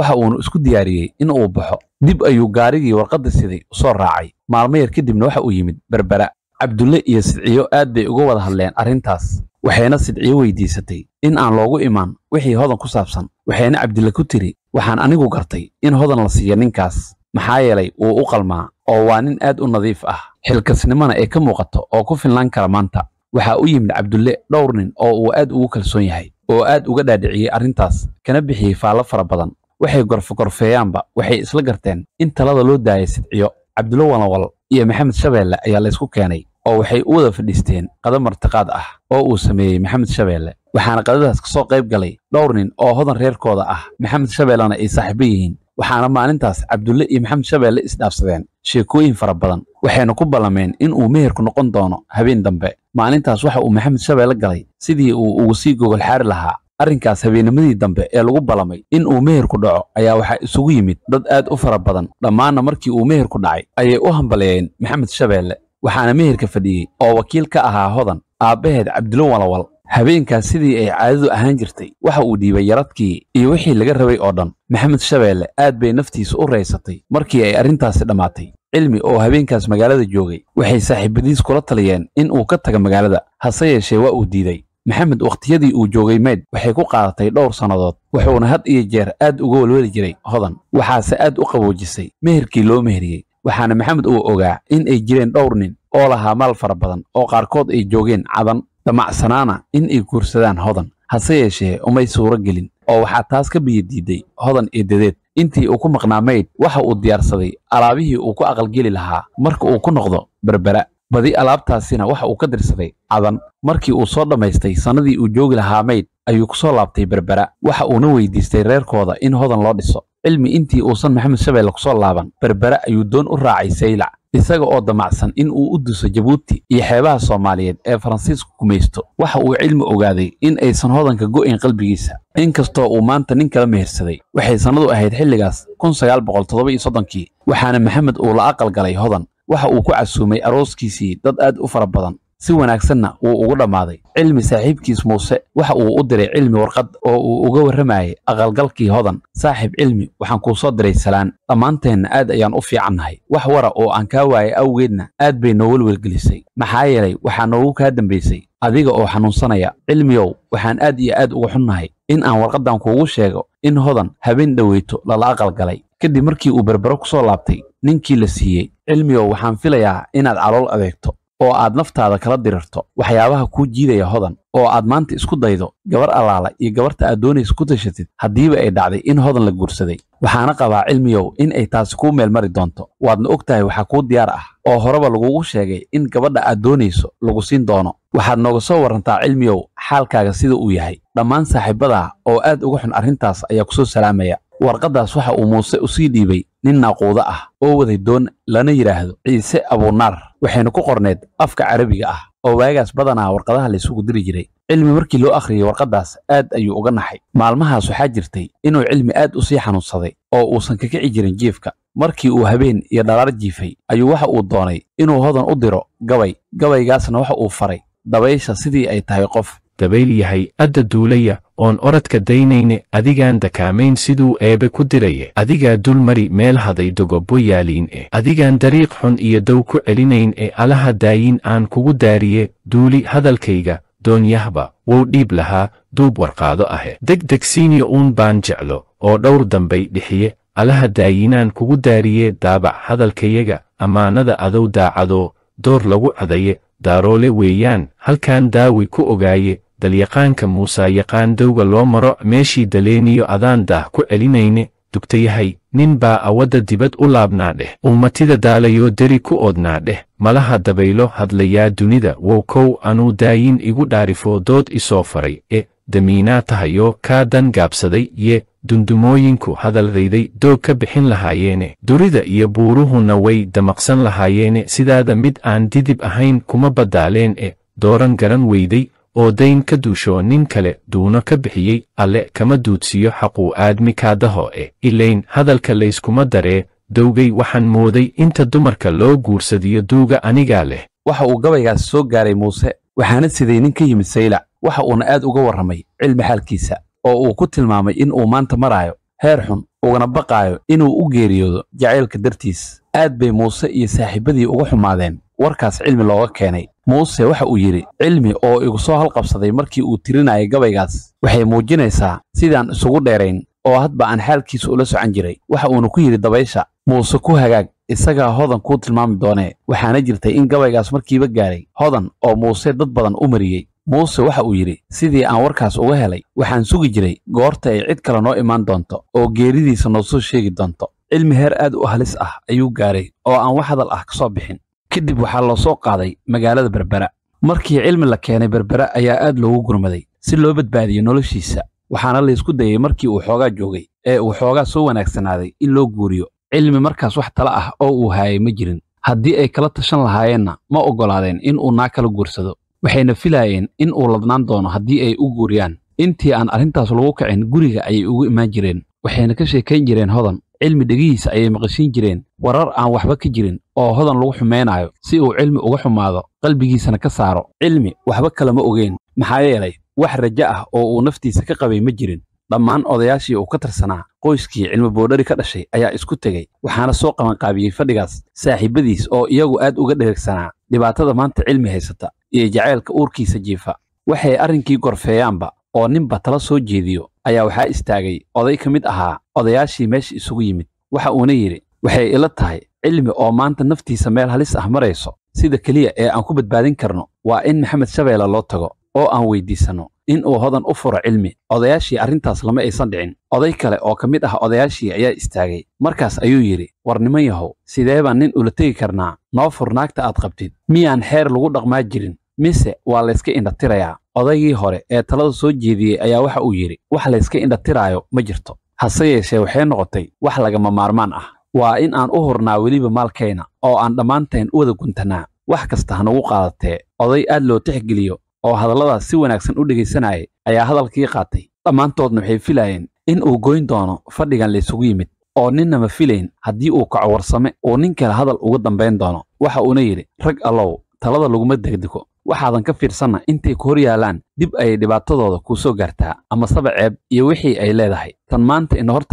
waxa uuna isku diyaariyey in uu baxo dib ayuu gaarigii warqadda siday u soo raacay maalmo yar kadibna waxa uu yimid berbera cabdulle iyo sidciyo aad bay uga wada hadleen arrintaas waxayna sidciyo weydiisatay in aan loogu imaan wixii hodan ku saabsan waxayna cabdille ku tidhi waxaan anigu gartay in hodan la siiyo ninkaas maxaa yeelay wuu u qalmaa oo waa nin aad u nadiif ah xilkasnimona ay ka muuqato oo ku filnaan kara maanta waxaa u yimid cabdulle dhowr nin oo uu aad ugu kalsoon yahay oo aad uga dhaadhiciyey arrintaas kana bixiyey faallo fara badan waxay gorfogorfeeyaanba waxay isla garteen in talada loo daayay sidciyo cabdulle walawal iyo maxamed shabeelle ayaa laysku keenay oo waxay u wada fadhiisteen qada martiqaad ah oo uu sameeyey maxamed shabeelle waxaana qadadaas ka soo qayb galay dhowr nin oo hodan reerkooda ah maxamed shabeellena ay saaxiibo yihiin waxaana maalintaas cabdulle iyo maxamed shabeelle isdhaafsadeen sheekooyin fara badan waxayna ku ballameen in uu meherku noqon doono habeen dambe maalintaas waxa uu maxamed shabeelle galay sidii uu ugu sii gogolxaari lahaa arrinkaas habeennimadii dambe ee lagu ballamay in uu meherku dhaco ayaa waxaa isugu yimid dad aad u fara badan dhammaanna markii uu meherku dhacay ayay u hambaleeyeen maxamed shabeelle waxaana meherka fadhiyey oo wakiil ka ahaa hodan aabbaheed cabdilo walawal habeenkaas sidii ay caadadu ahaan jirtay waxa uu dhiibay yaradkii iyo wixii laga rabay oo dhan maxamed shabeelle aad bay naftiisa u raysatay markii ay arrintaasi dhammaatay cilmi oo habeenkaas magaalada joogay waxay saaxiibadiis kula taliyeen in uu ka taga magaalada hase yeeshee waa uu diiday maxamed wakhtiyadii uu joogay meyd waxay ku qaadatay dhowr sannadood wuxuuna had iyo jeer aad uga welweli jiray hodan waxaase aad u qaboojisay meherkii loo meheriyey waxaana maxamed uu ogaa in ay jireen dhowr nin oo lahaa maal fara badan oo qaarkood ay joogeen cadan damacsanaana in ay guursadaan hodan hase yeeshee umay suuro gelin oo waxaa taas ka biyadiiday hodan iyo dadeed intii uu ku maqnaa mayd waxa uu diyaarsaday alaabihii uu ku aqalgeli lahaa marka uu ku noqdo berbera badi alaabtaasina waxa uu ka dirsaday cadan markii uu soo dhammaystay sannadii uu joogi lahaa mayd ayuu ku soo laabtay berbera waxa uuna weydiistay reerkooda in hodan loo dhiso cilmi intii uusan maxamed shabeelle ku soo laaban berbera ayuu doon u raacay saylac isaga oo damacsan in uu u duso jabuuti iyo xeebaha soomaaliyeed ee faransiisku gumaysto waxa uu cilmi ogaaday in aysan hodanka go'ayn qalbigiisa inkastoo uu maanta nin kala mehersaday waxay sannadu ahayd xilligaas kun sagaal boqol toddoba iyo soddonkii waxaana maxamed uu la aqal galay hodan waxa uu ku casuumay arooskiisii dad aad u fara badan si wanaagsanna wuu ugu dhammaaday cilmi saaxiibkiis muuse waxa uu u diray cilmi warqad oo uu uga warramayay aqalgalkii hodan saaxib cilmi waxaan kuu soo diray salaan dhammaanteenna aad ayaan u fiicannahay wax wara oo aan kaa waayay awgeedna aad bay noowalwelgelisay maxaa yeelay waxaa noogu kaa dambaysay adiga oo xanuunsanaya cilmiyow waxaan aad iyo aad uga xunnahay in aan warqaddan kuugu sheego in hodan habeen dhoweyto lala aqalgalay kadib markii uu berbero ku soo laabtay ninkii la siiyey cilmiyow waxaan filayaa inaad calool adeegto oo aad naftaada kala dirirto waxyaabaha kuu jiidaya hodan oo aad maanta isku daydo gabar alaala iyo gabarta aad doonaysa ku tashatid haddiiba ay dhacday in hodan la guursaday waxaana qabaa cilmiyow in ay taasi kuu meelmari doonto waadna og tahay waxaa kuu diyaar ah oo horeba lagugu sheegay in gabadha aad doonayso lagu siin doono waxaad nooga soo warantaa cilmiyow xaalkaaga sida uu yahay dhammaan saaxiibadaa oo aad uga xun arrintaas ayaa ku soo salaamaya warqaddaas waxa uu muuse usii dhiibay nin naaquudo ah oo waday doon lana yidhaahdo ciise abuunaar waxaynu ku qorneed afka carabiga ah oo waagaas badanaa warqadaha laysugu diri jiray cilmi markii loo akhriyey warqaddaas aad ayuu uga naxay maalmahaas waxaa jirtay inuu cilmi aad u sii xanuunsaday oo uusan ka kici jirin jiifka markii uu habeen iyo dharaar jiifay ayuu waxa uu doonay inuu hodan u diro gabay gabaygaasna waxa uu faray dabaysha sidii ay tahay qof dabayl yahay adda duulaya oon orodka daynayne adigaan dakaamayn siduu eebe ku diraye adigaa dulmari meel haday dogobo yaaliin e adigaan dariiq xun iyo dow ku celinayn e alaha daayin aan kugu daariye duuli hadalkayga doonyahba wou dhiib lahaa duub warqaado ahe degdeg siiniya uun baan jeclo oo dhowr dambay dhixiye alaha daayinaan kugu daariye daabac hadalkayaga ammaanada adow daacadoo door lagu codaye daaroole weeyaan halkaan daawi ku ogaaye dalyaqaanka muuse yaqaan dowga loo maro meeshii daleeniyo adaan daah ku celinayne dugtayahay nin baa awadda dibad u laabnaadheh ummatida daalayoo deri ku oodnaadheh malaha dabaylo hadlayaa dunida wow kow anuu daayin igu dhaarifo dood isoo faray e damiinaa tahayoo kaa dan gaabsaday ye dundumooyinku hadal rayday doog ka bixin lahaayeene durida iyo buuruhuna way damaqsan lahaayeene sidaada mid aan didib ahayn kuma baddaaleen e dooran garan weyday oo dayn ka duusho nin kale duuno ka bixiyey alle kama duudsiyo xaquu aadmi kaadaho e ilayn hadalka layskuma daree dowgay waxaan mooday inta dumarka loo guursadiyo duuga anigaa leh waxa uu gabaygaas soo gaaray muuse waxaana siday nin ka yimid saylac waxa uuna aad uga warramay cilmi xaalkiisa oo uu ku tilmaamay in uu maanta maraayo heer xun ugana baqaayo inuu u geeriyoodo jacaylka dartiis aad bay muuse iyo saaxiibbadii uga xumaadeen warkaas cilmi looga keenay muuse waxa uu yidhi cilmi oo igu soo halqabsaday markii uu tirinayay gabaygaas waxay muujinaysaa sidaan isugu dheerayn oo hadba aan xaalkiisa ula socon jiray waxa uuna ku yidhi dabaysha muuse ku hagaag isagaa hodan kuu tilmaami doonee waxaana jirtay in gabaygaas markiiba gaadhay hodan oo muuse dad badan u mariyey muuse waxa uu yidhi sidii aan warkaas uga helay waxaan sugi jiray goorta ay cid kale noo imaan doonto oo geeridiisa noo soo sheegi doonto cilmi heer aad u halis ah ayuu gaaray oo aan wax hadal ah ka soo bixin kadib waxaa loosoo qaaday magaalada berbera markii cilmi la keenay berbera ayaa aad loogu gurmaday si loo badbaadiyo noloshiisa waxaana laysku dayey markii uu xoogaa joogay ee uu xoogaa soo wanaagsanaaday in loo guuriyo cilmi markaas wax tala ah oo uu haayay ma jirin haddii ay kala tashan lahaayeenna ma oggolaadeen in uu naag kala guursado waxayna filaayeen in uu ladnaan doono haddii ay u guuriyaan intii aan arrintaas lagu kacin guriga ayay ugu imaan jireen waxayna ka sheekayn jireen hodan cilmi dhegihiisa ayay maqashiin jireen warar aan waxba ka jirin oo hodan lagu xumaynaayo si uu cilmi uga xumaado qalbigiisana ka saaro cilmi waxba kalama ogeen maxaa yeelay wax rajo ah oo uu naftiisa ka qabay ma jirin dhammaan odayaashii uu ka tirsanaa qoyskii cilmi boodhari ka dhashay ayaa isku tegey waxaana soo qabanqaabiyey fadhigaas saaxiibadiis oo iyagu aad uga dheregsanaa dhibaatada maanta cilmi haysata iyo jacaylka uurkiisa jiifa waxay arrinkii gorfeeyaanba oo ninba tala soo jeediyo ayaa waxaa istaagay oday ka mid ahaa odayaashii meesha isugu yimid waxa uuna yidhi waxay ila tahay cilmi oo maanta naftiisa meel halis ah marayso sida keliya ee aan ku badbaadin karno waa in maxamed shabeelle loo tago oo aan weyddiisanno in uu hodan u furo cilmi odayaashii arrintaas lama aysan dhicin oday kale oo ka mid ah odayaashii ayaa istaagay markaas ayuu yidhi war niman yahow sidee baan nin ula tegi karnaa noo fur naagta aad qabtid miyaan xeer lagu dhaqmaa jirin mise waa layska indhatirayaa odaygii hore ee talada soo jeediyey ayaa waxa uu yidhi wax layska indhatiraayo ma jirto hase yeeshee waxay noqotay wax lagama maarmaan ah waa in aan u hurnaa weliba maalkayna oo aan dhammaantayn u wada guntannaa wax kasta ha hanugu qaadatee oday aad loo tixgeliyo oo hadalladaas si wanaagsan u dhegaysanayay ayaa hadalkii qaatay dhammaantoodna waxay filaayeen in uu goyn doono fadhigan laysugu yimid oo ninna ma filayn haddii uu kaco warsame uu nin kale hadal uga dambayn doono waxa uuna yidhi rag allow talada laguma degdego waxaadan ka fiirsanna intay ku hor yaalaan dib ayay dhibaatadooda kuu soo gaartaa amasaba ceeb iyo wixii ay leedahay tan maanta ina hor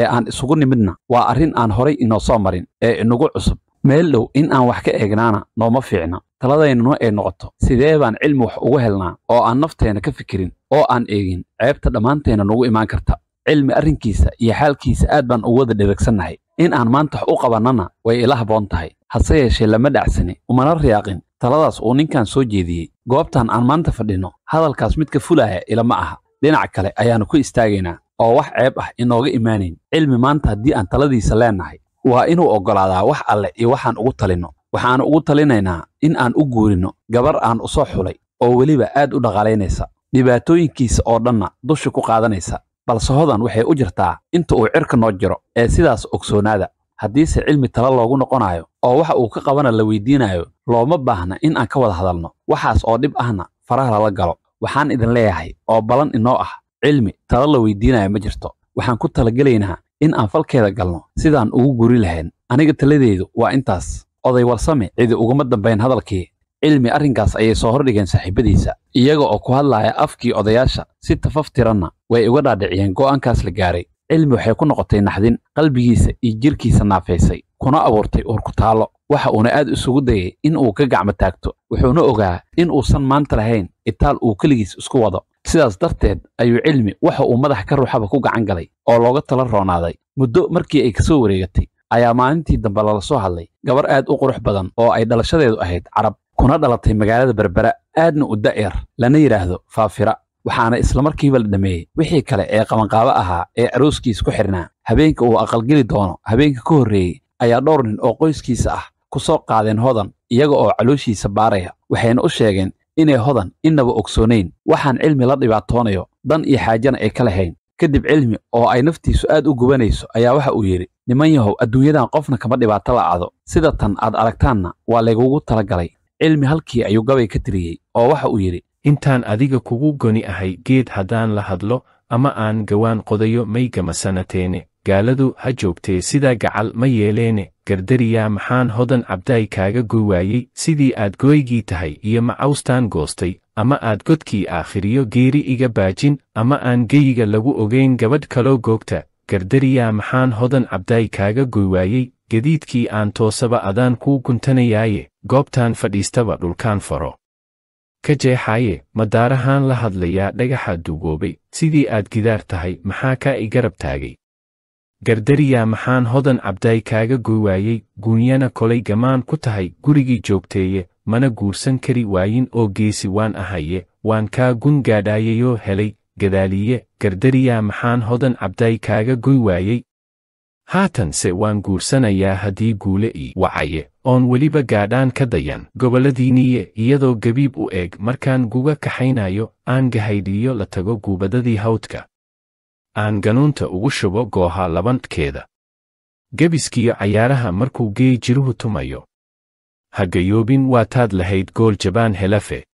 ee aan isugu nimidna waa arrin aan horay inoo soo marin ee inagu cusub meel dhow in aan wax ka eegnaana nooma fiicna taladaynuna ay noqoto sidee baan cilmi wax ugu helnaa oo aan nafteena ka fikirin oo aan eegin ceebta dhammaanteenna nagu imaan karta cilmi arrinkiisa iyo xaalkiisa aad baan ugu dhiragsannahay in aan maanta wax u qabannana way ila haboon tahay hase yeeshee lama dhacsani umana riyaaqin taladaas uu ninkan soo jeediyey goobtan aan maanta fadhinno hadalkaas midka fulaaya ilama aha dhinac kale ayaannu ku istaagaynaa oo wax ceeb ah inooga imaanayn cilmi maanta haddii aan taladiisa leennahay waa inuu oggolaadaa wax alle iyo waxaan ugu talinno waxaannu ugu talinaynaa in aan u guurinno gabar aan u soo xulay oo weliba aad u dhaqaalaynaysa dhibaatooyinkiisa oo dhanna dusha ku qaadanaysa balse hodan waxay u jirtaa inta uu cirka noo jiro ee sidaas ogsoonaada haddiise cilmi tala loogu noqonaayo oo waxa uu ka qabana la weydiinaayo looma baahna in aan ka wada hadalno waxaas oo dhib ahna faraha lala galo waxaan idin leeyahay oo ballan inoo ah cilmi tala la weydiinayo ma jirto waxaan ku talagelaynaa in aan falkeeda galno sidaan ugu guri lahayn aniga taladeedu waa intaas oday warsame cidi ugama dambayn hadalkii cilmi arrinkaas ayay soo hordhigeen saaxiibadiisa iyaga oo ku hadlaya afkii odayaasha si tafaftiranna way uga dhaadhiciyeen go'aankaas la gaaray cilmi waxay ku noqotay naxdin qalbigiisa iyo jirkiisa naafaysay kuna abuurtay uur ku taalo waxa uuna aad isugu dayay in uu ka gacmo taagto wuxuuna ogaa in uusan maanta lahayn itaal uu keligiis isku wado sidaas darteed ayuu cilmi waxa uu madax ka ruuxaba ku gacan galay oo looga tala roonaaday muddo markii ay kasoo wareegatay ayaa maalintii dambe lala soo hadlay gabar aad u qurux badan oo ay dhalashadeedu ahayd carab kuna dhalatay magaalada berbera aadna u da'yar lana yidhaahdo faafira waxaana islamarkiiba la dhammeeyey wixii kale ee qabanqaabo ahaa ee arooskiis ku xidhnaa habeenka uu aqalgeli doono habeenka ka horreeyey ayaa dhowr nin oo qoyskiisa ah ku soo qaadeen hodan iyaga oo calooshiisa baaraya waxayna u sheegeen inay hodan innaba ogsoonayn waxaan cilmi la dhibaatoonayo dan iyo xaajana ay ka lahayn kadib cilmi oo ay naftiisu aad u gubanayso ayaa waxa uu yidhi niman yahow adduunyadan qofna kama dhibaato la la'ado sida tan aad aragtaanna waa laygugu tala galay cilmi halkii ayuu gabay ka tiriyey oo waxa uu yidhi intaan adiga kugu goni ahay geed haddaan la hadlo ama aan gawaan qodayo maygama sanateene gaaladu ha joogtee sidaa gacal ma yeeleene gardariyaa maxaan hodan cabdaay kaaga goy waayey sidii aad gooygii tahay iyo ma cawstaan goostay ama aad godkii aakhiriyo geeri iga baajin ama aan geyiga lagu ogayn gabadh kaloo googta gardariyaa maxaan hodan cabdaay kaaga goy waayey gadiidkii aan toosaba adaan kuu guntanayaaye goobtaan fadhiistaba dhulkaan faro ka jeexaaye madaarahaan la hadlayaa dhagaxa duugoobay sidii aad gidaar tahay maxaa kaa i garab taagay gardariyaa maxaan hodan cabdaay kaaga goy waayey guunyana kolay gamaan ku tahay gurigii joogteeye mana guursan kari waayin oo geesi waan ahaye waan kaa gun gaadhaayayoo helay gadaaliye gardariyaa maxaan hodan cabdaay kaaga goy waayey haatanse waan guursanayaa haddii guule ii wacaye oon weliba gaadhaan ka dayan gobolladii iyadoo gabiib u eeg markaan guga kaxaynayo aan gahaydhiiyo la tago guubadadii hawdka aan ganuunta ugu shubo gooha labankeeda gebiskiyo cayaaraha markuu geey jiruhu tumayo hagayoobin waa taad lahayd gool jabaan helafe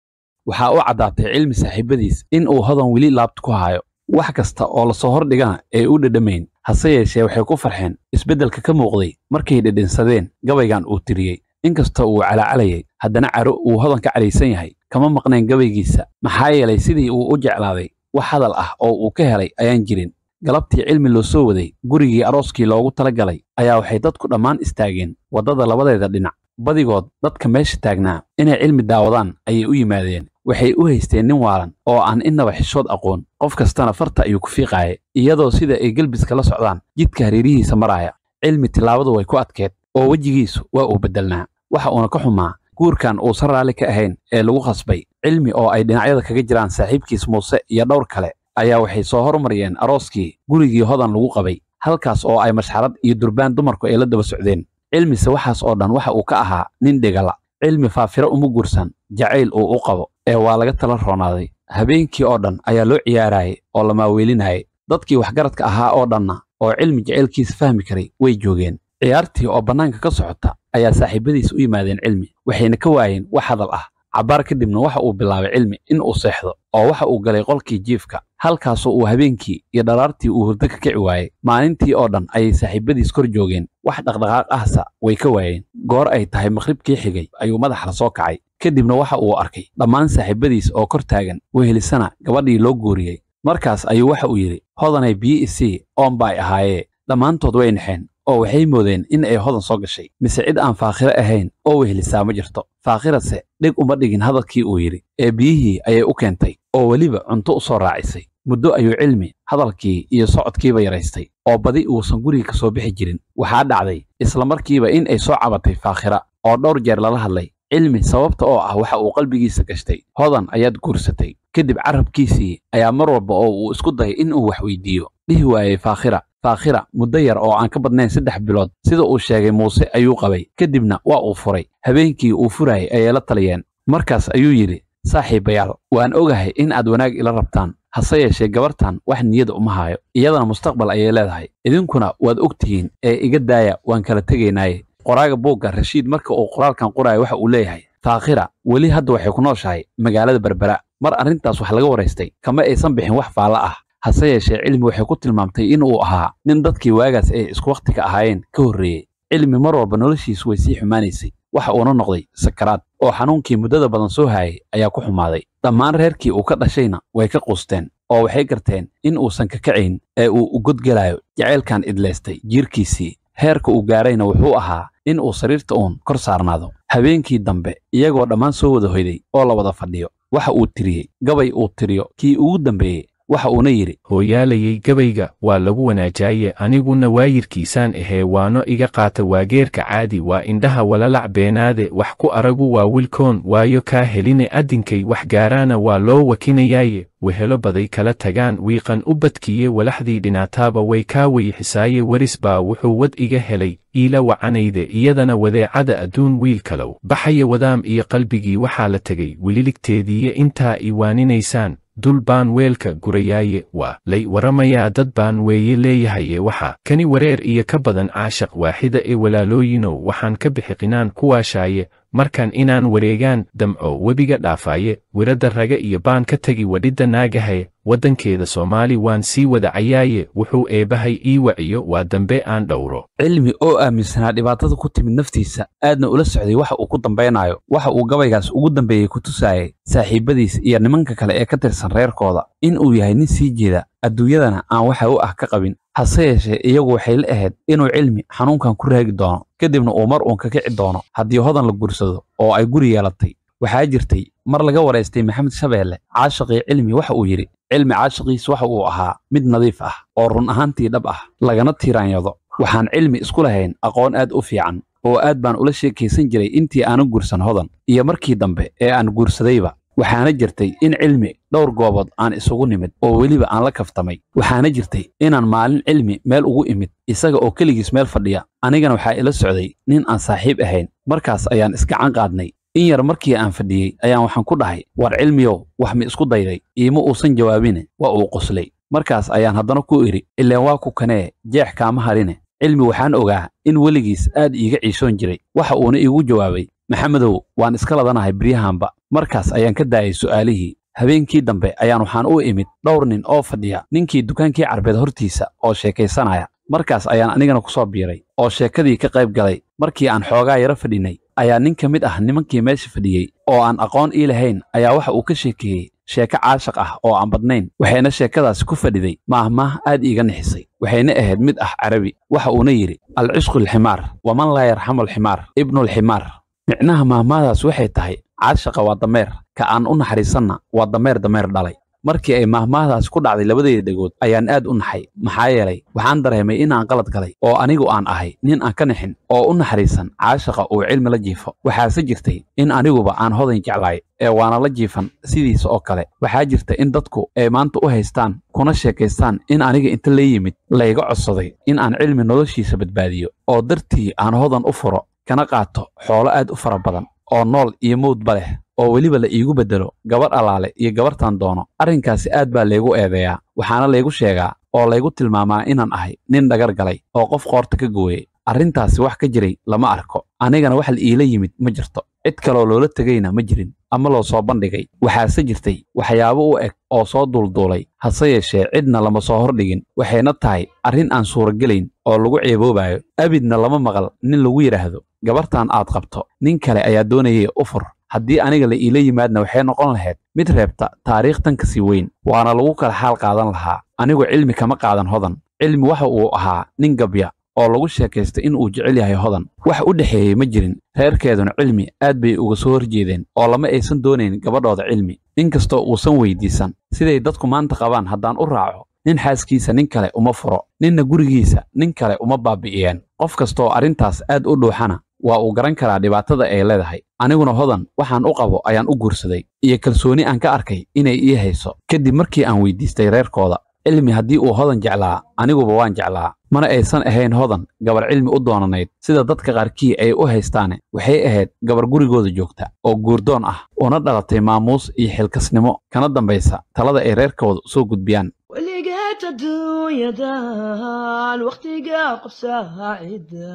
waxaa u caddaatay cilmi saaxiibadiis in uu hodan weli laabt ku hayo wax kasta oo lasoo hordhigaa ay u dhedhamayn hase yeeshee waxay ku farxeen isbeddelka ka muuqday markay dhedhinsadeen gabaygan uu tiriyey inkasta uu calacalayay haddana caro uu hodanka calaysan yahay kama maqnayn gabaygiisa maxaa yeelay sidii uu u jeclaaday wax hadal ah oo uu ka helay ayaan jirin galabtii cilmi loo soo waday gurigii arooskii loogu tala galay ayaa waxay dadku dhammaan istaageen waddada labadeeda dhinac badigood dadka meesha taagnaa inay cilmi daawadaan ayay u yimaadeen waxay u haysteen nin waalan oo aan innaba xishood aqoon qof kastana farta ayuu ku fiiqaaya iyadoo sida ay gelbiska la socdaan jidka hareerihiisa maraaya cilmi tilaabadu way ku adkeed oo wejigiisu waa uu beddelnaa waxa uuna ka xumaa guurkan uusan raalli ka ahayn ee lagu khasbay cilmi oo ay dhinacyada kaga jiraan saaxiibkiis muuse iyo dhowr kale ayaa waxay soo hormariyeen arooskii gurigii hodan lagu qabay halkaas oo ay mashxarad iyo durbaan dumarku ay la daba socdeen cilmise waxaas oo dhan waxa uu ka ahaa nin dhegala cilmi faafiro uma gursan jacayl uu u qabo ee waa laga tala roonaaday habeenkii oo dhan ayaa loo ciyaarayay oo la maaweelinayay dadkii waxgaradka ahaa oo dhanna oo cilmi jacaylkiisa fahmi karay way joogeen ciyaartii oo bannaanka ka socota ayaa saaxiibadiis u yimaadeen cilmi waxayna ka waayeen wax hadal ah cabaar kadibna waxa uu bilaabay cilmi in uu seexdo oo waxa uu galay qolkii jiifka halkaasoo uu habeenkii iyo dharaartii uu hurdo ka kici waayey maalintii oo dhan ayay saaxiibadiis kor joogeen wax dhaqdhaqaaq ahsa way ka waayeen goor ay tahay maqhribkii xigay ayuu madaxda soo kacay kadibna waxa uu arkay dhammaan saaxiibadiis oo kor taagan wehelisana gabadhii loo guuriyey markaas ayuu waxa uu yidhi hodanay b e c oon baay ahaayee dhammaantood way nexeen oo waxay moodeen in ay hodan soo gashay mise cid aan faakhiro ahayn oo wehelisaa ma jirto faakhirase dhig uma dhigin hadalkii uu yidhi ee biyihii ayay u keentay oo weliba cunto u soo raacisay muddo ayuu cilmi hadalkii iyo socodkiiba yaraystay oo badi uusan guriga ka soo bixi jirin waxaa dhacday isla markiiba in ay soo cabatay faakhira oo dhowr jeer lala hadlay cilmi sababta oo ah waxa uu qalbigiisa gashtay hodan ayaad guursatay kadib carabkiisii ayaa mar walba oo uu isku dayay in uu wax weydiiyo dhihi waayey faakhira faakhira muddo yar oo aan ka badnayn saddex bilood sida uu sheegay muuse ayuu qabay kadibna waa uu furay habeenkii uu furayay ayay la taliyeen markaas ayuu yidhi saaxiibayaal waan ogahay in aad wanaag ila rabtaan hase yeeshee gabartan wax niyada uma haayo iyadana mustaqbal ayay leedahay idinkuna waad og tihiin ee iga daaya waan kala tegaynaaye qoraaga buugga rashiid marka uu qoraalkan qoraayo waxa uu leeyahay faakhira weli hadda waxay ku nooshahay magaalada berbera mar arrintaas wax laga waraystay kama aysan bixin wax faalla ah hase yeeshee cilmi waxay ku tilmaamtay inuu ahaa nin dadkii waagaas ee isku wakhtiga ahaayeen ka horreeyey cilmi mar walba noloshiisu way sii xumaanaysay waxa uuna noqday sakaraad oo xanuunkii muddada badan soo haayay ayaa ku xumaaday dhammaan reerkii uu ka dhashayna way ka quusteen oo waxay garteen in uusan kakacayn ee uu u godgelayo jacaylkan idlaystay jiirkiisii heerka uu gaarayna wuxuu ahaa in uu sariirta uun kor saarnaado habeenkii dambe iyagoo dhammaan soo wada hoyday oo la wada fadhiyo waxa uu tiriyey gabay uu tiriyo kii ugu dambeeyey waxa uuna yidhi hooyaalayay gabayga waa lagu wanaajaaye aniguna waayirkiisaan ahee waano iga qaata waageerka caadi waa indhaha walalac beenaade wax ku aragu waa wilkoon waayo kaa heline addinkay wax gaaraana waa loo wakinayaaye wehelo baday kala tagaan wiiqan u badkiye walaxdii dhinaataaba way kaa weyixisaaye weris baa wuxuu wad iga helay iila wacanayde iyadana wadeecada adduun wiil kalow baxaya wadaam iyo qalbigii waxaa la tegay wililigteediiye intaa i waaninaysaan dul baan weelka gurayaaye waa lay waramayaa dad baan weeye leeyahaye waxa kani wareer iyo ka badan caashaq waaxida ee walaalooyinow waxaan ka bixi qinaan kuwaashaaye markaan inaan wareegaan damco webiga dhaafaaye wiradda raga iyo baan ka tegi wadhidda naagahaye waddankeeda soomaali waan sii wada cayaaye wuxuu eebbahay ii waciyo waa dambe aan dhowro cilmi oo aaminsanaa dhibaatada ku timid naftiisa aadna ula socday waxa uu ku dambaynaayo waxa uu gabaygaas ugu dambeeyey ku tusaayay saaxiibbadiis iyo nimanka kale ee ka tirsan reerkooda in uu yahay nin sii jeeda adduunyadana aan waxa u ah ka qabin hase yeeshee iyagu waxay la ahayd inuu cilmi xanuunkan ku raagi doono kadibna uu mar uun ka kici doono haddii hodan la gursado oo ay guri yeelatay waxaa jirtay mar laga waraystay maxamed shabeelle caashaqii cilmi waxa uu yidhi cilmi caashaqiis waxa uu ahaa mid nadiif ah oo run ahaantii dhab ah lagana tiiraanyado waxaan cilmi isku lahayn aqoon aad u fiican oo aad baan ula sheekaysan jiray intii aanu guursan hodan iyo markii dambe ee aan guursadayba waxaana jirtay in cilmi dhowr goobood aan isugu nimid oo weliba aan la kaftamay waxaana jirtay inaan maalin cilmi meel ugu imid isaga oo keligiis meel fadhiya anigana waxaa ila socday nin aan saaxiib ahayn markaas ayaan isgacan qaadnay in yar markii aan fadhiyey ayaan waxaan ku dhahay war cilmiyow wax mi isku dayday iima uusan jawaabine waa uu qoslay markaas ayaan haddana ku idhi ileen waa ku kanee jeex kaama harine cilmi waxaan ogaa in weligiis aad iiga ciisoon jiray waxa uuna iigu jawaabay maxamedow waan iska ladanahay biryahanba markaas ayaan ka daayay su'aalihii habeenkii dambe ayaan waxaan u imid dhowr nin oo fadhiya ninkii dukaankii carbeed hortiisa oo sheekaysanaya markaas ayaan anigana ku soo biiray oo sheekadii ka qayb galay markii aan xoogaa yaro fadhinay ayaa nin ka mid ah nimankii meesha fadhiyey oo aan aqoon ii lahayn ayaa waxa uu ka sheekeeyey sheeko caashaq ah oo aan badnayn waxayna sheekadaasi ku fadhiday maahmaah aad iiga nixisay waxayna ahayd mid ah carabi waxa uuna yidhi alcishqulximaar waman laa yarxamu alximaar ibnulximaar micnaha maahmaahdaas waxay tahay caashaqa waa dameer ka aan u naxariisanna waa dameer dameer dhalay markii ay maahmaahdaas ku dhacday labadeeda dhegood ayaan aad u naxay maxaa yeelay waxaan dareemay inaan qalad galay oo anigu aan ahay nin aan ka nixin oo u naxariisan caashaqa uu cilmi la jiifo waxaase jirtay in aniguba aan hodan jeclaay ee waana la jiifan sidiisa oo kale waxaa jirta in dadku ay maanta u haystaan kuna sheekaystaan in aniga inta la yimid layga codsaday in aan cilmi noloshiisa badbaadiyo oo dartii aan hodan u furo kana qaato xoolo aad u fara badan oo nool iyo mowdba leh oo weliba la iigu beddelo gabarh alaale iyo gabartan doono arrinkaasi aad baa laygu eedeeyaa waxaana laygu sheegaa oo laygu tilmaamaa inaan ahay nin dhagar galay oo qof qoorta ka gooyay arrintaasi wax ka jiray lama arko anigana wax la iila yimid ma jirto cid kaloo loola tegayna ma jirin ama loo soo bandhigay waxaase jirtay waxyaabo u eg oo soo duulduulay hase yeeshee cidna lama soo hordhigin waxayna tahay arrin aan suuragelayn oo lagu ceeboobaayo abidna lama maqal nin lagu yidhaahdo gabartan aad qabto nin kale ayaa doonayay u fur haddii aniga la iila yimaadna waxay noqon lahayd mid reebta taariikhtan ka sii weyn waana lagu kala xaal qaadan lahaa anigu cilmi kama qaadan hodan cilmi waxa uu ahaa nin gabya oo lagu sheekaystay in uu jecel yahay hodan wax u dhexeeyey ma jirin reerkeeduna cilmi aad bay uga soo horjeedeen oo lama aysan doonayn gabadhooda cilmi inkastoo uusan weydiisan siday dadku maanta qabaan haddaan u raaco nin xaaskiisa nin kale uma furo ninna gurigiisa nin kale uma baabi'iyeen qof kastaoo arrintaas aad u dhuuxana waa uu garan karaa dhibaatada ay leedahay aniguna hodan waxaan u qabo ayaan u guursaday iyo kalsooni aan ka arkay inay ii hayso kadib markii aan weydiistay reerkooda cilmi haddii uu hodan jeclaa aniguba waan jeclaa mana aysan ahayn hodan gabar cilmi u doonanayd sida dadka qaarkii ay u haystaane waxay ahayd gabar gurigooda joogta oo guurdoon ah una dhalatay maamuus iyo xilkasnimo kana dambaysa talada ay reerkooda soo gudbiyaan weligeed adduunyadaan wakhtiga qof saacida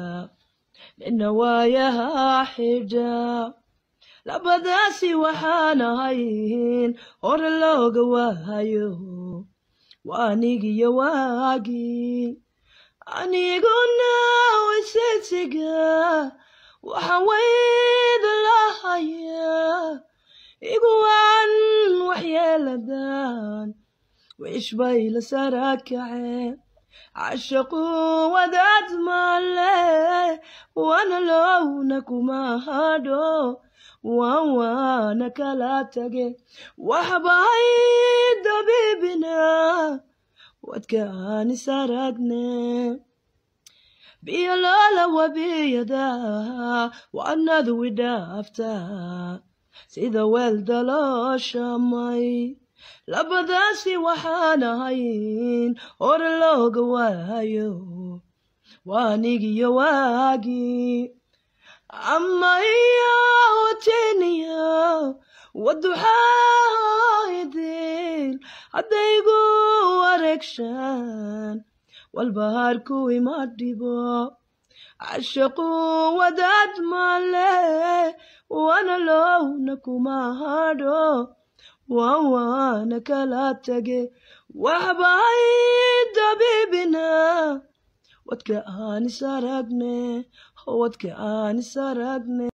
لنواياها حجا لبداسي وحانا هايين هور اللوغ وهايو وانيقي يواقي انيقونا وسيتيقا وحويد الله هيا إيقوان وحيا لدان سراكعين cashaquu wadaad maale waana lowna kuma hadho waan waana kala tage waxbahay dabibina wadkaan isaragne biyoloola wabiyada waanadu idhaafta sida weel dalooshamay labadaasi waxaan ahayn hore looga waayo waanigiyo waagii amaya wajeniya waduxaa idin haddaygu wareegshaan walbahaar kuwii ma dhibo cashaqu wadaad male wana lowna kuma hadho ووانك لا تقي وبعيد بيبنا ودك اني سرقني ودك اني سرقني